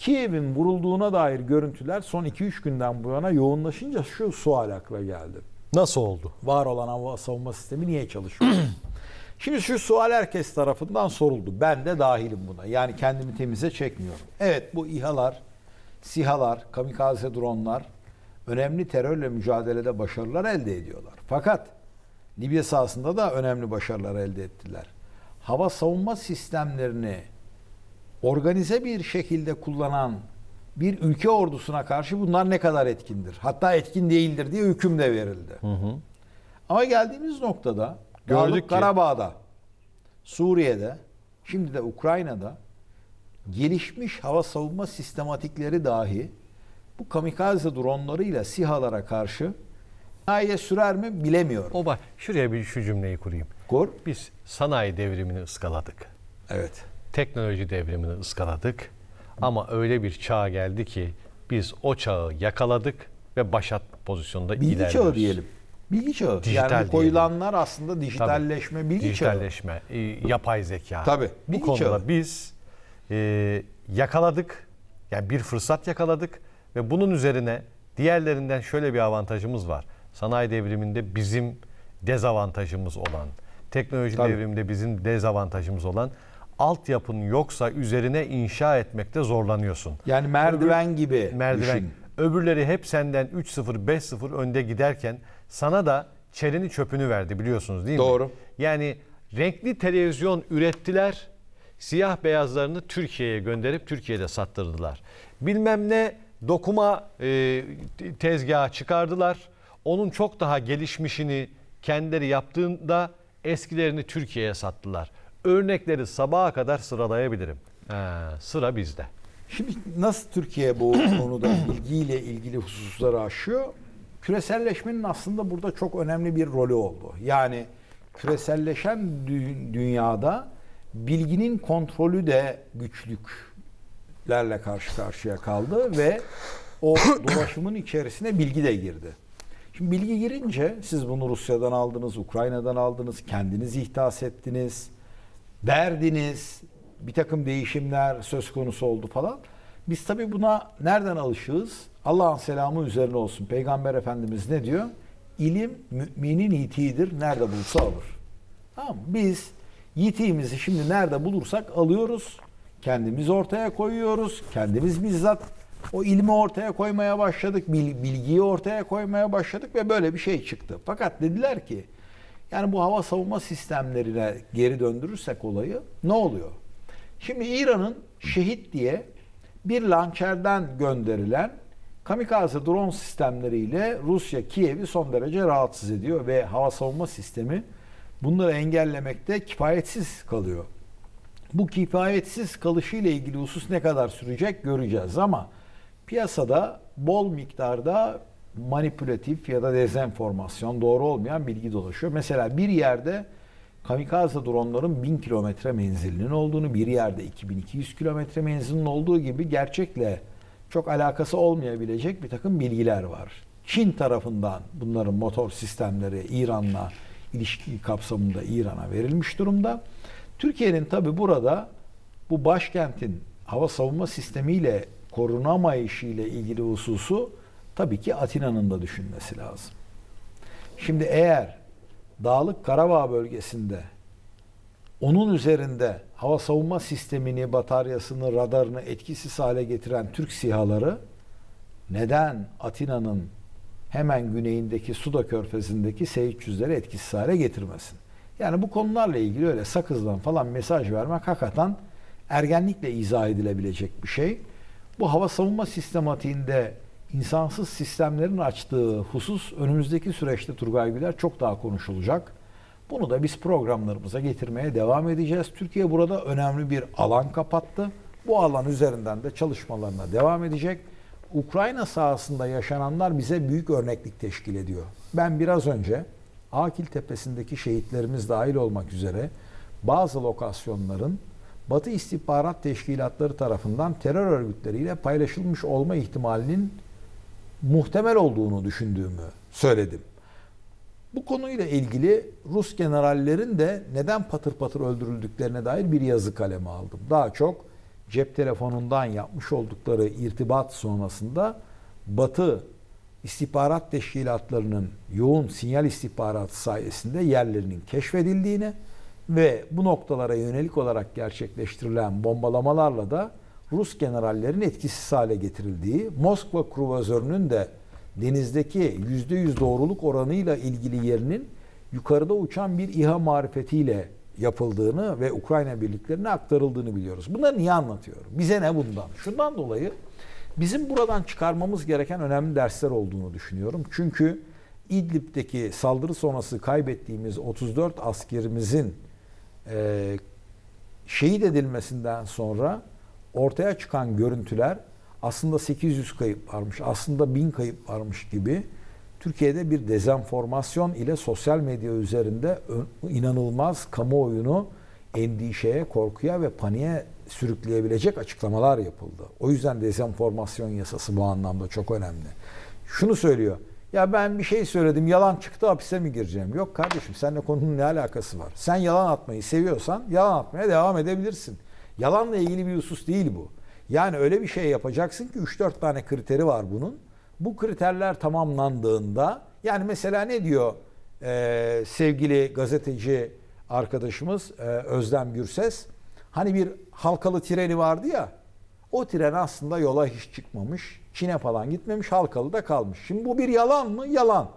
S2: Kiev'in vurulduğuna dair görüntüler son 2-3 günden bu yana yoğunlaşınca şu sual akla geldi. Nasıl oldu? Var olan hava savunma sistemi niye çalışmıyor? Şimdi şu sual herkes tarafından soruldu. Ben de dahilim buna. Yani kendimi temize çekmiyorum. Evet bu İHA'lar, SİHA'lar, kamikaze dronlar önemli terörle mücadelede başarılar elde ediyorlar. Fakat Libya sahasında da önemli başarılar elde ettiler. Hava savunma sistemlerini organize bir şekilde kullanan bir ülke ordusuna karşı bunlar ne kadar etkindir? Hatta etkin değildir diye hüküm de verildi. Hı hı. Ama geldiğimiz noktada gördük ki. Karabağ'da, Suriye'de, şimdi de Ukrayna'da gelişmiş hava savunma sistematikleri dahi bu kamikaze dronlarıyla sihalara karşı sanayiye sürer mi bilemiyorum. O şuraya bir şu cümleyi kurayım.
S1: Kur. Biz sanayi devrimini ıskaladık. Evet teknoloji devrimini ıskaladık. Ama öyle bir çağ geldi ki biz o çağı yakaladık ve başat pozisyonda bilgi ilerliyoruz. Bilgi çağı diyelim.
S2: Bilgi çağı. Dijital yani koyulanlar diyelim. aslında dijitalleşme,
S1: Tabii, bilgi dijitalleşme, çağı. Dijitalleşme, e, yapay zeka. Tabii. Bu bilgi konuda çağı. biz e, yakaladık. Yani bir fırsat yakaladık ve bunun üzerine diğerlerinden şöyle bir avantajımız var. Sanayi devriminde bizim dezavantajımız olan, teknoloji Tabii. devriminde bizim dezavantajımız olan altyapın yoksa üzerine inşa etmekte zorlanıyorsun. Yani merdiven Öbür, gibi merdiven. düşün. Öbürleri hep senden 3-0, 5-0 önde giderken sana da çelini çöpünü verdi biliyorsunuz değil Doğru. mi? Doğru. Yani renkli televizyon ürettiler, siyah beyazlarını Türkiye'ye gönderip Türkiye'de sattırdılar. Bilmem ne dokuma e, tezgaha çıkardılar. Onun çok daha gelişmişini kendileri yaptığında eskilerini Türkiye'ye sattılar. Örnekleri sabaha kadar sıralayabilirim. Ha, ee,
S2: sıra bizde. Şimdi nasıl Türkiye bu konuda bilgiyle ilgili hususları aşıyor? Küreselleşmenin aslında burada çok önemli bir rolü oldu. Yani küreselleşen dünyada bilginin kontrolü de güçlüklerle karşı karşıya kaldı ve o dolaşımın içerisine bilgi de girdi. Şimdi bilgi girince siz bunu Rusya'dan aldınız, Ukrayna'dan aldınız, kendiniz ihdas ettiniz verdiniz, bir takım değişimler söz konusu oldu falan. Biz tabii buna nereden alışığız? Allah'ın selamı üzerine olsun. Peygamber Efendimiz ne diyor? İlim müminin yitiğidir. Nerede bulursa alır. Tamam Biz yitiğimizi şimdi nerede bulursak alıyoruz. Kendimiz ortaya koyuyoruz. Kendimiz bizzat o ilmi ortaya koymaya başladık. Bilgiyi ortaya koymaya başladık ve böyle bir şey çıktı. Fakat dediler ki yani bu hava savunma sistemlerine geri döndürürsek olayı ne oluyor? Şimdi İran'ın şehit diye bir lançerden gönderilen kamikaze drone sistemleriyle Rusya Kiev'i son derece rahatsız ediyor ve hava savunma sistemi bunları engellemekte kifayetsiz kalıyor. Bu kifayetsiz kalışı ile ilgili husus ne kadar sürecek göreceğiz ama piyasada bol miktarda manipülatif ya da dezenformasyon, doğru olmayan bilgi dolaşıyor. Mesela bir yerde kamikaze dronların 1000 kilometre menzilinin olduğunu, bir yerde 2200 kilometre menzilinin olduğu gibi gerçekle çok alakası olmayabilecek bir takım bilgiler var. Çin tarafından bunların motor sistemleri İran'la ilişki kapsamında İran'a verilmiş durumda. Türkiye'nin tabi burada bu başkentin hava savunma sistemiyle korunamayışı ile ilgili hususu tabii ki Atina'nın da düşünmesi lazım. Şimdi eğer Dağlık Karabağ bölgesinde onun üzerinde hava savunma sistemini, bataryasını, radarını etkisiz hale getiren Türk sihaları neden Atina'nın hemen güneyindeki Suda Körfezi'ndeki S-300'leri etkisiz hale getirmesin? Yani bu konularla ilgili öyle sakızdan falan mesaj vermek hakikaten ergenlikle izah edilebilecek bir şey. Bu hava savunma sistematiğinde insansız sistemlerin açtığı husus önümüzdeki süreçte Turgay Güler çok daha konuşulacak. Bunu da biz programlarımıza getirmeye devam edeceğiz. Türkiye burada önemli bir alan kapattı. Bu alan üzerinden de çalışmalarına devam edecek. Ukrayna sahasında yaşananlar bize büyük örneklik teşkil ediyor. Ben biraz önce Akil Tepesi'ndeki şehitlerimiz dahil olmak üzere bazı lokasyonların Batı istihbarat teşkilatları tarafından terör örgütleriyle paylaşılmış olma ihtimalinin muhtemel olduğunu düşündüğümü söyledim. Bu konuyla ilgili Rus generallerin de neden patır patır öldürüldüklerine dair bir yazı kaleme aldım. Daha çok cep telefonundan yapmış oldukları irtibat sonrasında Batı istihbarat teşkilatlarının yoğun sinyal istihbaratı sayesinde yerlerinin keşfedildiğini ve bu noktalara yönelik olarak gerçekleştirilen bombalamalarla da Rus generallerin etkisiz hale getirildiği, Moskva kruvazörünün de denizdeki yüzde yüz doğruluk oranıyla ilgili yerinin yukarıda uçan bir İHA marifetiyle yapıldığını ve Ukrayna birliklerine aktarıldığını biliyoruz. Bunları niye anlatıyorum? Bize ne bundan? Şundan dolayı bizim buradan çıkarmamız gereken önemli dersler olduğunu düşünüyorum. Çünkü İdlib'deki saldırı sonrası kaybettiğimiz 34 askerimizin e, şehit edilmesinden sonra ortaya çıkan görüntüler aslında 800 kayıp varmış, aslında 1000 kayıp varmış gibi Türkiye'de bir dezenformasyon ile sosyal medya üzerinde inanılmaz kamuoyunu endişeye, korkuya ve paniğe sürükleyebilecek açıklamalar yapıldı. O yüzden dezenformasyon yasası bu anlamda çok önemli. Şunu söylüyor. Ya ben bir şey söyledim yalan çıktı hapise mi gireceğim? Yok kardeşim seninle konunun ne alakası var? Sen yalan atmayı seviyorsan yalan atmaya devam edebilirsin. Yalanla ilgili bir husus değil bu. Yani öyle bir şey yapacaksın ki 3-4 tane kriteri var bunun. Bu kriterler tamamlandığında yani mesela ne diyor e, sevgili gazeteci arkadaşımız e, Özlem Gürses? Hani bir halkalı treni vardı ya o tren aslında yola hiç çıkmamış. Çin'e falan gitmemiş halkalı da kalmış. Şimdi bu bir yalan mı? Yalan.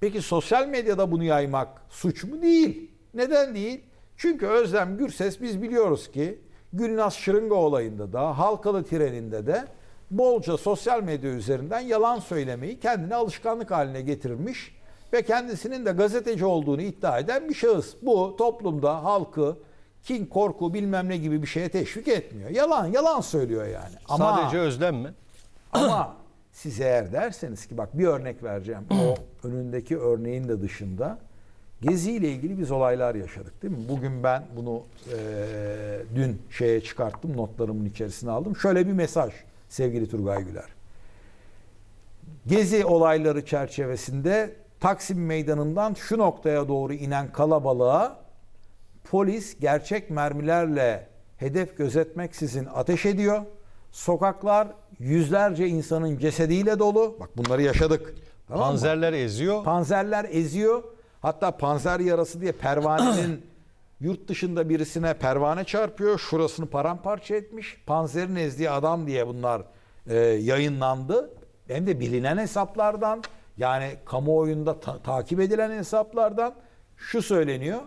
S2: Peki sosyal medyada bunu yaymak suç mu? Değil. Neden değil? Çünkü Özlem Gürses biz biliyoruz ki Gülnaz Şırınga olayında da, Halkalı treninde de bolca sosyal medya üzerinden yalan söylemeyi kendine alışkanlık haline getirmiş ve kendisinin de gazeteci olduğunu iddia eden bir şahıs. Bu toplumda halkı kin, korku bilmem ne gibi bir şeye teşvik etmiyor. Yalan, yalan söylüyor yani. Ama, Sadece özlem mi? Ama siz eğer derseniz ki bak bir örnek vereceğim. O önündeki örneğin de dışında Gezi ile ilgili biz olaylar yaşadık değil mi? Bugün ben bunu e, dün şeye çıkarttım, notlarımın içerisine aldım. Şöyle bir mesaj sevgili Turgay Güler. Gezi olayları çerçevesinde Taksim Meydanı'ndan şu noktaya doğru inen kalabalığa polis gerçek mermilerle hedef gözetmeksizin ateş ediyor. Sokaklar yüzlerce insanın cesediyle dolu. Bak bunları yaşadık. Tamam Panzerler mı? eziyor. Panzerler eziyor Hatta panzer yarası diye pervanenin yurt dışında birisine pervane çarpıyor. Şurasını paramparça etmiş. Panzerin ezdiği adam diye bunlar e, yayınlandı. Hem de bilinen hesaplardan yani kamuoyunda ta- takip edilen hesaplardan şu söyleniyor.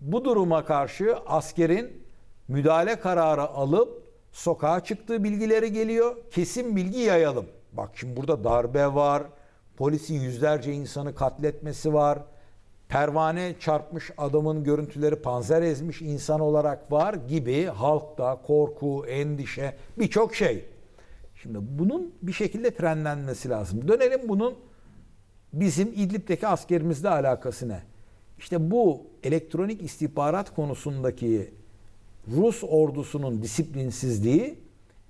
S2: Bu duruma karşı askerin müdahale kararı alıp sokağa çıktığı bilgileri geliyor. Kesin bilgi yayalım. Bak şimdi burada darbe var, Polisi yüzlerce insanı katletmesi var. Pervane çarpmış adamın görüntüleri panzer ezmiş insan olarak var gibi halkta korku, endişe birçok şey. Şimdi bunun bir şekilde frenlenmesi lazım. Dönelim bunun bizim İdlib'deki askerimizle alakasına. İşte bu elektronik istihbarat konusundaki Rus ordusunun disiplinsizliği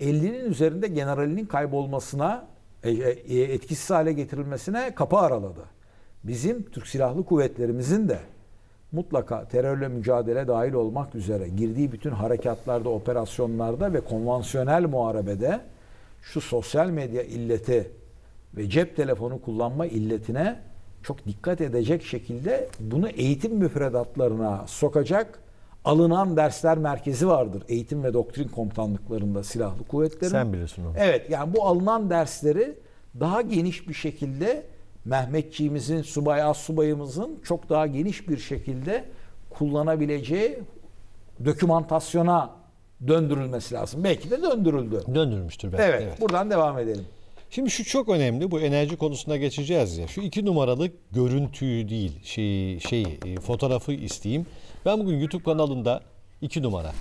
S2: 50'nin üzerinde generalinin kaybolmasına e, e, e, etkisiz hale getirilmesine kapı araladı. Bizim Türk Silahlı Kuvvetlerimizin de mutlaka terörle mücadele dahil olmak üzere girdiği bütün harekatlarda, operasyonlarda ve konvansiyonel muharebede şu sosyal medya illeti ve cep telefonu kullanma illetine çok dikkat edecek şekilde bunu eğitim müfredatlarına sokacak alınan dersler merkezi vardır. Eğitim ve doktrin komutanlıklarında silahlı kuvvetlerin. Sen biliyorsun onu. Evet yani bu alınan dersleri daha geniş bir şekilde Mehmetçiğimizin, subay az subayımızın çok daha geniş bir şekilde kullanabileceği dokümantasyona döndürülmesi lazım. Belki de döndürüldü. Döndürülmüştür belki. Evet, evet. buradan devam edelim. Şimdi şu çok önemli. Bu enerji konusuna
S1: geçeceğiz ya. Şu iki numaralı görüntüyü değil, şey şeyi e, fotoğrafı isteyeyim. Ben bugün YouTube kanalında iki numara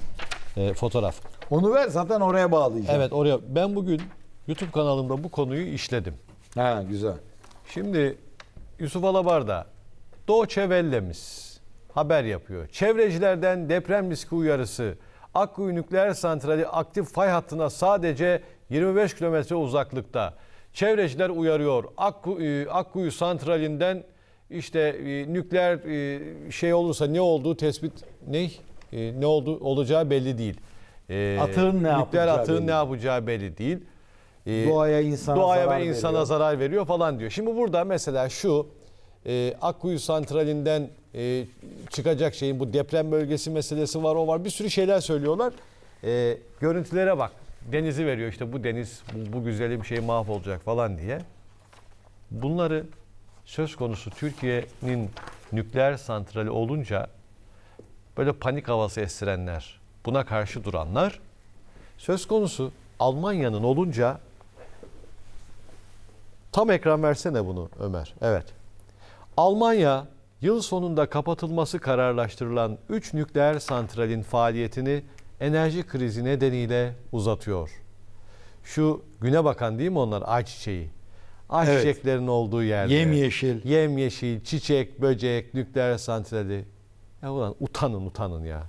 S1: e, fotoğraf.
S2: Onu ver zaten oraya
S1: bağlayacağım. Evet oraya. Ben bugün YouTube kanalımda bu konuyu işledim. Ha güzel. Şimdi Yusuf Alabarda Doğçe Vellemiz haber yapıyor. Çevrecilerden deprem riski uyarısı. Akkuyu Nükleer Santrali aktif fay hattına sadece 25 kilometre uzaklıkta. Çevreciler uyarıyor. Akkuyu, e, Akkuyu Santrali'nden işte e, nükleer e, şey olursa ne olduğu tespit ne e, ne oldu olacağı belli değil. atığın ne nükleer atığın belli. ne yapacağı belli değil. E, doğaya
S2: insana doğaya zarar ve insana veriyor.
S1: zarar veriyor falan diyor. Şimdi burada mesela şu e, Akkuyu santralinden çıkacak şeyin bu deprem bölgesi meselesi var o var bir sürü şeyler söylüyorlar. görüntülere bak. Denizi veriyor işte bu deniz bu, bu güzelim şey mahvolacak falan diye. Bunları söz konusu Türkiye'nin nükleer santrali olunca böyle panik havası estirenler, buna karşı duranlar söz konusu Almanya'nın olunca tam ekran versene bunu Ömer. Evet. Almanya yıl sonunda kapatılması kararlaştırılan 3 nükleer santralin faaliyetini enerji krizi nedeniyle uzatıyor. Şu güne bakan değil mi onlar ayçiçeği? ağaç evet. çiçeklerin olduğu yerde. Yemyeşil. Yemyeşil, çiçek, böcek, nükleer santrali. Ya ulan utanın utanın ya.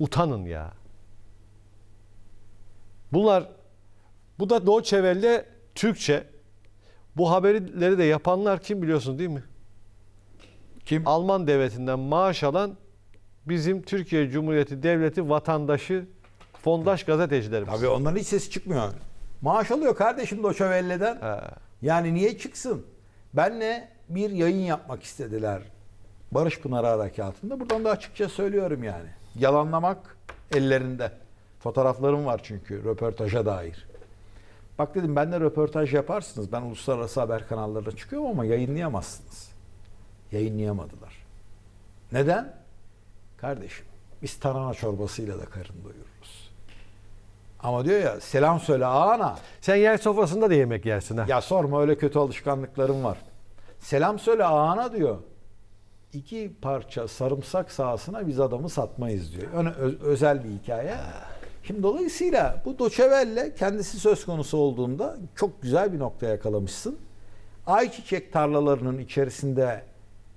S1: Utanın ya. Bunlar, bu da Doğu Doçevelle Türkçe. Bu haberleri de yapanlar kim biliyorsun değil mi? Kim? Alman devletinden maaş alan bizim Türkiye Cumhuriyeti Devleti vatandaşı fondaş
S2: gazetecilerimiz. Tabii onların hiç sesi çıkmıyor. Maaş alıyor kardeşim Doçevelle'den. Ha. Yani niye çıksın? Benle bir yayın yapmak istediler. Barış Pınarı Harekatı'nda. Buradan da açıkça söylüyorum yani. Yalanlamak ellerinde. Fotoğraflarım var çünkü röportaja dair. Bak dedim benle röportaj yaparsınız. Ben uluslararası haber kanallarına çıkıyorum ama yayınlayamazsınız. Yayınlayamadılar. Neden? Kardeşim biz tarhana çorbasıyla da karın doyururuz. Ama diyor ya selam söyle ağana. Sen yer sofrasında da yemek yersin ha. Ya sorma öyle kötü alışkanlıklarım var. Selam söyle ağana diyor. İki parça sarımsak sahasına biz adamı satmayız diyor. Öne, öz, özel bir hikaye. Şimdi dolayısıyla bu Doçevelle kendisi söz konusu olduğunda çok güzel bir noktaya yakalamışsın. Ayçiçek tarlalarının içerisinde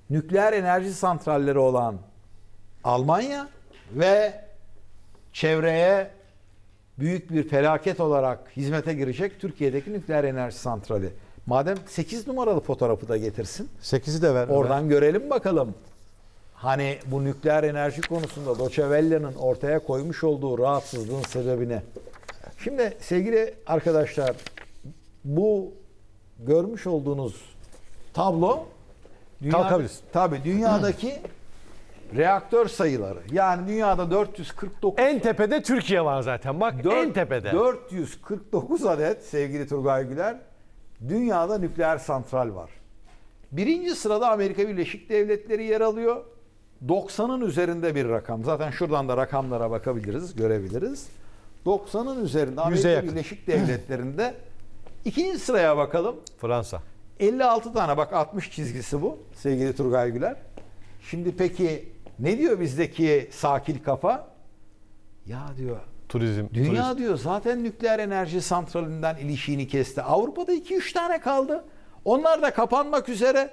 S2: nükleer enerji santralleri olan Almanya ve çevreye büyük bir felaket olarak hizmete girecek Türkiye'deki nükleer enerji santrali. Madem 8 numaralı fotoğrafı da getirsin. 8'i de ver. Oradan ver. görelim bakalım. Hani bu nükleer enerji konusunda Doçevelle'nin ortaya koymuş olduğu rahatsızlığın sebebine. Şimdi sevgili arkadaşlar bu görmüş olduğunuz tablo dünya, tabii, tabii dünyadaki reaktör sayıları. Yani dünyada 449 En tepede Türkiye var zaten. Bak 4, en tepede. 449 adet sevgili Turgay Güler dünyada nükleer santral var. Birinci sırada Amerika Birleşik Devletleri yer alıyor. 90'ın üzerinde bir rakam. Zaten şuradan da rakamlara bakabiliriz, görebiliriz. 90'ın üzerinde Amerika Birleşik Devletleri'nde ikinci sıraya bakalım. Fransa. 56 tane bak 60 çizgisi bu sevgili Turgay Güler. Şimdi peki ne diyor bizdeki sakil kafa? Ya diyor
S1: turizm. Dünya
S2: turist. diyor zaten nükleer enerji santralinden ilişiğini kesti. Avrupa'da 2-3 tane kaldı. Onlar da kapanmak üzere.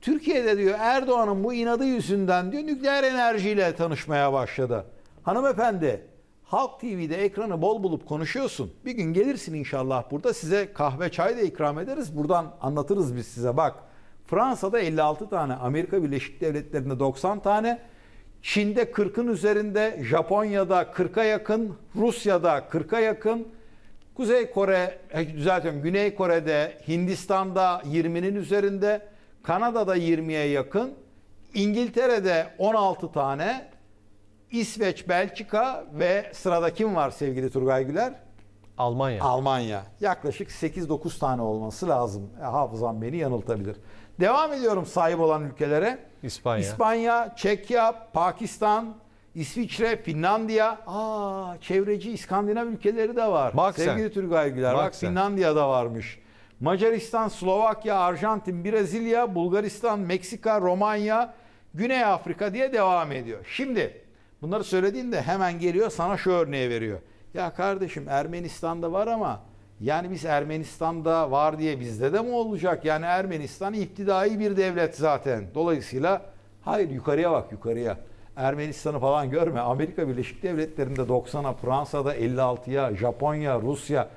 S2: Türkiye'de diyor Erdoğan'ın bu inadı yüzünden diyor nükleer enerjiyle tanışmaya başladı. Hanımefendi Halk TV'de ekranı bol bulup konuşuyorsun. Bir gün gelirsin inşallah burada size kahve çay da ikram ederiz. Buradan anlatırız biz size bak. Fransa'da 56 tane, Amerika Birleşik Devletleri'nde 90 tane, Çin'de 40'ın üzerinde, Japonya'da 40'a yakın, Rusya'da 40'a yakın, Kuzey Kore, düzeltiyorum e, Güney Kore'de, Hindistan'da 20'nin üzerinde, Kanada'da 20'ye yakın, İngiltere'de 16 tane, İsveç, Belçika ve sırada kim var sevgili Turgay Güler? Almanya. Almanya. Yaklaşık 8-9 tane olması lazım. E, hafızam beni yanıltabilir. Devam ediyorum sahip olan ülkelere. İspanya. İspanya, Çekya, Pakistan, İsviçre, Finlandiya. Aa, çevreci İskandinav ülkeleri de var. Bak Sevgili sen. Turgay Güler. Bak, bak da varmış. Macaristan, Slovakya, Arjantin, Brezilya, Bulgaristan, Meksika, Romanya, Güney Afrika diye devam ediyor. Şimdi bunları söylediğinde hemen geliyor sana şu örneği veriyor. Ya kardeşim Ermenistan'da var ama yani biz Ermenistan'da var diye bizde de mi olacak? Yani Ermenistan iptidai bir devlet zaten. Dolayısıyla hayır yukarıya bak yukarıya. Ermenistan'ı falan görme. Amerika Birleşik Devletleri'nde 90'a, Fransa'da 56'ya, Japonya, Rusya.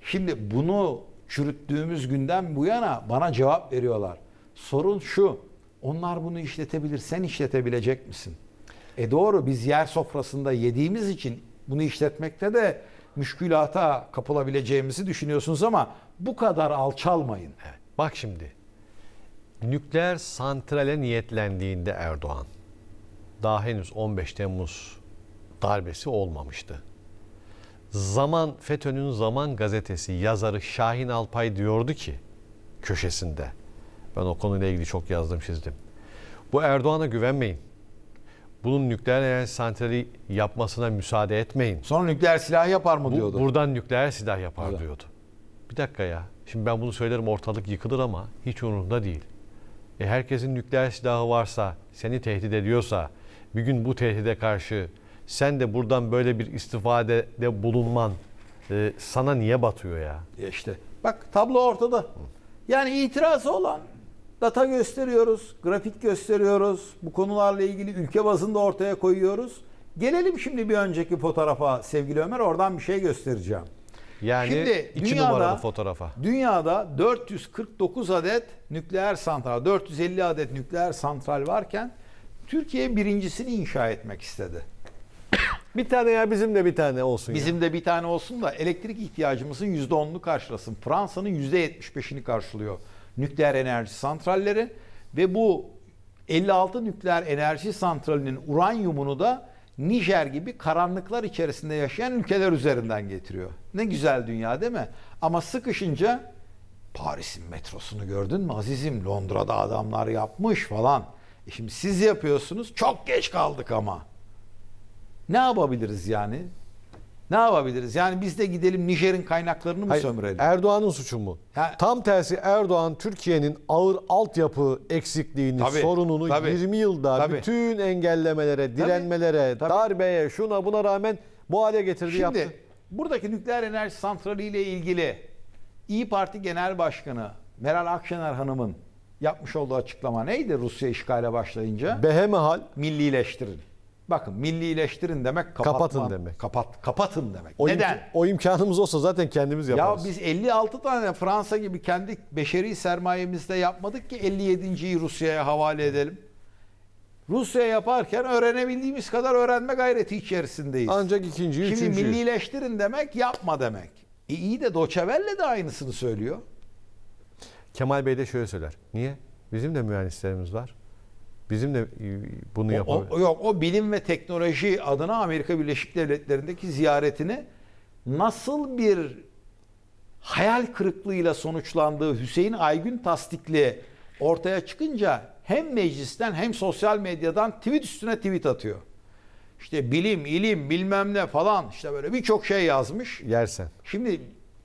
S2: Şimdi bunu çürüttüğümüz günden bu yana bana cevap veriyorlar. Sorun şu. Onlar bunu işletebilir. Sen işletebilecek misin? E doğru biz yer sofrasında yediğimiz için bunu işletmekte de müşkülata kapılabileceğimizi düşünüyorsunuz ama bu kadar alçalmayın. Evet.
S1: Bak şimdi nükleer santrale niyetlendiğinde Erdoğan daha henüz 15 Temmuz darbesi olmamıştı. Zaman FETÖ'nün Zaman gazetesi yazarı Şahin Alpay diyordu ki köşesinde. Ben o konuyla ilgili çok yazdım çizdim. Bu Erdoğan'a güvenmeyin bunun nükleer enerji santrali yapmasına müsaade etmeyin. Sonra nükleer silah yapar mı Bu, diyordu. buradan nükleer silah yapar Öyle. diyordu. Bir dakika ya. Şimdi ben bunu söylerim ortalık yıkılır ama hiç umurumda değil. E herkesin nükleer silahı varsa, seni tehdit ediyorsa, bir gün bu tehdide karşı sen de buradan böyle bir istifadede bulunman e, sana niye batıyor Ya e, İşte
S2: bak tablo ortada. Yani itirazı olan data gösteriyoruz, grafik gösteriyoruz. Bu konularla ilgili ülke bazında ortaya koyuyoruz. Gelelim şimdi bir önceki fotoğrafa sevgili Ömer. Oradan bir şey göstereceğim.
S1: Yani şimdi iki dünyada, numaralı fotoğrafa.
S2: Dünyada 449 adet nükleer santral, 450 adet nükleer santral varken Türkiye birincisini inşa etmek istedi. Bir tane ya bizim de bir tane olsun. Bizim ya. de bir tane olsun da elektrik ihtiyacımızın %10'unu karşılasın. Fransa'nın %75'ini karşılıyor nükleer enerji santralleri ve bu 56 nükleer enerji santralinin uranyumunu da Nijer gibi karanlıklar içerisinde yaşayan ülkeler üzerinden getiriyor. Ne güzel dünya değil mi? Ama sıkışınca Paris'in metrosunu gördün mü azizim Londra'da adamlar yapmış falan. E şimdi siz yapıyorsunuz çok geç kaldık ama. Ne yapabiliriz yani? Ne yapabiliriz? Yani biz de gidelim Nijer'in kaynaklarını mı Hayır, sömürelim? Erdoğan'ın suçu mu? Ha. Tam tersi Erdoğan
S1: Türkiye'nin ağır altyapı eksikliğini, tabii, sorununu tabii, 20 yılda tabii. bütün engellemelere, direnmelere, tabii, darbeye, şuna buna rağmen bu hale getirdi Şimdi, yaptı.
S2: Buradaki nükleer enerji santrali ile ilgili İyi Parti Genel Başkanı Meral Akşener Hanım'ın yapmış olduğu açıklama neydi Rusya işgale başlayınca? Behemihal. Millileştirin. Bakın millileştirin demek kapatma, kapatın demek. Kapat kapatın demek. O Neden? Imk-
S1: o imkanımız olsa zaten kendimiz yaparız. Ya
S2: biz 56 tane Fransa gibi kendi beşeri sermayemizde yapmadık ki 57.yi Rusya'ya havale edelim. Rusya yaparken öğrenebildiğimiz kadar öğrenme gayreti içerisindeyiz. Ancak ikinciyi, Şimdi üçüncüyü. millileştirin demek yapma demek. E iyi de Doçevelle de aynısını söylüyor. Kemal Bey de şöyle söyler. Niye?
S1: Bizim de mühendislerimiz var. Bizim de e, bunu yapabiliriz.
S2: O, o, yok o bilim ve teknoloji adına Amerika Birleşik Devletleri'ndeki ziyaretini nasıl bir hayal kırıklığıyla sonuçlandığı Hüseyin Aygün tasdikli ortaya çıkınca hem meclisten hem sosyal medyadan tweet üstüne tweet atıyor. İşte bilim, ilim, bilmem ne falan işte böyle birçok şey yazmış. Yersen. Şimdi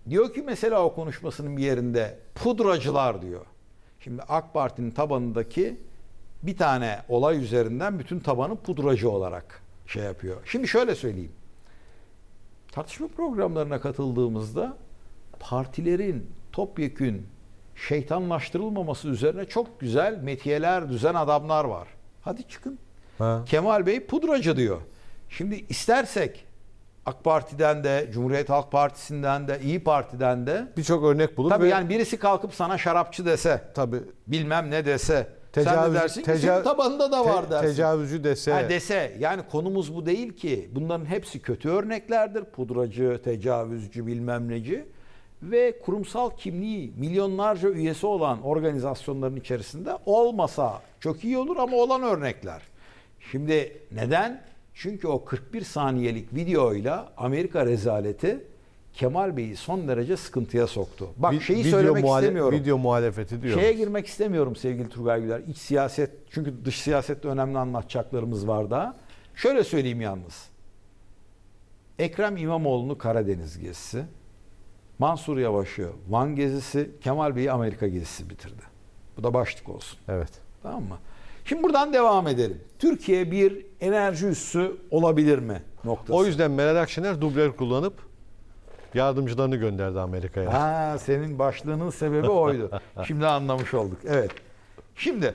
S2: diyor ki mesela o konuşmasının bir yerinde pudracılar diyor. Şimdi AK Parti'nin tabanındaki bir tane olay üzerinden bütün tabanı pudracı olarak şey yapıyor. Şimdi şöyle söyleyeyim. Tartışma programlarına katıldığımızda partilerin topyekün şeytanlaştırılmaması üzerine çok güzel metiyeler düzen adamlar var. Hadi çıkın. Ha. Kemal Bey pudracı diyor. Şimdi istersek AK Parti'den de, Cumhuriyet Halk Partisi'nden de, İyi Parti'den de birçok örnek bulup tabii ve... yani birisi kalkıp sana şarapçı dese, tabii bilmem ne dese Tecavüz, Sen de dersin ki tecav- tabanda da var te, dersin. Tecavüzcü dese. Ha, dese. Yani konumuz bu değil ki. Bunların hepsi kötü örneklerdir. Pudracı, tecavüzcü, bilmem neci. Ve kurumsal kimliği milyonlarca üyesi olan organizasyonların içerisinde olmasa çok iyi olur ama olan örnekler. Şimdi neden? Çünkü o 41 saniyelik videoyla Amerika rezaleti Kemal Bey'i son derece sıkıntıya soktu. Bak Vi, şeyi video söylemek muhale, istemiyorum. Video muhalefeti diyor. Şeye girmek istemiyorum sevgili Turgay Güler. İç siyaset çünkü dış siyasette önemli anlatacaklarımız var da. Şöyle söyleyeyim yalnız. Ekrem İmamoğlu'nu Karadeniz gezisi, Mansur Yavaş'ı Van gezisi, Kemal Bey'i Amerika gezisi bitirdi. Bu da başlık olsun. Evet. Tamam mı? Şimdi buradan devam edelim. Türkiye bir enerji üssü olabilir mi noktası. O yüzden Meral Akşener dublör kullanıp
S1: Yardımcılarını gönderdi Amerika'ya.
S2: Ha, senin başlığının sebebi oydu. Şimdi anlamış olduk. Evet. Şimdi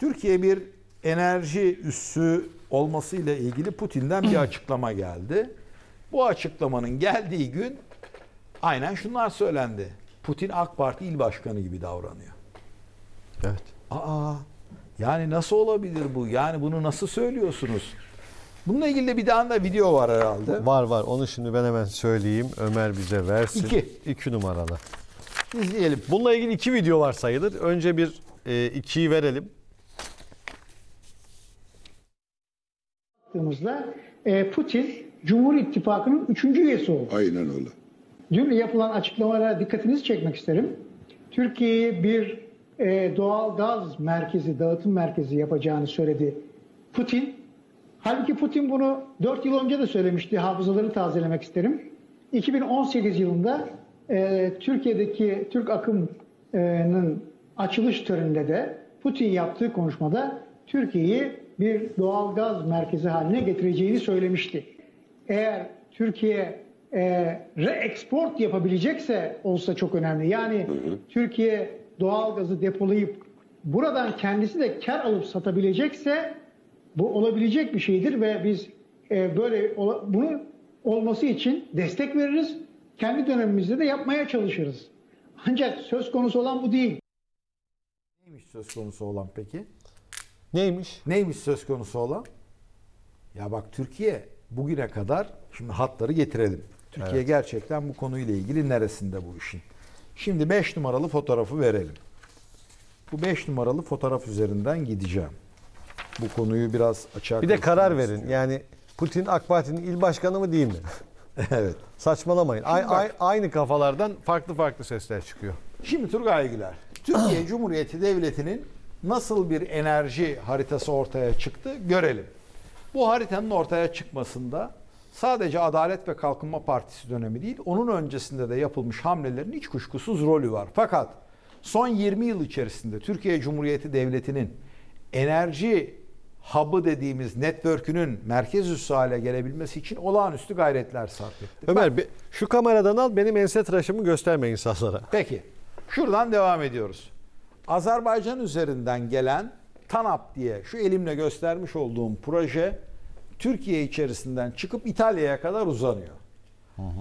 S2: Türkiye bir enerji üssü olmasıyla ilgili Putin'den bir açıklama geldi. Bu açıklamanın geldiği gün aynen şunlar söylendi. Putin AK Parti il başkanı gibi davranıyor. Evet. Aa, yani nasıl olabilir bu? Yani bunu nasıl söylüyorsunuz? Bununla ilgili de bir daha da video var herhalde. Var var. Onu şimdi ben hemen
S1: söyleyeyim. Ömer bize versin. İki. İki numaralı. İzleyelim. Bununla ilgili iki video var sayılır. Önce bir e, ikiyi verelim.
S3: Baktığımızda e, Putin Cumhur İttifakı'nın üçüncü üyesi
S4: oldu. Aynen öyle.
S3: Dün yapılan açıklamalara dikkatinizi çekmek isterim. Türkiye'yi bir e, doğal gaz merkezi, dağıtım merkezi yapacağını söyledi Putin. Halbuki Putin bunu 4 yıl önce de söylemişti. Hafızaları tazelemek isterim. 2018 yılında e, Türkiye'deki Türk akımının açılış töreninde de Putin yaptığı konuşmada Türkiye'yi bir doğal gaz merkezi haline getireceğini söylemişti. Eğer Türkiye e, re-export yapabilecekse olsa çok önemli. Yani hı hı. Türkiye doğal gazı depolayıp buradan kendisi de kar alıp satabilecekse bu olabilecek bir şeydir ve biz e, böyle bunu olması için destek veririz. Kendi dönemimizde de yapmaya çalışırız. Ancak söz konusu olan bu değil.
S2: Neymiş söz konusu olan peki? Neymiş? Neymiş söz konusu olan? Ya bak Türkiye bugüne kadar şimdi hatları getirelim. Türkiye evet. gerçekten bu konuyla ilgili neresinde bu işin? Şimdi 5 numaralı fotoğrafı verelim. Bu 5 numaralı fotoğraf üzerinden gideceğim bu konuyu biraz açar. Bir de karar verin. Istiyorum. Yani Putin AK Parti'nin il başkanı mı değil mi? evet.
S1: Saçmalamayın. Ay, ay,
S2: aynı kafalardan farklı farklı sesler çıkıyor. Şimdi Turgay Güler, Türkiye Cumhuriyeti Devleti'nin nasıl bir enerji haritası ortaya çıktı görelim. Bu haritanın ortaya çıkmasında sadece Adalet ve Kalkınma Partisi dönemi değil, onun öncesinde de yapılmış hamlelerin hiç kuşkusuz rolü var. Fakat son 20 yıl içerisinde Türkiye Cumhuriyeti Devleti'nin enerji hub'ı dediğimiz network'ünün merkez üssü hale gelebilmesi için olağanüstü gayretler sarf etti. Ömer Bak, şu kameradan al benim ense tıraşımı gösterme insanlara. Peki. Şuradan devam ediyoruz. Azerbaycan üzerinden gelen TANAP diye şu elimle göstermiş olduğum proje Türkiye içerisinden çıkıp İtalya'ya kadar uzanıyor.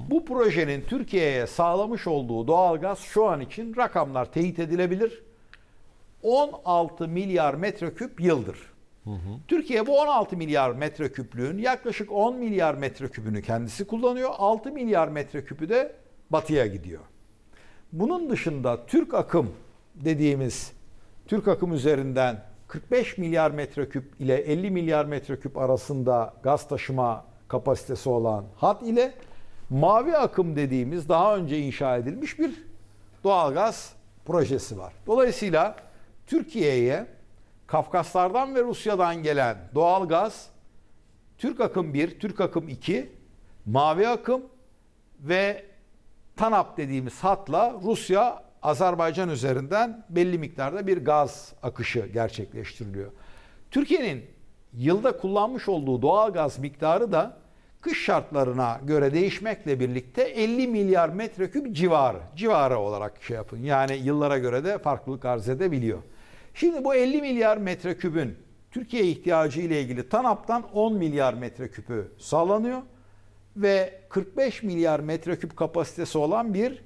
S2: Bu projenin Türkiye'ye sağlamış olduğu doğalgaz şu an için rakamlar teyit edilebilir. 16 milyar metreküp yıldır. Hı hı. Türkiye bu 16 milyar metreküplüğün yaklaşık 10 milyar metrekübünü kendisi kullanıyor. 6 milyar metrekübü de batıya gidiyor. Bunun dışında Türk akım dediğimiz Türk akım üzerinden 45 milyar metreküp ile 50 milyar metreküp arasında gaz taşıma kapasitesi olan hat ile mavi akım dediğimiz daha önce inşa edilmiş bir doğalgaz projesi var. Dolayısıyla Türkiye'ye Kafkaslardan ve Rusya'dan gelen doğal gaz Türk akım 1, Türk akım 2, mavi akım ve TANAP dediğimiz hatla Rusya Azerbaycan üzerinden belli miktarda bir gaz akışı gerçekleştiriliyor. Türkiye'nin yılda kullanmış olduğu doğal gaz miktarı da kış şartlarına göre değişmekle birlikte 50 milyar metreküp civarı, civarı olarak şey yapın. Yani yıllara göre de farklılık arz edebiliyor. Şimdi bu 50 milyar metrekübün Türkiye ihtiyacı ile ilgili TANAP'tan 10 milyar metreküpü sağlanıyor ve 45 milyar metreküp kapasitesi olan bir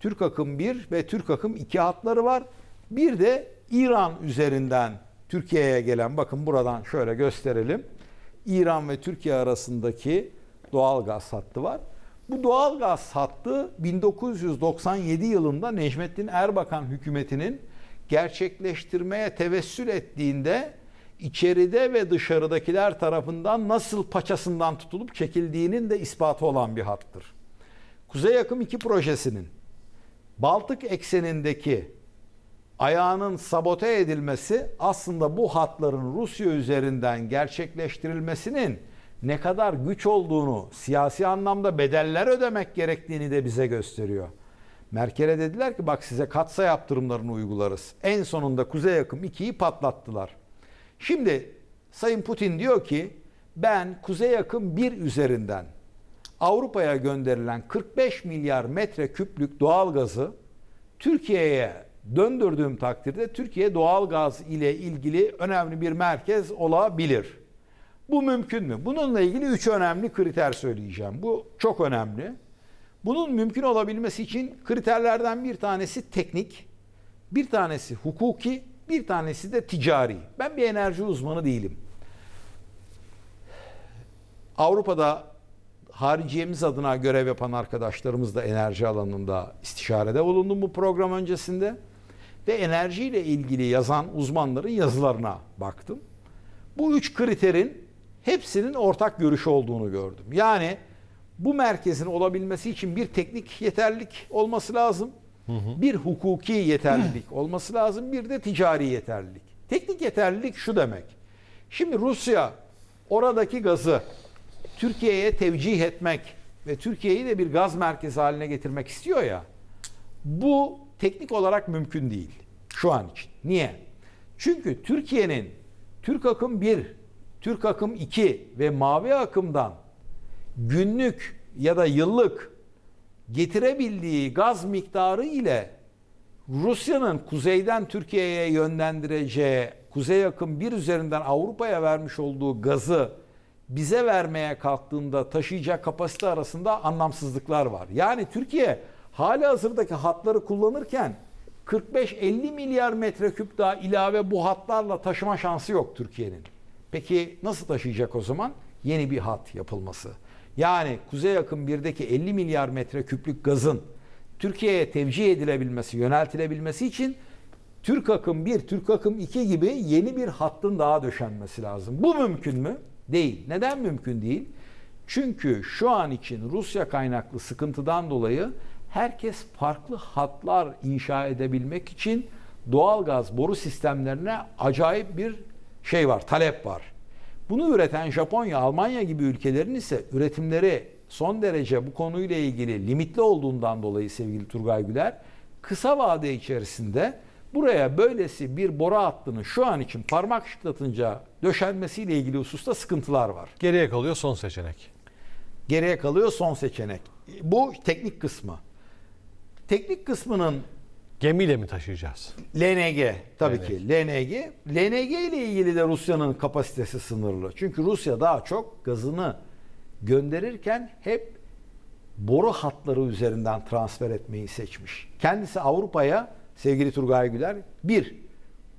S2: Türk akım 1 ve Türk akım 2 hatları var. Bir de İran üzerinden Türkiye'ye gelen bakın buradan şöyle gösterelim. İran ve Türkiye arasındaki doğal gaz hattı var. Bu doğal gaz hattı 1997 yılında Necmettin Erbakan hükümetinin gerçekleştirmeye tevessül ettiğinde içeride ve dışarıdakiler tarafından nasıl paçasından tutulup çekildiğinin de ispatı olan bir hattır. Kuzey Akım 2 projesinin Baltık eksenindeki ayağının sabote edilmesi aslında bu hatların Rusya üzerinden gerçekleştirilmesinin ne kadar güç olduğunu, siyasi anlamda bedeller ödemek gerektiğini de bize gösteriyor. Merkel'e dediler ki bak size katsa yaptırımlarını uygularız. En sonunda Kuzey Akım 2'yi patlattılar. Şimdi Sayın Putin diyor ki ben Kuzey Akım 1 üzerinden Avrupa'ya gönderilen 45 milyar metreküplük doğal gazı Türkiye'ye döndürdüğüm takdirde Türkiye doğal gaz ile ilgili önemli bir merkez olabilir. Bu mümkün mü? Bununla ilgili üç önemli kriter söyleyeceğim. Bu çok önemli. Bunun mümkün olabilmesi için kriterlerden bir tanesi teknik, bir tanesi hukuki, bir tanesi de ticari. Ben bir enerji uzmanı değilim. Avrupa'da hariciyemiz adına görev yapan arkadaşlarımız da enerji alanında istişarede bulundum bu program öncesinde. Ve enerjiyle ilgili yazan uzmanların yazılarına baktım. Bu üç kriterin hepsinin ortak görüş olduğunu gördüm. Yani bu merkezin olabilmesi için bir teknik yeterlilik olması lazım. Hı hı. Bir hukuki yeterlilik olması lazım. Bir de ticari yeterlilik. Teknik yeterlilik şu demek. Şimdi Rusya oradaki gazı Türkiye'ye tevcih etmek ve Türkiye'yi de bir gaz merkezi haline getirmek istiyor ya. Bu teknik olarak mümkün değil şu an için. Niye? Çünkü Türkiye'nin Türk akım 1, Türk akım 2 ve mavi akımdan günlük ya da yıllık getirebildiği gaz miktarı ile Rusya'nın kuzeyden Türkiye'ye yönlendireceği kuzey yakın bir üzerinden Avrupa'ya vermiş olduğu gazı bize vermeye kalktığında taşıyacak kapasite arasında anlamsızlıklar var. Yani Türkiye hali hazırdaki hatları kullanırken 45-50 milyar metreküp daha ilave bu hatlarla taşıma şansı yok Türkiye'nin. Peki nasıl taşıyacak o zaman? Yeni bir hat yapılması. Yani Kuzey Akım birdeki 50 milyar metreküplük gazın Türkiye'ye tevcih edilebilmesi, yöneltilebilmesi için Türk Akım 1, Türk Akım 2 gibi yeni bir hattın daha döşenmesi lazım. Bu mümkün mü? Değil. Neden mümkün değil? Çünkü şu an için Rusya kaynaklı sıkıntıdan dolayı herkes farklı hatlar inşa edebilmek için doğal gaz boru sistemlerine acayip bir şey var, talep var. Bunu üreten Japonya, Almanya gibi ülkelerin ise üretimleri son derece bu konuyla ilgili limitli olduğundan dolayı sevgili Turgay Güler kısa vade içerisinde buraya böylesi bir bora hattının şu an için parmak şıklatınca döşenmesiyle ilgili hususta sıkıntılar var. Geriye kalıyor son seçenek. Geriye kalıyor son seçenek. Bu teknik kısmı. Teknik kısmının Gemiyle mi taşıyacağız? LNG tabii LNG. ki LNG. LNG ile ilgili de Rusya'nın kapasitesi sınırlı. Çünkü Rusya daha çok gazını gönderirken hep boru hatları üzerinden transfer etmeyi seçmiş. Kendisi Avrupa'ya sevgili Turgay Güler bir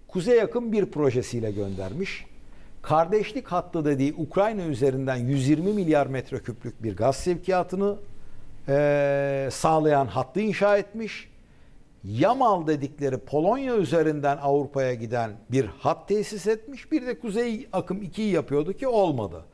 S2: Kuzey yakın bir projesiyle göndermiş. Kardeşlik hattı dediği Ukrayna üzerinden 120 milyar metreküplük bir gaz sevkiyatını e, sağlayan hattı inşa etmiş Yamal dedikleri Polonya üzerinden Avrupa'ya giden bir hat tesis etmiş. Bir de Kuzey Akım 2'yi yapıyordu ki olmadı.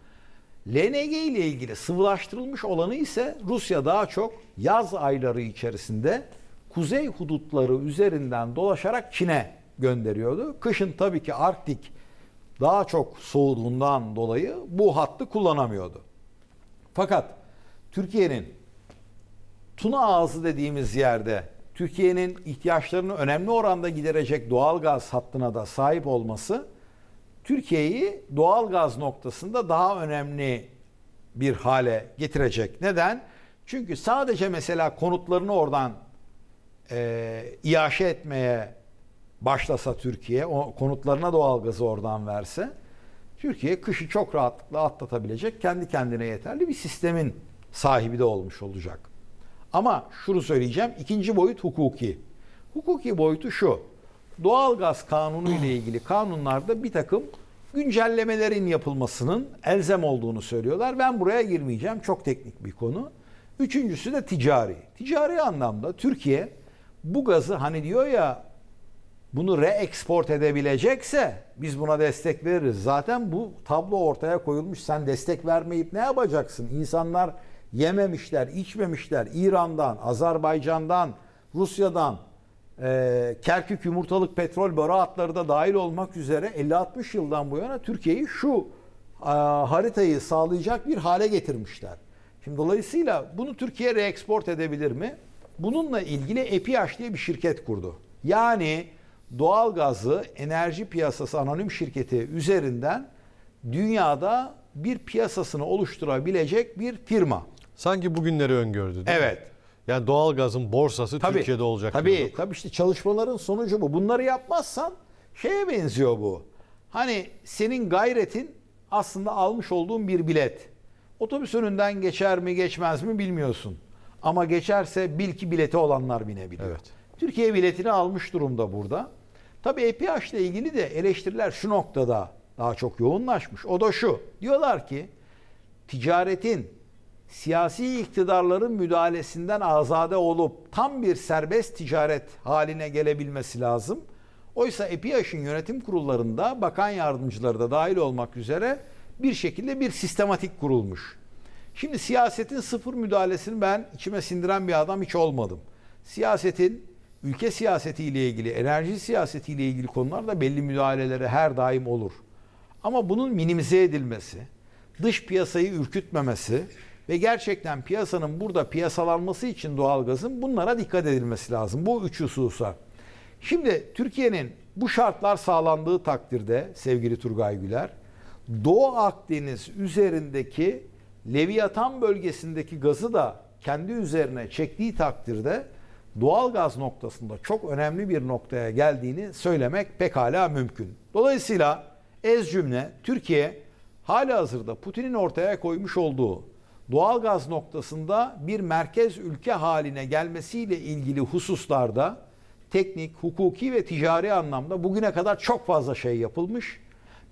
S2: LNG ile ilgili sıvılaştırılmış olanı ise Rusya daha çok yaz ayları içerisinde kuzey hudutları üzerinden dolaşarak Çin'e gönderiyordu. Kışın tabii ki Arktik daha çok soğuduğundan dolayı bu hattı kullanamıyordu. Fakat Türkiye'nin Tuna Ağzı dediğimiz yerde Türkiye'nin ihtiyaçlarını önemli oranda giderecek doğal gaz hattına da sahip olması Türkiye'yi doğal gaz noktasında daha önemli bir hale getirecek. Neden? Çünkü sadece mesela konutlarını oradan e, iaşe etmeye başlasa Türkiye, o konutlarına doğal gazı oradan verse, Türkiye kışı çok rahatlıkla atlatabilecek, kendi kendine yeterli bir sistemin sahibi de olmuş olacak. Ama şunu söyleyeceğim. ikinci boyut hukuki. Hukuki boyutu şu. doğal gaz kanunu ile ilgili kanunlarda bir takım güncellemelerin yapılmasının elzem olduğunu söylüyorlar. Ben buraya girmeyeceğim. Çok teknik bir konu. Üçüncüsü de ticari. Ticari anlamda Türkiye bu gazı hani diyor ya bunu re-export edebilecekse biz buna destek veririz. Zaten bu tablo ortaya koyulmuş. Sen destek vermeyip ne yapacaksın? İnsanlar yememişler, içmemişler. İran'dan, Azerbaycan'dan, Rusya'dan, e, Kerkük yumurtalık petrol boru hatları da dahil olmak üzere 50-60 yıldan bu yana Türkiye'yi şu e, haritayı sağlayacak bir hale getirmişler. Şimdi dolayısıyla bunu Türkiye reeksport edebilir mi? Bununla ilgili EPH diye bir şirket kurdu. Yani doğal gazı enerji piyasası anonim şirketi üzerinden dünyada bir piyasasını oluşturabilecek bir firma. Sanki bugünleri öngördü değil evet. mi? Evet. Yani doğalgazın borsası tabii, Türkiye'de olacak tabii, diyorduk. Tabii işte çalışmaların sonucu bu. Bunları yapmazsan şeye benziyor bu. Hani senin gayretin aslında almış olduğun bir bilet. Otobüs önünden geçer mi geçmez mi bilmiyorsun. Ama geçerse bil ki bileti olanlar binebiliyor. Evet. Türkiye biletini almış durumda burada. Tabii EPH ile ilgili de eleştiriler şu noktada daha çok yoğunlaşmış. O da şu. Diyorlar ki ticaretin siyasi iktidarların müdahalesinden azade olup tam bir serbest ticaret haline gelebilmesi lazım. Oysa EPİAŞ'ın yönetim kurullarında bakan yardımcıları da dahil olmak üzere bir şekilde bir sistematik kurulmuş. Şimdi siyasetin sıfır müdahalesini ben içime sindiren bir adam hiç olmadım. Siyasetin ülke siyaseti ile ilgili, enerji siyaseti ile ilgili konularda belli müdahaleleri her daim olur. Ama bunun minimize edilmesi, dış piyasayı ürkütmemesi, ve gerçekten piyasanın burada piyasalanması için doğalgazın bunlara dikkat edilmesi lazım. Bu üç hususa. Şimdi Türkiye'nin bu şartlar sağlandığı takdirde sevgili Turgay Güler, Doğu Akdeniz üzerindeki Leviatan bölgesindeki gazı da kendi üzerine çektiği takdirde doğal gaz noktasında çok önemli bir noktaya geldiğini söylemek pekala mümkün. Dolayısıyla ez cümle Türkiye hala hazırda Putin'in ortaya koymuş olduğu doğalgaz noktasında bir merkez ülke haline gelmesiyle ilgili hususlarda teknik, hukuki ve ticari anlamda bugüne kadar çok fazla şey yapılmış.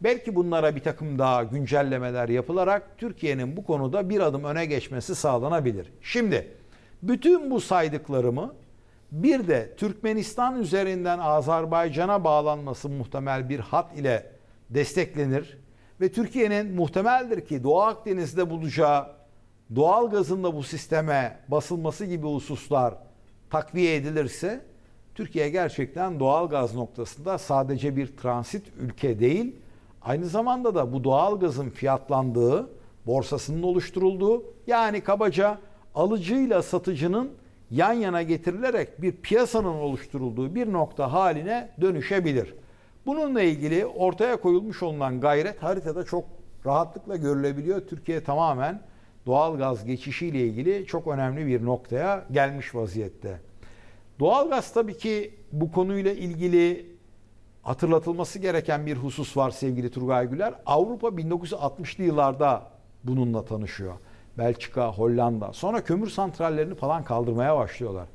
S2: Belki bunlara bir takım daha güncellemeler yapılarak Türkiye'nin bu konuda bir adım öne geçmesi sağlanabilir. Şimdi bütün bu saydıklarımı bir de Türkmenistan üzerinden Azerbaycan'a bağlanması muhtemel bir hat ile desteklenir ve Türkiye'nin muhtemeldir ki Doğu Akdeniz'de bulacağı doğal gazın da bu sisteme basılması gibi hususlar takviye edilirse Türkiye gerçekten doğal gaz noktasında sadece bir transit ülke değil, aynı zamanda da bu doğal gazın fiyatlandığı, borsasının oluşturulduğu, yani kabaca alıcıyla satıcının yan yana getirilerek bir piyasanın oluşturulduğu bir nokta haline dönüşebilir. Bununla ilgili ortaya koyulmuş olan gayret haritada çok rahatlıkla görülebiliyor. Türkiye tamamen doğal gaz geçişiyle ilgili çok önemli bir noktaya gelmiş vaziyette. Doğal gaz tabii ki bu konuyla ilgili hatırlatılması gereken bir husus var sevgili Turgay Güler. Avrupa 1960'lı yıllarda bununla tanışıyor. Belçika, Hollanda. Sonra kömür santrallerini falan kaldırmaya başlıyorlar.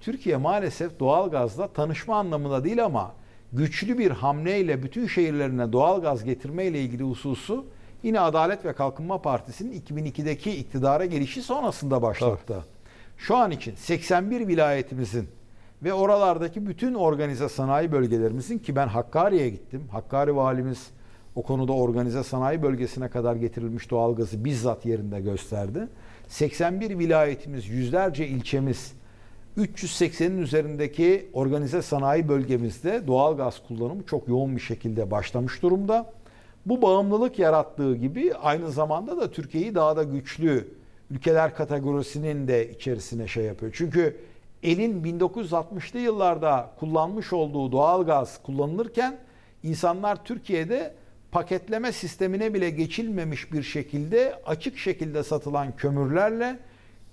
S2: Türkiye maalesef doğalgazla tanışma anlamında değil ama güçlü bir hamleyle bütün şehirlerine doğalgaz getirmeyle ilgili hususu yine Adalet ve Kalkınma Partisi'nin 2002'deki iktidara gelişi sonrasında başlattı. Tabii. Şu an için 81 vilayetimizin ve oralardaki bütün organize sanayi bölgelerimizin ki ben Hakkari'ye gittim. Hakkari valimiz o konuda organize sanayi bölgesine kadar getirilmiş doğalgazı bizzat yerinde gösterdi. 81 vilayetimiz, yüzlerce ilçemiz, 380'in üzerindeki organize sanayi bölgemizde doğal gaz kullanımı çok yoğun bir şekilde başlamış durumda. Bu bağımlılık yarattığı gibi aynı zamanda da Türkiye'yi daha da güçlü ülkeler kategorisinin de içerisine şey yapıyor. Çünkü elin 1960'lı yıllarda kullanmış olduğu doğalgaz kullanılırken insanlar Türkiye'de paketleme sistemine bile geçilmemiş bir şekilde açık şekilde satılan kömürlerle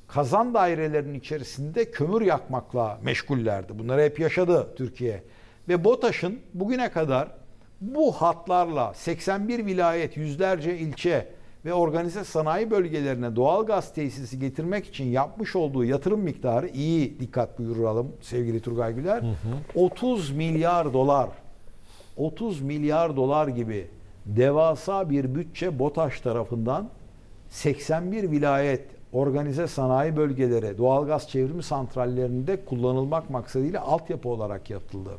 S2: kazan dairelerinin içerisinde kömür yakmakla meşgullerdi. Bunları hep yaşadı Türkiye. Ve BOTAŞ'ın bugüne kadar bu hatlarla 81 vilayet, yüzlerce ilçe ve organize sanayi bölgelerine doğal gaz tesisi getirmek için yapmış olduğu yatırım miktarı iyi dikkat buyuralım sevgili Turgay Güler. Hı hı. 30 milyar dolar 30 milyar dolar gibi devasa bir bütçe BOTAŞ tarafından 81 vilayet organize sanayi bölgeleri doğalgaz çevrimi santrallerinde kullanılmak maksadıyla altyapı olarak yapıldı.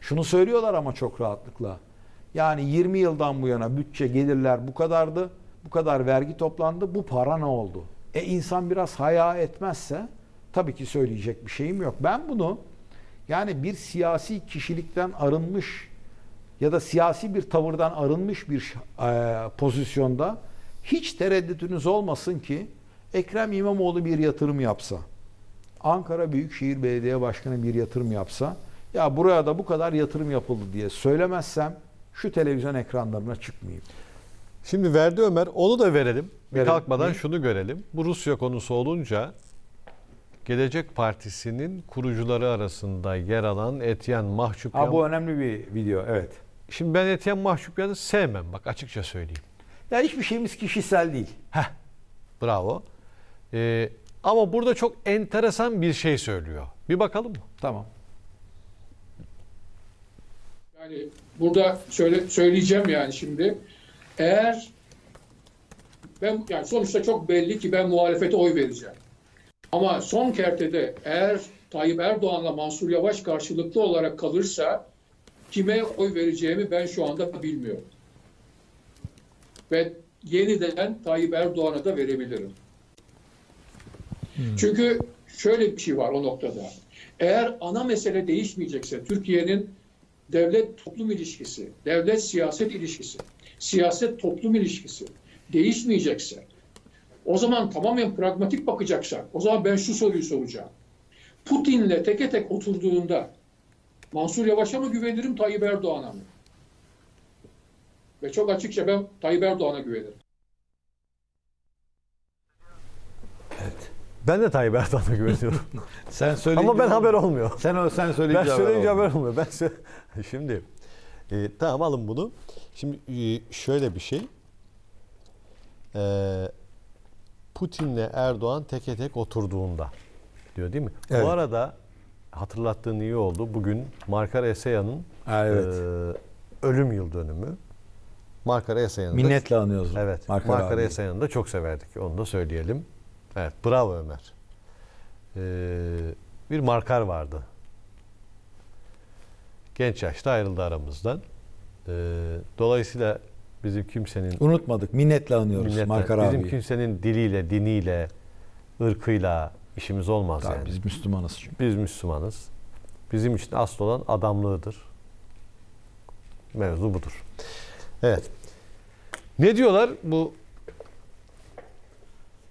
S2: Şunu söylüyorlar ama çok rahatlıkla. Yani 20 yıldan bu yana bütçe gelirler bu kadardı. Bu kadar vergi toplandı. Bu para ne oldu? E insan biraz haya etmezse tabii ki söyleyecek bir şeyim yok. Ben bunu yani bir siyasi kişilikten arınmış ya da siyasi bir tavırdan arınmış bir e, pozisyonda hiç tereddütünüz olmasın ki Ekrem İmamoğlu bir yatırım yapsa, Ankara Büyükşehir Belediye Başkanı bir yatırım yapsa, ya buraya da bu kadar yatırım yapıldı diye söylemezsem şu televizyon ekranlarına çıkmayayım. Şimdi verdi Ömer onu da verelim. verelim. Kalkmadan Hı?
S1: şunu görelim. Bu Rusya konusu olunca Gelecek Partisi'nin kurucuları arasında yer alan Etiyen Mahçupyan. Aa, bu önemli bir video evet. Şimdi ben Etiyen Mahçupyan'ı sevmem bak açıkça söyleyeyim.
S2: Ya hiçbir şeyimiz
S1: kişisel değil. Heh bravo. Ee, ama burada çok enteresan bir şey söylüyor. Bir bakalım mı? Tamam.
S3: Yani burada söyle, söyleyeceğim yani şimdi. Eğer ben yani sonuçta çok belli ki ben muhalefete oy vereceğim. Ama son kertede eğer Tayyip Erdoğan'la Mansur Yavaş karşılıklı olarak kalırsa kime oy vereceğimi ben şu anda bilmiyorum. Ve yeniden Tayyip Erdoğan'a da verebilirim. Hmm. Çünkü şöyle bir şey var o noktada. Eğer ana mesele değişmeyecekse, Türkiye'nin devlet toplum ilişkisi, devlet siyaset ilişkisi, siyaset toplum ilişkisi değişmeyecekse, o zaman tamamen pragmatik bakacaksak, o zaman ben şu soruyu soracağım. Putin'le teke tek oturduğunda Mansur Yavaş'a mı güvenirim, Tayyip Erdoğan'a mı? Ve çok açıkça ben Tayyip Erdoğan'a güvenirim.
S1: Ben de Tayyip Erdoğan'a güveniyorum. sen söyleyince Ama ben haber olmuyor. Sen o sen söyleyince ben haber söyleyince olmuyor. haber olmuyor. Ben sö- şimdi e, tamam alın bunu. Şimdi e, şöyle bir şey. E, Putin'le Erdoğan teke tek oturduğunda diyor değil mi? Evet. Bu arada hatırlattığın iyi oldu. Bugün Markar Eseyan'ın evet. e, ölüm yıl dönümü. Markar Eseyan'ı Minnetle anıyoruz. Evet. Markar Markara abi. Esen'i çok severdik. Onu da söyleyelim. Evet, bravo Ömer. Ee, bir markar vardı. Genç yaşta ayrıldı aramızdan. Ee, dolayısıyla bizim kimsenin...
S2: Unutmadık, minnetle anıyoruz minnetle, markar bizim abiyi. Bizim
S1: kimsenin diliyle, diniyle, ırkıyla işimiz olmaz Tabii yani. Biz Müslümanız çünkü. Biz Müslümanız. Bizim için asıl olan adamlığıdır. Mevzu budur. Evet. Ne diyorlar bu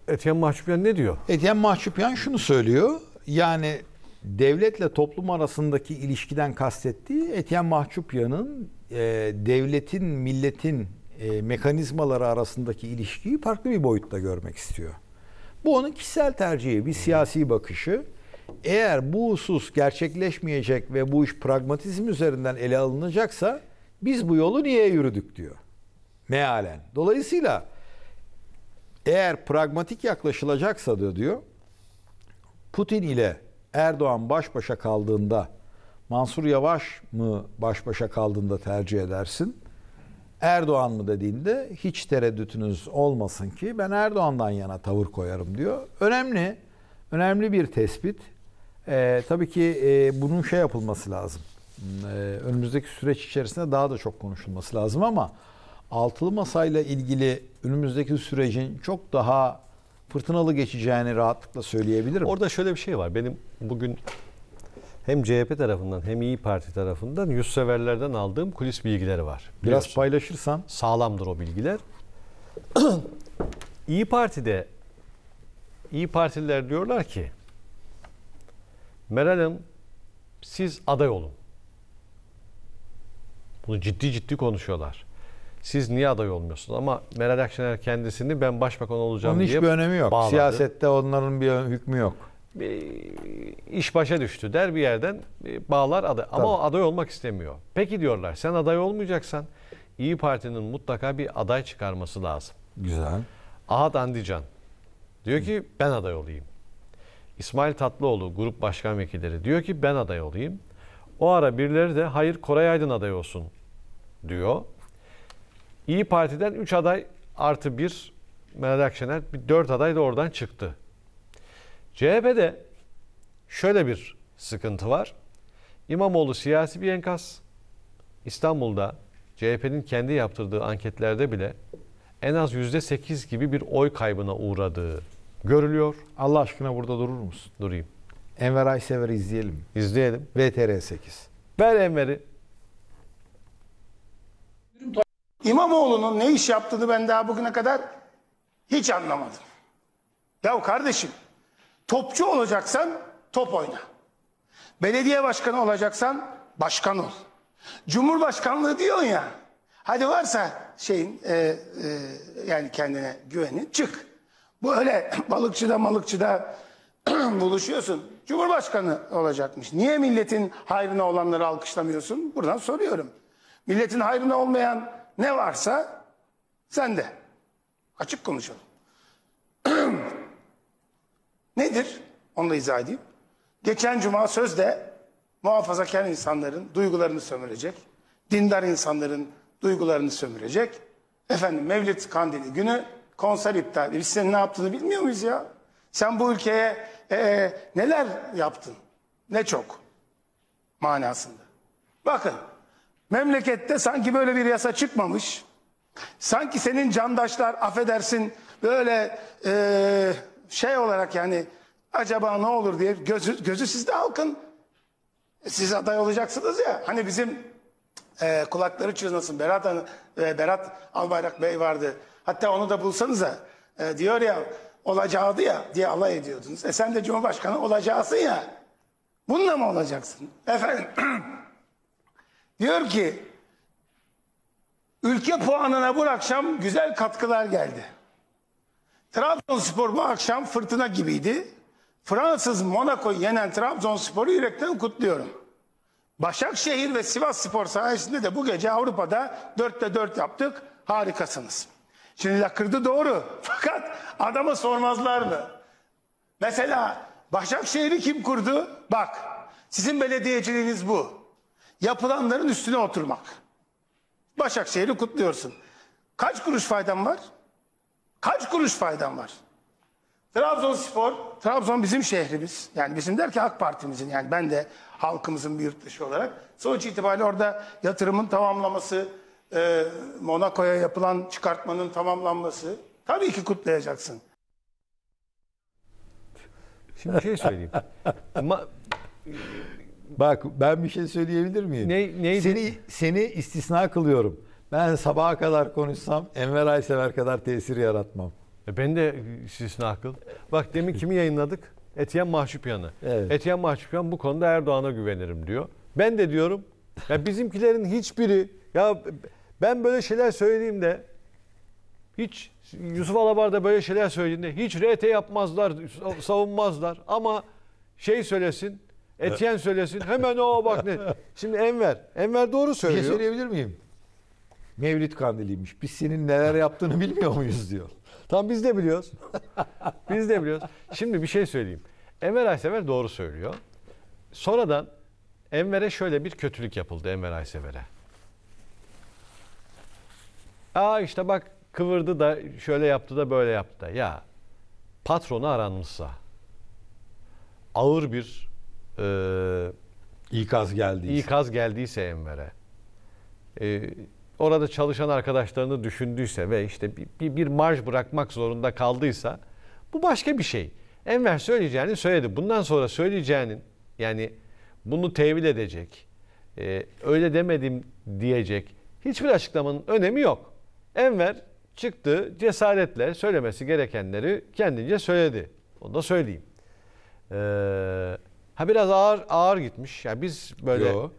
S2: Etiyen Mahçupyan ne diyor? Etiyen Mahçupyan şunu söylüyor. Yani devletle toplum arasındaki ilişkiden kastettiği Etiyen Mahçupyan'ın e, devletin, milletin e, mekanizmaları arasındaki ilişkiyi farklı bir boyutta görmek istiyor. Bu onun kişisel tercihi, bir siyasi bakışı. Eğer bu husus gerçekleşmeyecek ve bu iş pragmatizm üzerinden ele alınacaksa biz bu yolu niye yürüdük diyor. Mealen. Dolayısıyla eğer pragmatik yaklaşılacaksa da diyor Putin ile Erdoğan baş başa kaldığında Mansur Yavaş mı baş başa kaldığında tercih edersin? Erdoğan mı dediğinde hiç tereddütünüz olmasın ki ben Erdoğan'dan yana tavır koyarım diyor. Önemli, önemli bir tespit. Ee, tabii ki e, bunun şey yapılması lazım. Ee, önümüzdeki süreç içerisinde daha da çok konuşulması lazım ama altılı masayla ilgili önümüzdeki sürecin çok daha fırtınalı geçeceğini rahatlıkla söyleyebilirim. Orada şöyle bir şey
S1: var. Benim bugün hem CHP tarafından hem İyi Parti tarafından yüzseverlerden aldığım kulis bilgileri var. Biraz Biliyorsun. paylaşırsan. Sağlamdır o bilgiler. İyi Parti'de İyi Partililer diyorlar ki Meral Hanım siz aday olun. Bunu ciddi ciddi konuşuyorlar siz niye aday olmuyorsunuz? Ama Meral Akşener kendisini ben başbakan olacağım Onun diye Onun hiçbir önemi yok. Bağladı. Siyasette
S2: onların bir hükmü yok.
S1: İş başa düştü der bir yerden bağlar aday. Ama Tabii. o aday olmak istemiyor. Peki diyorlar sen aday olmayacaksan İyi Parti'nin mutlaka bir aday çıkarması lazım. Güzel. Ahat Andican diyor ki ben aday olayım. İsmail Tatlıoğlu grup başkan vekilleri diyor ki ben aday olayım. O ara birileri de hayır Koray Aydın aday olsun diyor. İyi Parti'den 3 aday artı 1 Meral Akşener, 4 aday da oradan çıktı. CHP'de şöyle bir sıkıntı var. İmamoğlu siyasi bir enkaz. İstanbul'da CHP'nin kendi yaptırdığı anketlerde bile en az %8 gibi bir oy kaybına uğradığı görülüyor. Allah aşkına burada durur musun? Durayım.
S2: Enver Aysever'i izleyelim. İzleyelim. VTR 8. Ver
S4: Enver'i. İmamoğlu'nun ne iş yaptığını ben daha bugüne kadar hiç anlamadım. Ya kardeşim topçu olacaksan top oyna. Belediye başkanı olacaksan başkan ol. Cumhurbaşkanlığı diyorsun ya. Hadi varsa şeyin e, e, yani kendine güvenin çık. Bu öyle balıkçıda malıkçıda buluşuyorsun. Cumhurbaşkanı olacakmış. Niye milletin hayrına olanları alkışlamıyorsun? Buradan soruyorum. Milletin hayrına olmayan ne varsa sende. Açık konuşalım. Nedir? Onu da izah edeyim. Geçen cuma sözde muhafazakar insanların duygularını sömürecek, dindar insanların duygularını sömürecek. Efendim Mevlid Kandili günü konser iptal. Biz senin ne yaptığını bilmiyor muyuz ya? Sen bu ülkeye e, e neler yaptın? Ne çok manasında. Bakın Memlekette sanki böyle bir yasa çıkmamış. Sanki senin candaşlar affedersin böyle e, şey olarak yani acaba ne olur diye gözü, gözü sizde halkın. E, siz aday olacaksınız ya. Hani bizim e, kulakları çınlasın Berat, e, Berat Albayrak Bey vardı. Hatta onu da bulsanıza e, diyor ya olacağıdı ya diye alay ediyordunuz. E sen de Cumhurbaşkanı olacaksın ya. Bununla mı olacaksın? Efendim Diyor ki ülke puanına bu akşam güzel katkılar geldi. Trabzonspor bu akşam fırtına gibiydi. Fransız Monaco'yu yenen Trabzonspor'u yürekten kutluyorum. Başakşehir ve Sivas Spor sayesinde de bu gece Avrupa'da 4'te 4 yaptık. Harikasınız. Şimdi lakırdı doğru. Fakat adamı sormazlar mı? Mesela Başakşehir'i kim kurdu? Bak sizin belediyeciliğiniz bu. Yapılanların üstüne oturmak. Başakşehir'i kutluyorsun. Kaç kuruş faydan var? Kaç kuruş faydan var? Trabzonspor, Trabzon bizim şehrimiz. Yani bizim derken ki AK Parti'mizin yani ben de halkımızın bir yurt dışı olarak. Sonuç itibariyle orada yatırımın tamamlaması, e, Monaco'ya yapılan çıkartmanın tamamlanması tabii ki kutlayacaksın.
S2: Şimdi bir şey söyleyeyim. Ma Bak ben bir şey söyleyebilir miyim? Ne, neydi? Seni, seni istisna kılıyorum. Ben sabaha kadar konuşsam Enver Aysever kadar tesir
S1: yaratmam. E ben de istisna kıl. Bak demin kimi yayınladık? Etiyen Mahçupyan'ı. Evet. Etiyen Mahçupyan bu konuda Erdoğan'a güvenirim diyor. Ben de diyorum ya bizimkilerin hiçbiri ya ben böyle şeyler söyleyeyim de hiç Yusuf Alabar da böyle şeyler söylediğinde hiç RT yapmazlar, savunmazlar ama şey söylesin Etyen söylesin. Hemen o bak ne. Şimdi Enver. Enver doğru söylüyor. Bir şey
S2: söyleyebilir miyim? Mevlid Kandili'ymiş. Biz senin neler yaptığını bilmiyor muyuz diyor.
S1: Tam biz de biliyoruz. biz de biliyoruz. Şimdi bir şey söyleyeyim. Enver Aysever doğru söylüyor. Sonradan Enver'e şöyle bir kötülük yapıldı Enver Aysever'e. Aa işte bak kıvırdı da şöyle yaptı da böyle yaptı da. Ya patronu aranmışsa ağır bir e, ikaz geldiyse. İkaz geldiyse Enver'e. E, orada çalışan arkadaşlarını düşündüyse ve işte bir, bir, bir marj bırakmak zorunda kaldıysa bu başka bir şey. Enver söyleyeceğini söyledi. Bundan sonra söyleyeceğinin yani bunu tevil edecek, e, öyle demedim diyecek hiçbir açıklamanın önemi yok. Enver çıktı cesaretle söylemesi gerekenleri kendince söyledi. Onu da söyleyeyim. Eee Ha biraz ağır ağır gitmiş. Ya yani biz böyle Yo.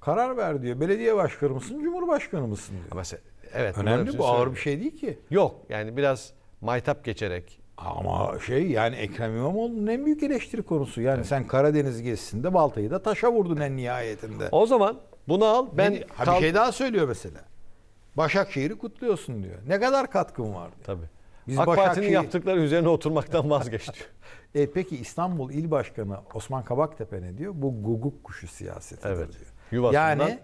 S1: karar ver diyor. Belediye başkanı
S2: mısın, cumhurbaşkanı mısın diyor. Ama se-
S1: evet. Önemli bu şey ağır bir şey değil ki. Yok yani biraz maytap geçerek.
S2: Ama şey yani Ekrem İmamoğlu'nun en büyük eleştiri konusu. Yani evet. sen Karadeniz gezisinde baltayı da taşa vurdun en nihayetinde. O zaman bunu al. Ben ne, ha, kal- bir şey daha söylüyor mesela. Başakşehir'i kutluyorsun diyor. Ne kadar katkın var diyor. Tabii. Biz AK Parti'nin yaptıkları üzerine oturmaktan vazgeç E, peki İstanbul İl Başkanı Osman Kabaktepe ne diyor? Bu guguk kuşu siyaseti evet. diyor. Yuvasından yani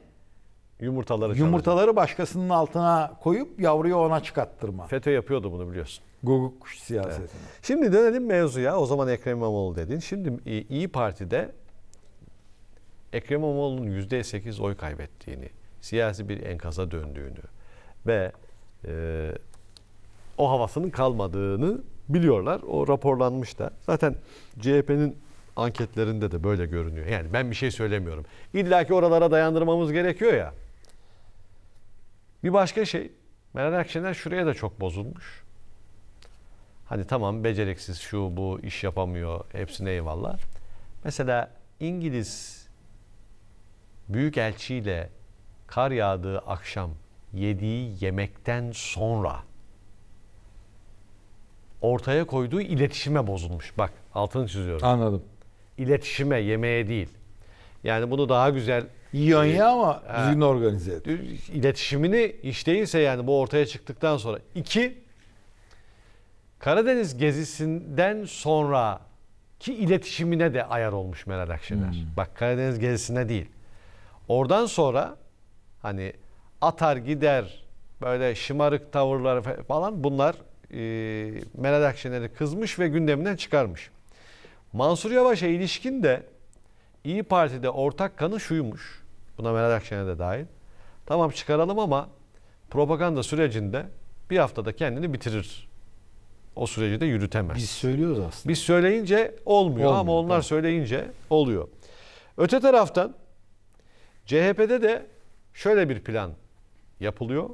S2: yumurtaları çalacak. yumurtaları başkasının altına koyup yavruyu ona çıkarttırma.
S1: FETÖ yapıyordu bunu biliyorsun. Guguk kuşu siyasetini. Evet. Şimdi dönelim mevzuya. O zaman Ekrem İmamoğlu dedin. Şimdi İyi Parti'de Ekrem İmamoğlu'nun %8 oy kaybettiğini, siyasi bir enkaza döndüğünü ve e, o havasının kalmadığını biliyorlar. O raporlanmış da. Zaten CHP'nin anketlerinde de böyle görünüyor. Yani ben bir şey söylemiyorum. İlla ki oralara dayandırmamız gerekiyor ya. Bir başka şey, Meral Akşener şuraya da çok bozulmuş. Hani tamam beceriksiz şu bu iş yapamıyor hepsine eyvallah. Mesela İngiliz büyükelçiyle kar yağdığı akşam yediği yemekten sonra ortaya koyduğu iletişime bozulmuş. Bak altını çiziyorum. Anladım. İletişime, yemeğe değil. Yani bunu daha güzel İyi e, yönü ama düzgün organize et. İletişimini hiç değilse yani bu ortaya çıktıktan sonra. iki Karadeniz gezisinden sonra ki iletişimine de ayar olmuş Meral Akşener. Hmm. Bak Karadeniz gezisine değil. Oradan sonra hani atar gider böyle şımarık tavırları falan bunlar e, Meral Akşener'e kızmış ve gündeminden çıkarmış. Mansur Yavaş'a ilişkin de İyi Parti'de ortak kanı şuymuş. Buna Meral Akşener de dahil. Tamam çıkaralım ama propaganda sürecinde bir haftada kendini bitirir. O süreci de yürütemez. Biz söylüyoruz aslında. Biz söyleyince olmuyor, olmuyor ama onlar tamam. söyleyince oluyor. Öte taraftan CHP'de de şöyle bir plan yapılıyor.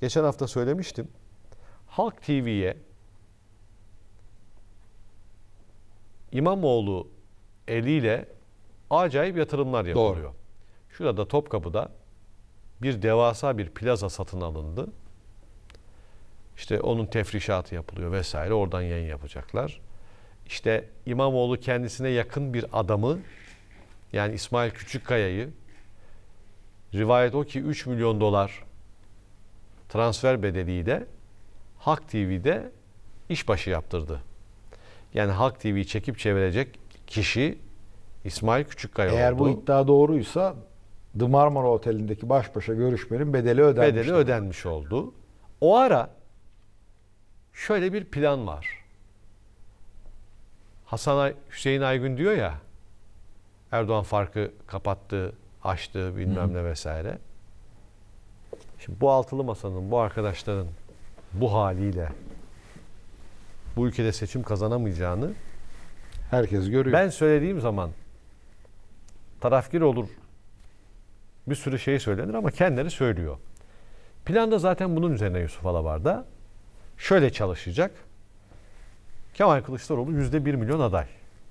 S1: Geçen hafta söylemiştim. Halk TV'ye İmamoğlu eliyle acayip yatırımlar yapılıyor. Doğru. Şurada Topkapı'da bir devasa bir plaza satın alındı. İşte onun tefrişatı yapılıyor vesaire. Oradan yayın yapacaklar. İşte İmamoğlu kendisine yakın bir adamı yani İsmail Küçükkaya'yı rivayet o ki 3 milyon dolar transfer bedeliyle Halk TV'de işbaşı yaptırdı. Yani Halk TV'yi çekip çevirecek kişi İsmail Küçükkaya Eğer oldu. bu
S2: iddia doğruysa The Marmara Oteli'ndeki baş başa görüşmenin bedeli ödenmiş. Bedeli
S1: ödenmiş oldu. O ara şöyle bir plan var. Hasan Ay, Hüseyin Aygün diyor ya Erdoğan farkı kapattı, açtı bilmem ne vesaire. Şimdi bu altılı masanın, bu arkadaşların bu haliyle bu ülkede seçim kazanamayacağını herkes görüyor. Ben söylediğim zaman tarafgir olur. Bir sürü şey söylenir ama kendileri söylüyor. Planda zaten bunun üzerine Yusuf Alabar'da şöyle çalışacak. Kemal Kılıçdaroğlu yüzde bir milyon aday.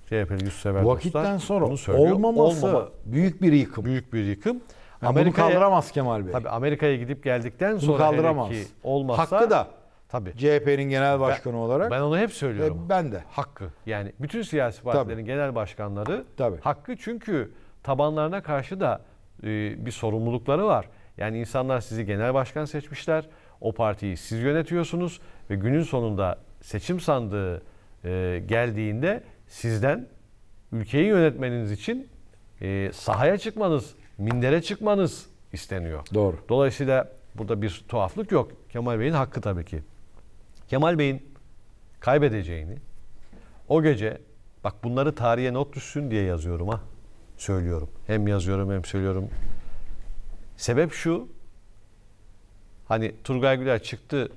S1: CHP'li Yusuf Sever Vakitten dostlar, sonra olmaması Olmama, büyük bir yıkım. Büyük bir yıkım. Amerika'ya, bunu kaldıramaz Kemal Bey. Tabii Amerika'ya gidip geldikten sonra bunu kaldıramaz. Ki olmazsa hakkı da tabii. CHP'nin genel başkanı ben, olarak. Ben onu hep söylüyorum.
S2: E, ben de hakkı.
S1: Yani bütün siyasi partilerin tabii. genel başkanları tabii. hakkı çünkü tabanlarına karşı da e, bir sorumlulukları var. Yani insanlar sizi genel başkan seçmişler. O partiyi siz yönetiyorsunuz ve günün sonunda seçim sandığı e, geldiğinde sizden ülkeyi yönetmeniz için e, sahaya çıkmanız mindere çıkmanız isteniyor. Doğru. Dolayısıyla burada bir tuhaflık yok. Kemal Bey'in hakkı tabii ki. Kemal Bey'in kaybedeceğini o gece bak bunları tarihe not düşsün diye yazıyorum ha. Söylüyorum. Hem yazıyorum hem söylüyorum. Sebep şu. Hani Turgay Güler çıktı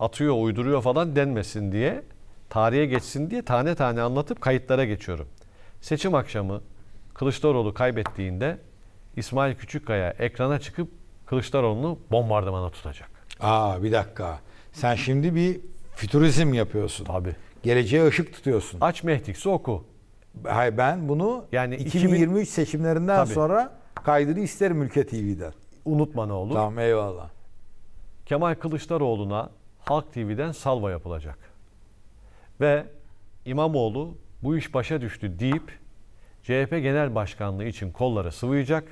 S1: atıyor uyduruyor falan denmesin diye tarihe geçsin diye tane tane anlatıp kayıtlara geçiyorum. Seçim akşamı Kılıçdaroğlu kaybettiğinde İsmail Küçükkaya ekrana çıkıp
S2: Kılıçdaroğlu'nu bombardımana tutacak. Aa bir dakika. Sen şimdi bir fütürizm yapıyorsun. abi. Geleceğe ışık tutuyorsun. Aç Mehtiksi oku. Hayır ben bunu yani 2023 2000... seçimlerinden Tabii. sonra kaydını isterim Ülke TV'den. Unutma ne olur. Tamam
S1: eyvallah. Kemal Kılıçdaroğlu'na Halk TV'den salva yapılacak. Ve İmamoğlu bu iş başa düştü deyip CHP Genel Başkanlığı için kolları sıvayacak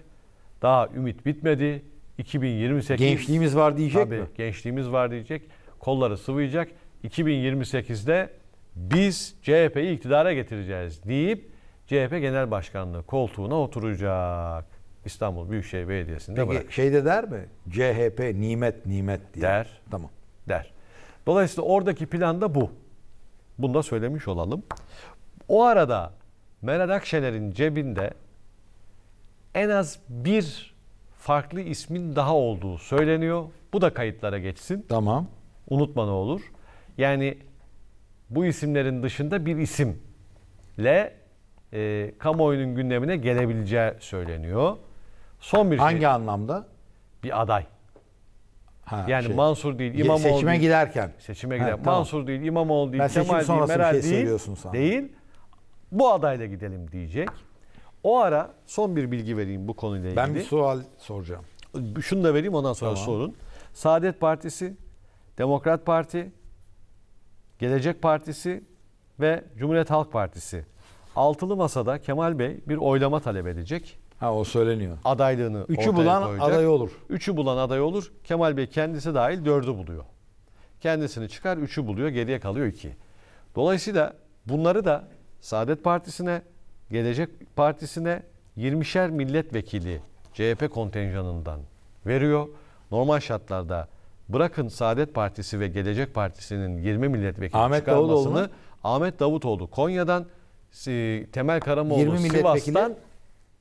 S1: daha ümit bitmedi. 2028 gençliğimiz var diyecek tabii, mi? gençliğimiz var diyecek. Kolları sıvayacak. 2028'de biz CHP'yi iktidara getireceğiz deyip CHP Genel Başkanlığı koltuğuna oturacak. İstanbul Büyükşehir Belediyesi'nde Peki, bırakır.
S2: şeyde der mi?
S1: CHP nimet nimet diye. Der. Tamam. Der. Dolayısıyla oradaki plan da bu. Bunu da söylemiş olalım. O arada Meral Akşener'in cebinde en az bir farklı ismin daha olduğu söyleniyor. Bu da kayıtlara geçsin. Tamam. Unutma ne olur. Yani bu isimlerin dışında bir isimle e, kamuoyunun gündemine gelebileceği söyleniyor. Son bir şey. Hangi şey. anlamda? Bir aday. Ha, yani şey, Mansur değil, İmamoğlu seçime değil. giderken. Seçime gider. Tamam. Mansur değil, İmamoğlu değil, ben Kemal değil, Meral şey değil. Değil. Bu adayla gidelim diyecek. O ara son bir bilgi vereyim bu konuyla ilgili. Ben bir sual soracağım. Şunu da vereyim ondan sonra tamam. sorun. Saadet Partisi, Demokrat Parti, Gelecek Partisi ve Cumhuriyet Halk Partisi. Altılı masada Kemal Bey bir oylama talep edecek. Ha o söyleniyor. Adaylığını Üçü bulan koyacak. aday olur. Üçü bulan aday olur. Kemal Bey kendisi dahil dördü buluyor. Kendisini çıkar üçü buluyor geriye kalıyor iki. Dolayısıyla bunları da Saadet Partisi'ne Gelecek Partisi'ne 20'şer milletvekili CHP kontenjanından veriyor. Normal şartlarda bırakın Saadet Partisi ve Gelecek Partisi'nin 20 milletvekili Ahmet çıkarmasını Davutoğlu Ahmet Davutoğlu Konya'dan Temel Karamoğlu Sivas'tan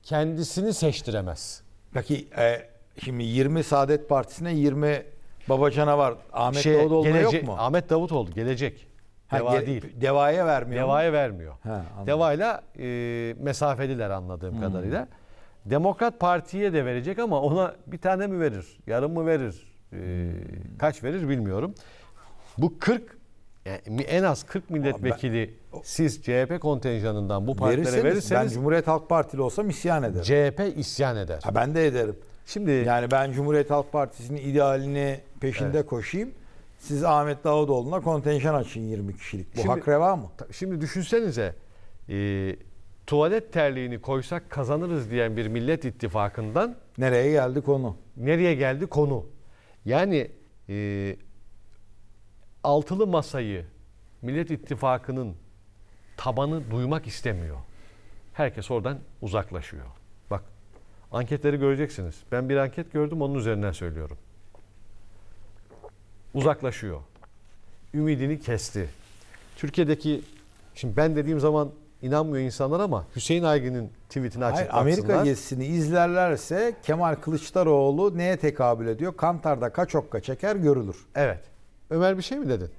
S2: kendisini seçtiremez. Peki e, şimdi 20 Saadet Partisi'ne 20 Babacan'a var. Ahmet şey, Davutoğlu'na gelecek, yok mu? Ahmet Davutoğlu gelecek. Deva ha, değil.
S1: Devaya vermiyor. Devaya mu? vermiyor. Ha, Devayla e, mesafeliler anladığım hmm. kadarıyla. Demokrat Parti'ye de verecek ama ona bir tane mi verir? Yarım mı verir? E, hmm. Kaç verir bilmiyorum. Bu 40 yani e, en az 40 milletvekili ben, siz CHP kontenjanından bu partilere verirseniz, verirseniz ben Cumhuriyet
S2: Halk Partili olsam isyan ederim. CHP isyan eder. Ha, ben de ederim. Şimdi yani ben Cumhuriyet Halk Partisi'nin idealini peşinde evet. koşayım. Siz Ahmet Davutoğlu'na kontenjan açın 20 kişilik. Bu şimdi, hak reva mı?
S1: Şimdi düşünsenize e, tuvalet terliğini koysak kazanırız diyen bir millet ittifakından
S2: nereye geldi konu?
S1: Nereye geldi konu? Yani e, altılı masayı Millet ittifakının tabanı duymak istemiyor. Herkes oradan uzaklaşıyor. Bak anketleri göreceksiniz. Ben bir anket gördüm onun üzerinden söylüyorum uzaklaşıyor. Ümidini kesti. Türkiye'deki şimdi ben dediğim zaman inanmıyor insanlar ama Hüseyin Aygin'in
S2: tweetini açıp Amerika gezisini izlerlerse Kemal Kılıçdaroğlu neye tekabül ediyor? Kantar'da kaç okka çeker görülür. Evet. Ömer bir şey mi dedin?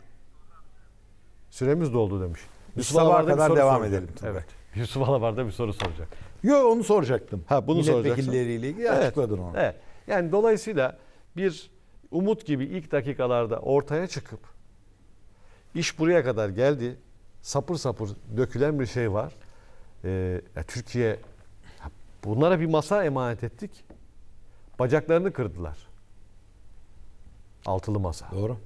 S2: Süremiz doldu demiş. Yusuf, Yusuf Alabar'da kadar soru devam soracak. edelim.
S1: Evet. Yusuf Alabar'da bir soru soracak.
S2: Yo onu soracaktım. Ha bunu soracaksın. Milletvekilleriyle ilgili evet. açıkladın onu. Evet.
S1: Yani dolayısıyla bir umut gibi ilk dakikalarda ortaya çıkıp iş buraya kadar geldi. Sapır sapır dökülen bir şey var. Ee, Türkiye bunlara bir masa emanet ettik. Bacaklarını kırdılar.
S2: Altılı masa. Doğru.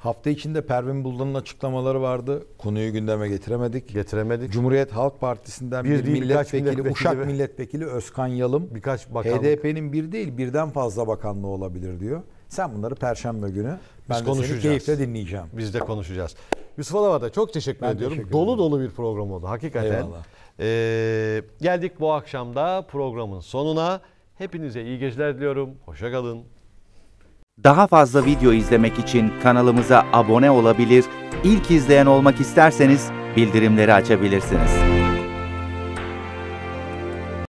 S2: Hafta içinde Pervin Buldan'ın açıklamaları vardı. Konuyu gündeme getiremedik. Getiremedik. Cumhuriyet Halk Partisi'nden bir, bir milletvekili, milletvekili, Uşak ve... milletvekili Özkan Yalım. Birkaç bakanlık. HDP'nin bir değil birden fazla bakanlığı olabilir diyor. Sen bunları perşembe günü ben Biz konuşacağız. keyifle dinleyeceğim. Biz de konuşacağız.
S1: Yusuf Alavar'da çok teşekkür ben ediyorum. Teşekkür dolu dolu bir program oldu hakikaten. Ee, geldik bu akşamda programın sonuna. Hepinize iyi geceler diliyorum. Hoşça kalın.
S2: Daha fazla video izlemek için kanalımıza abone olabilir, İlk izleyen olmak isterseniz bildirimleri açabilirsiniz.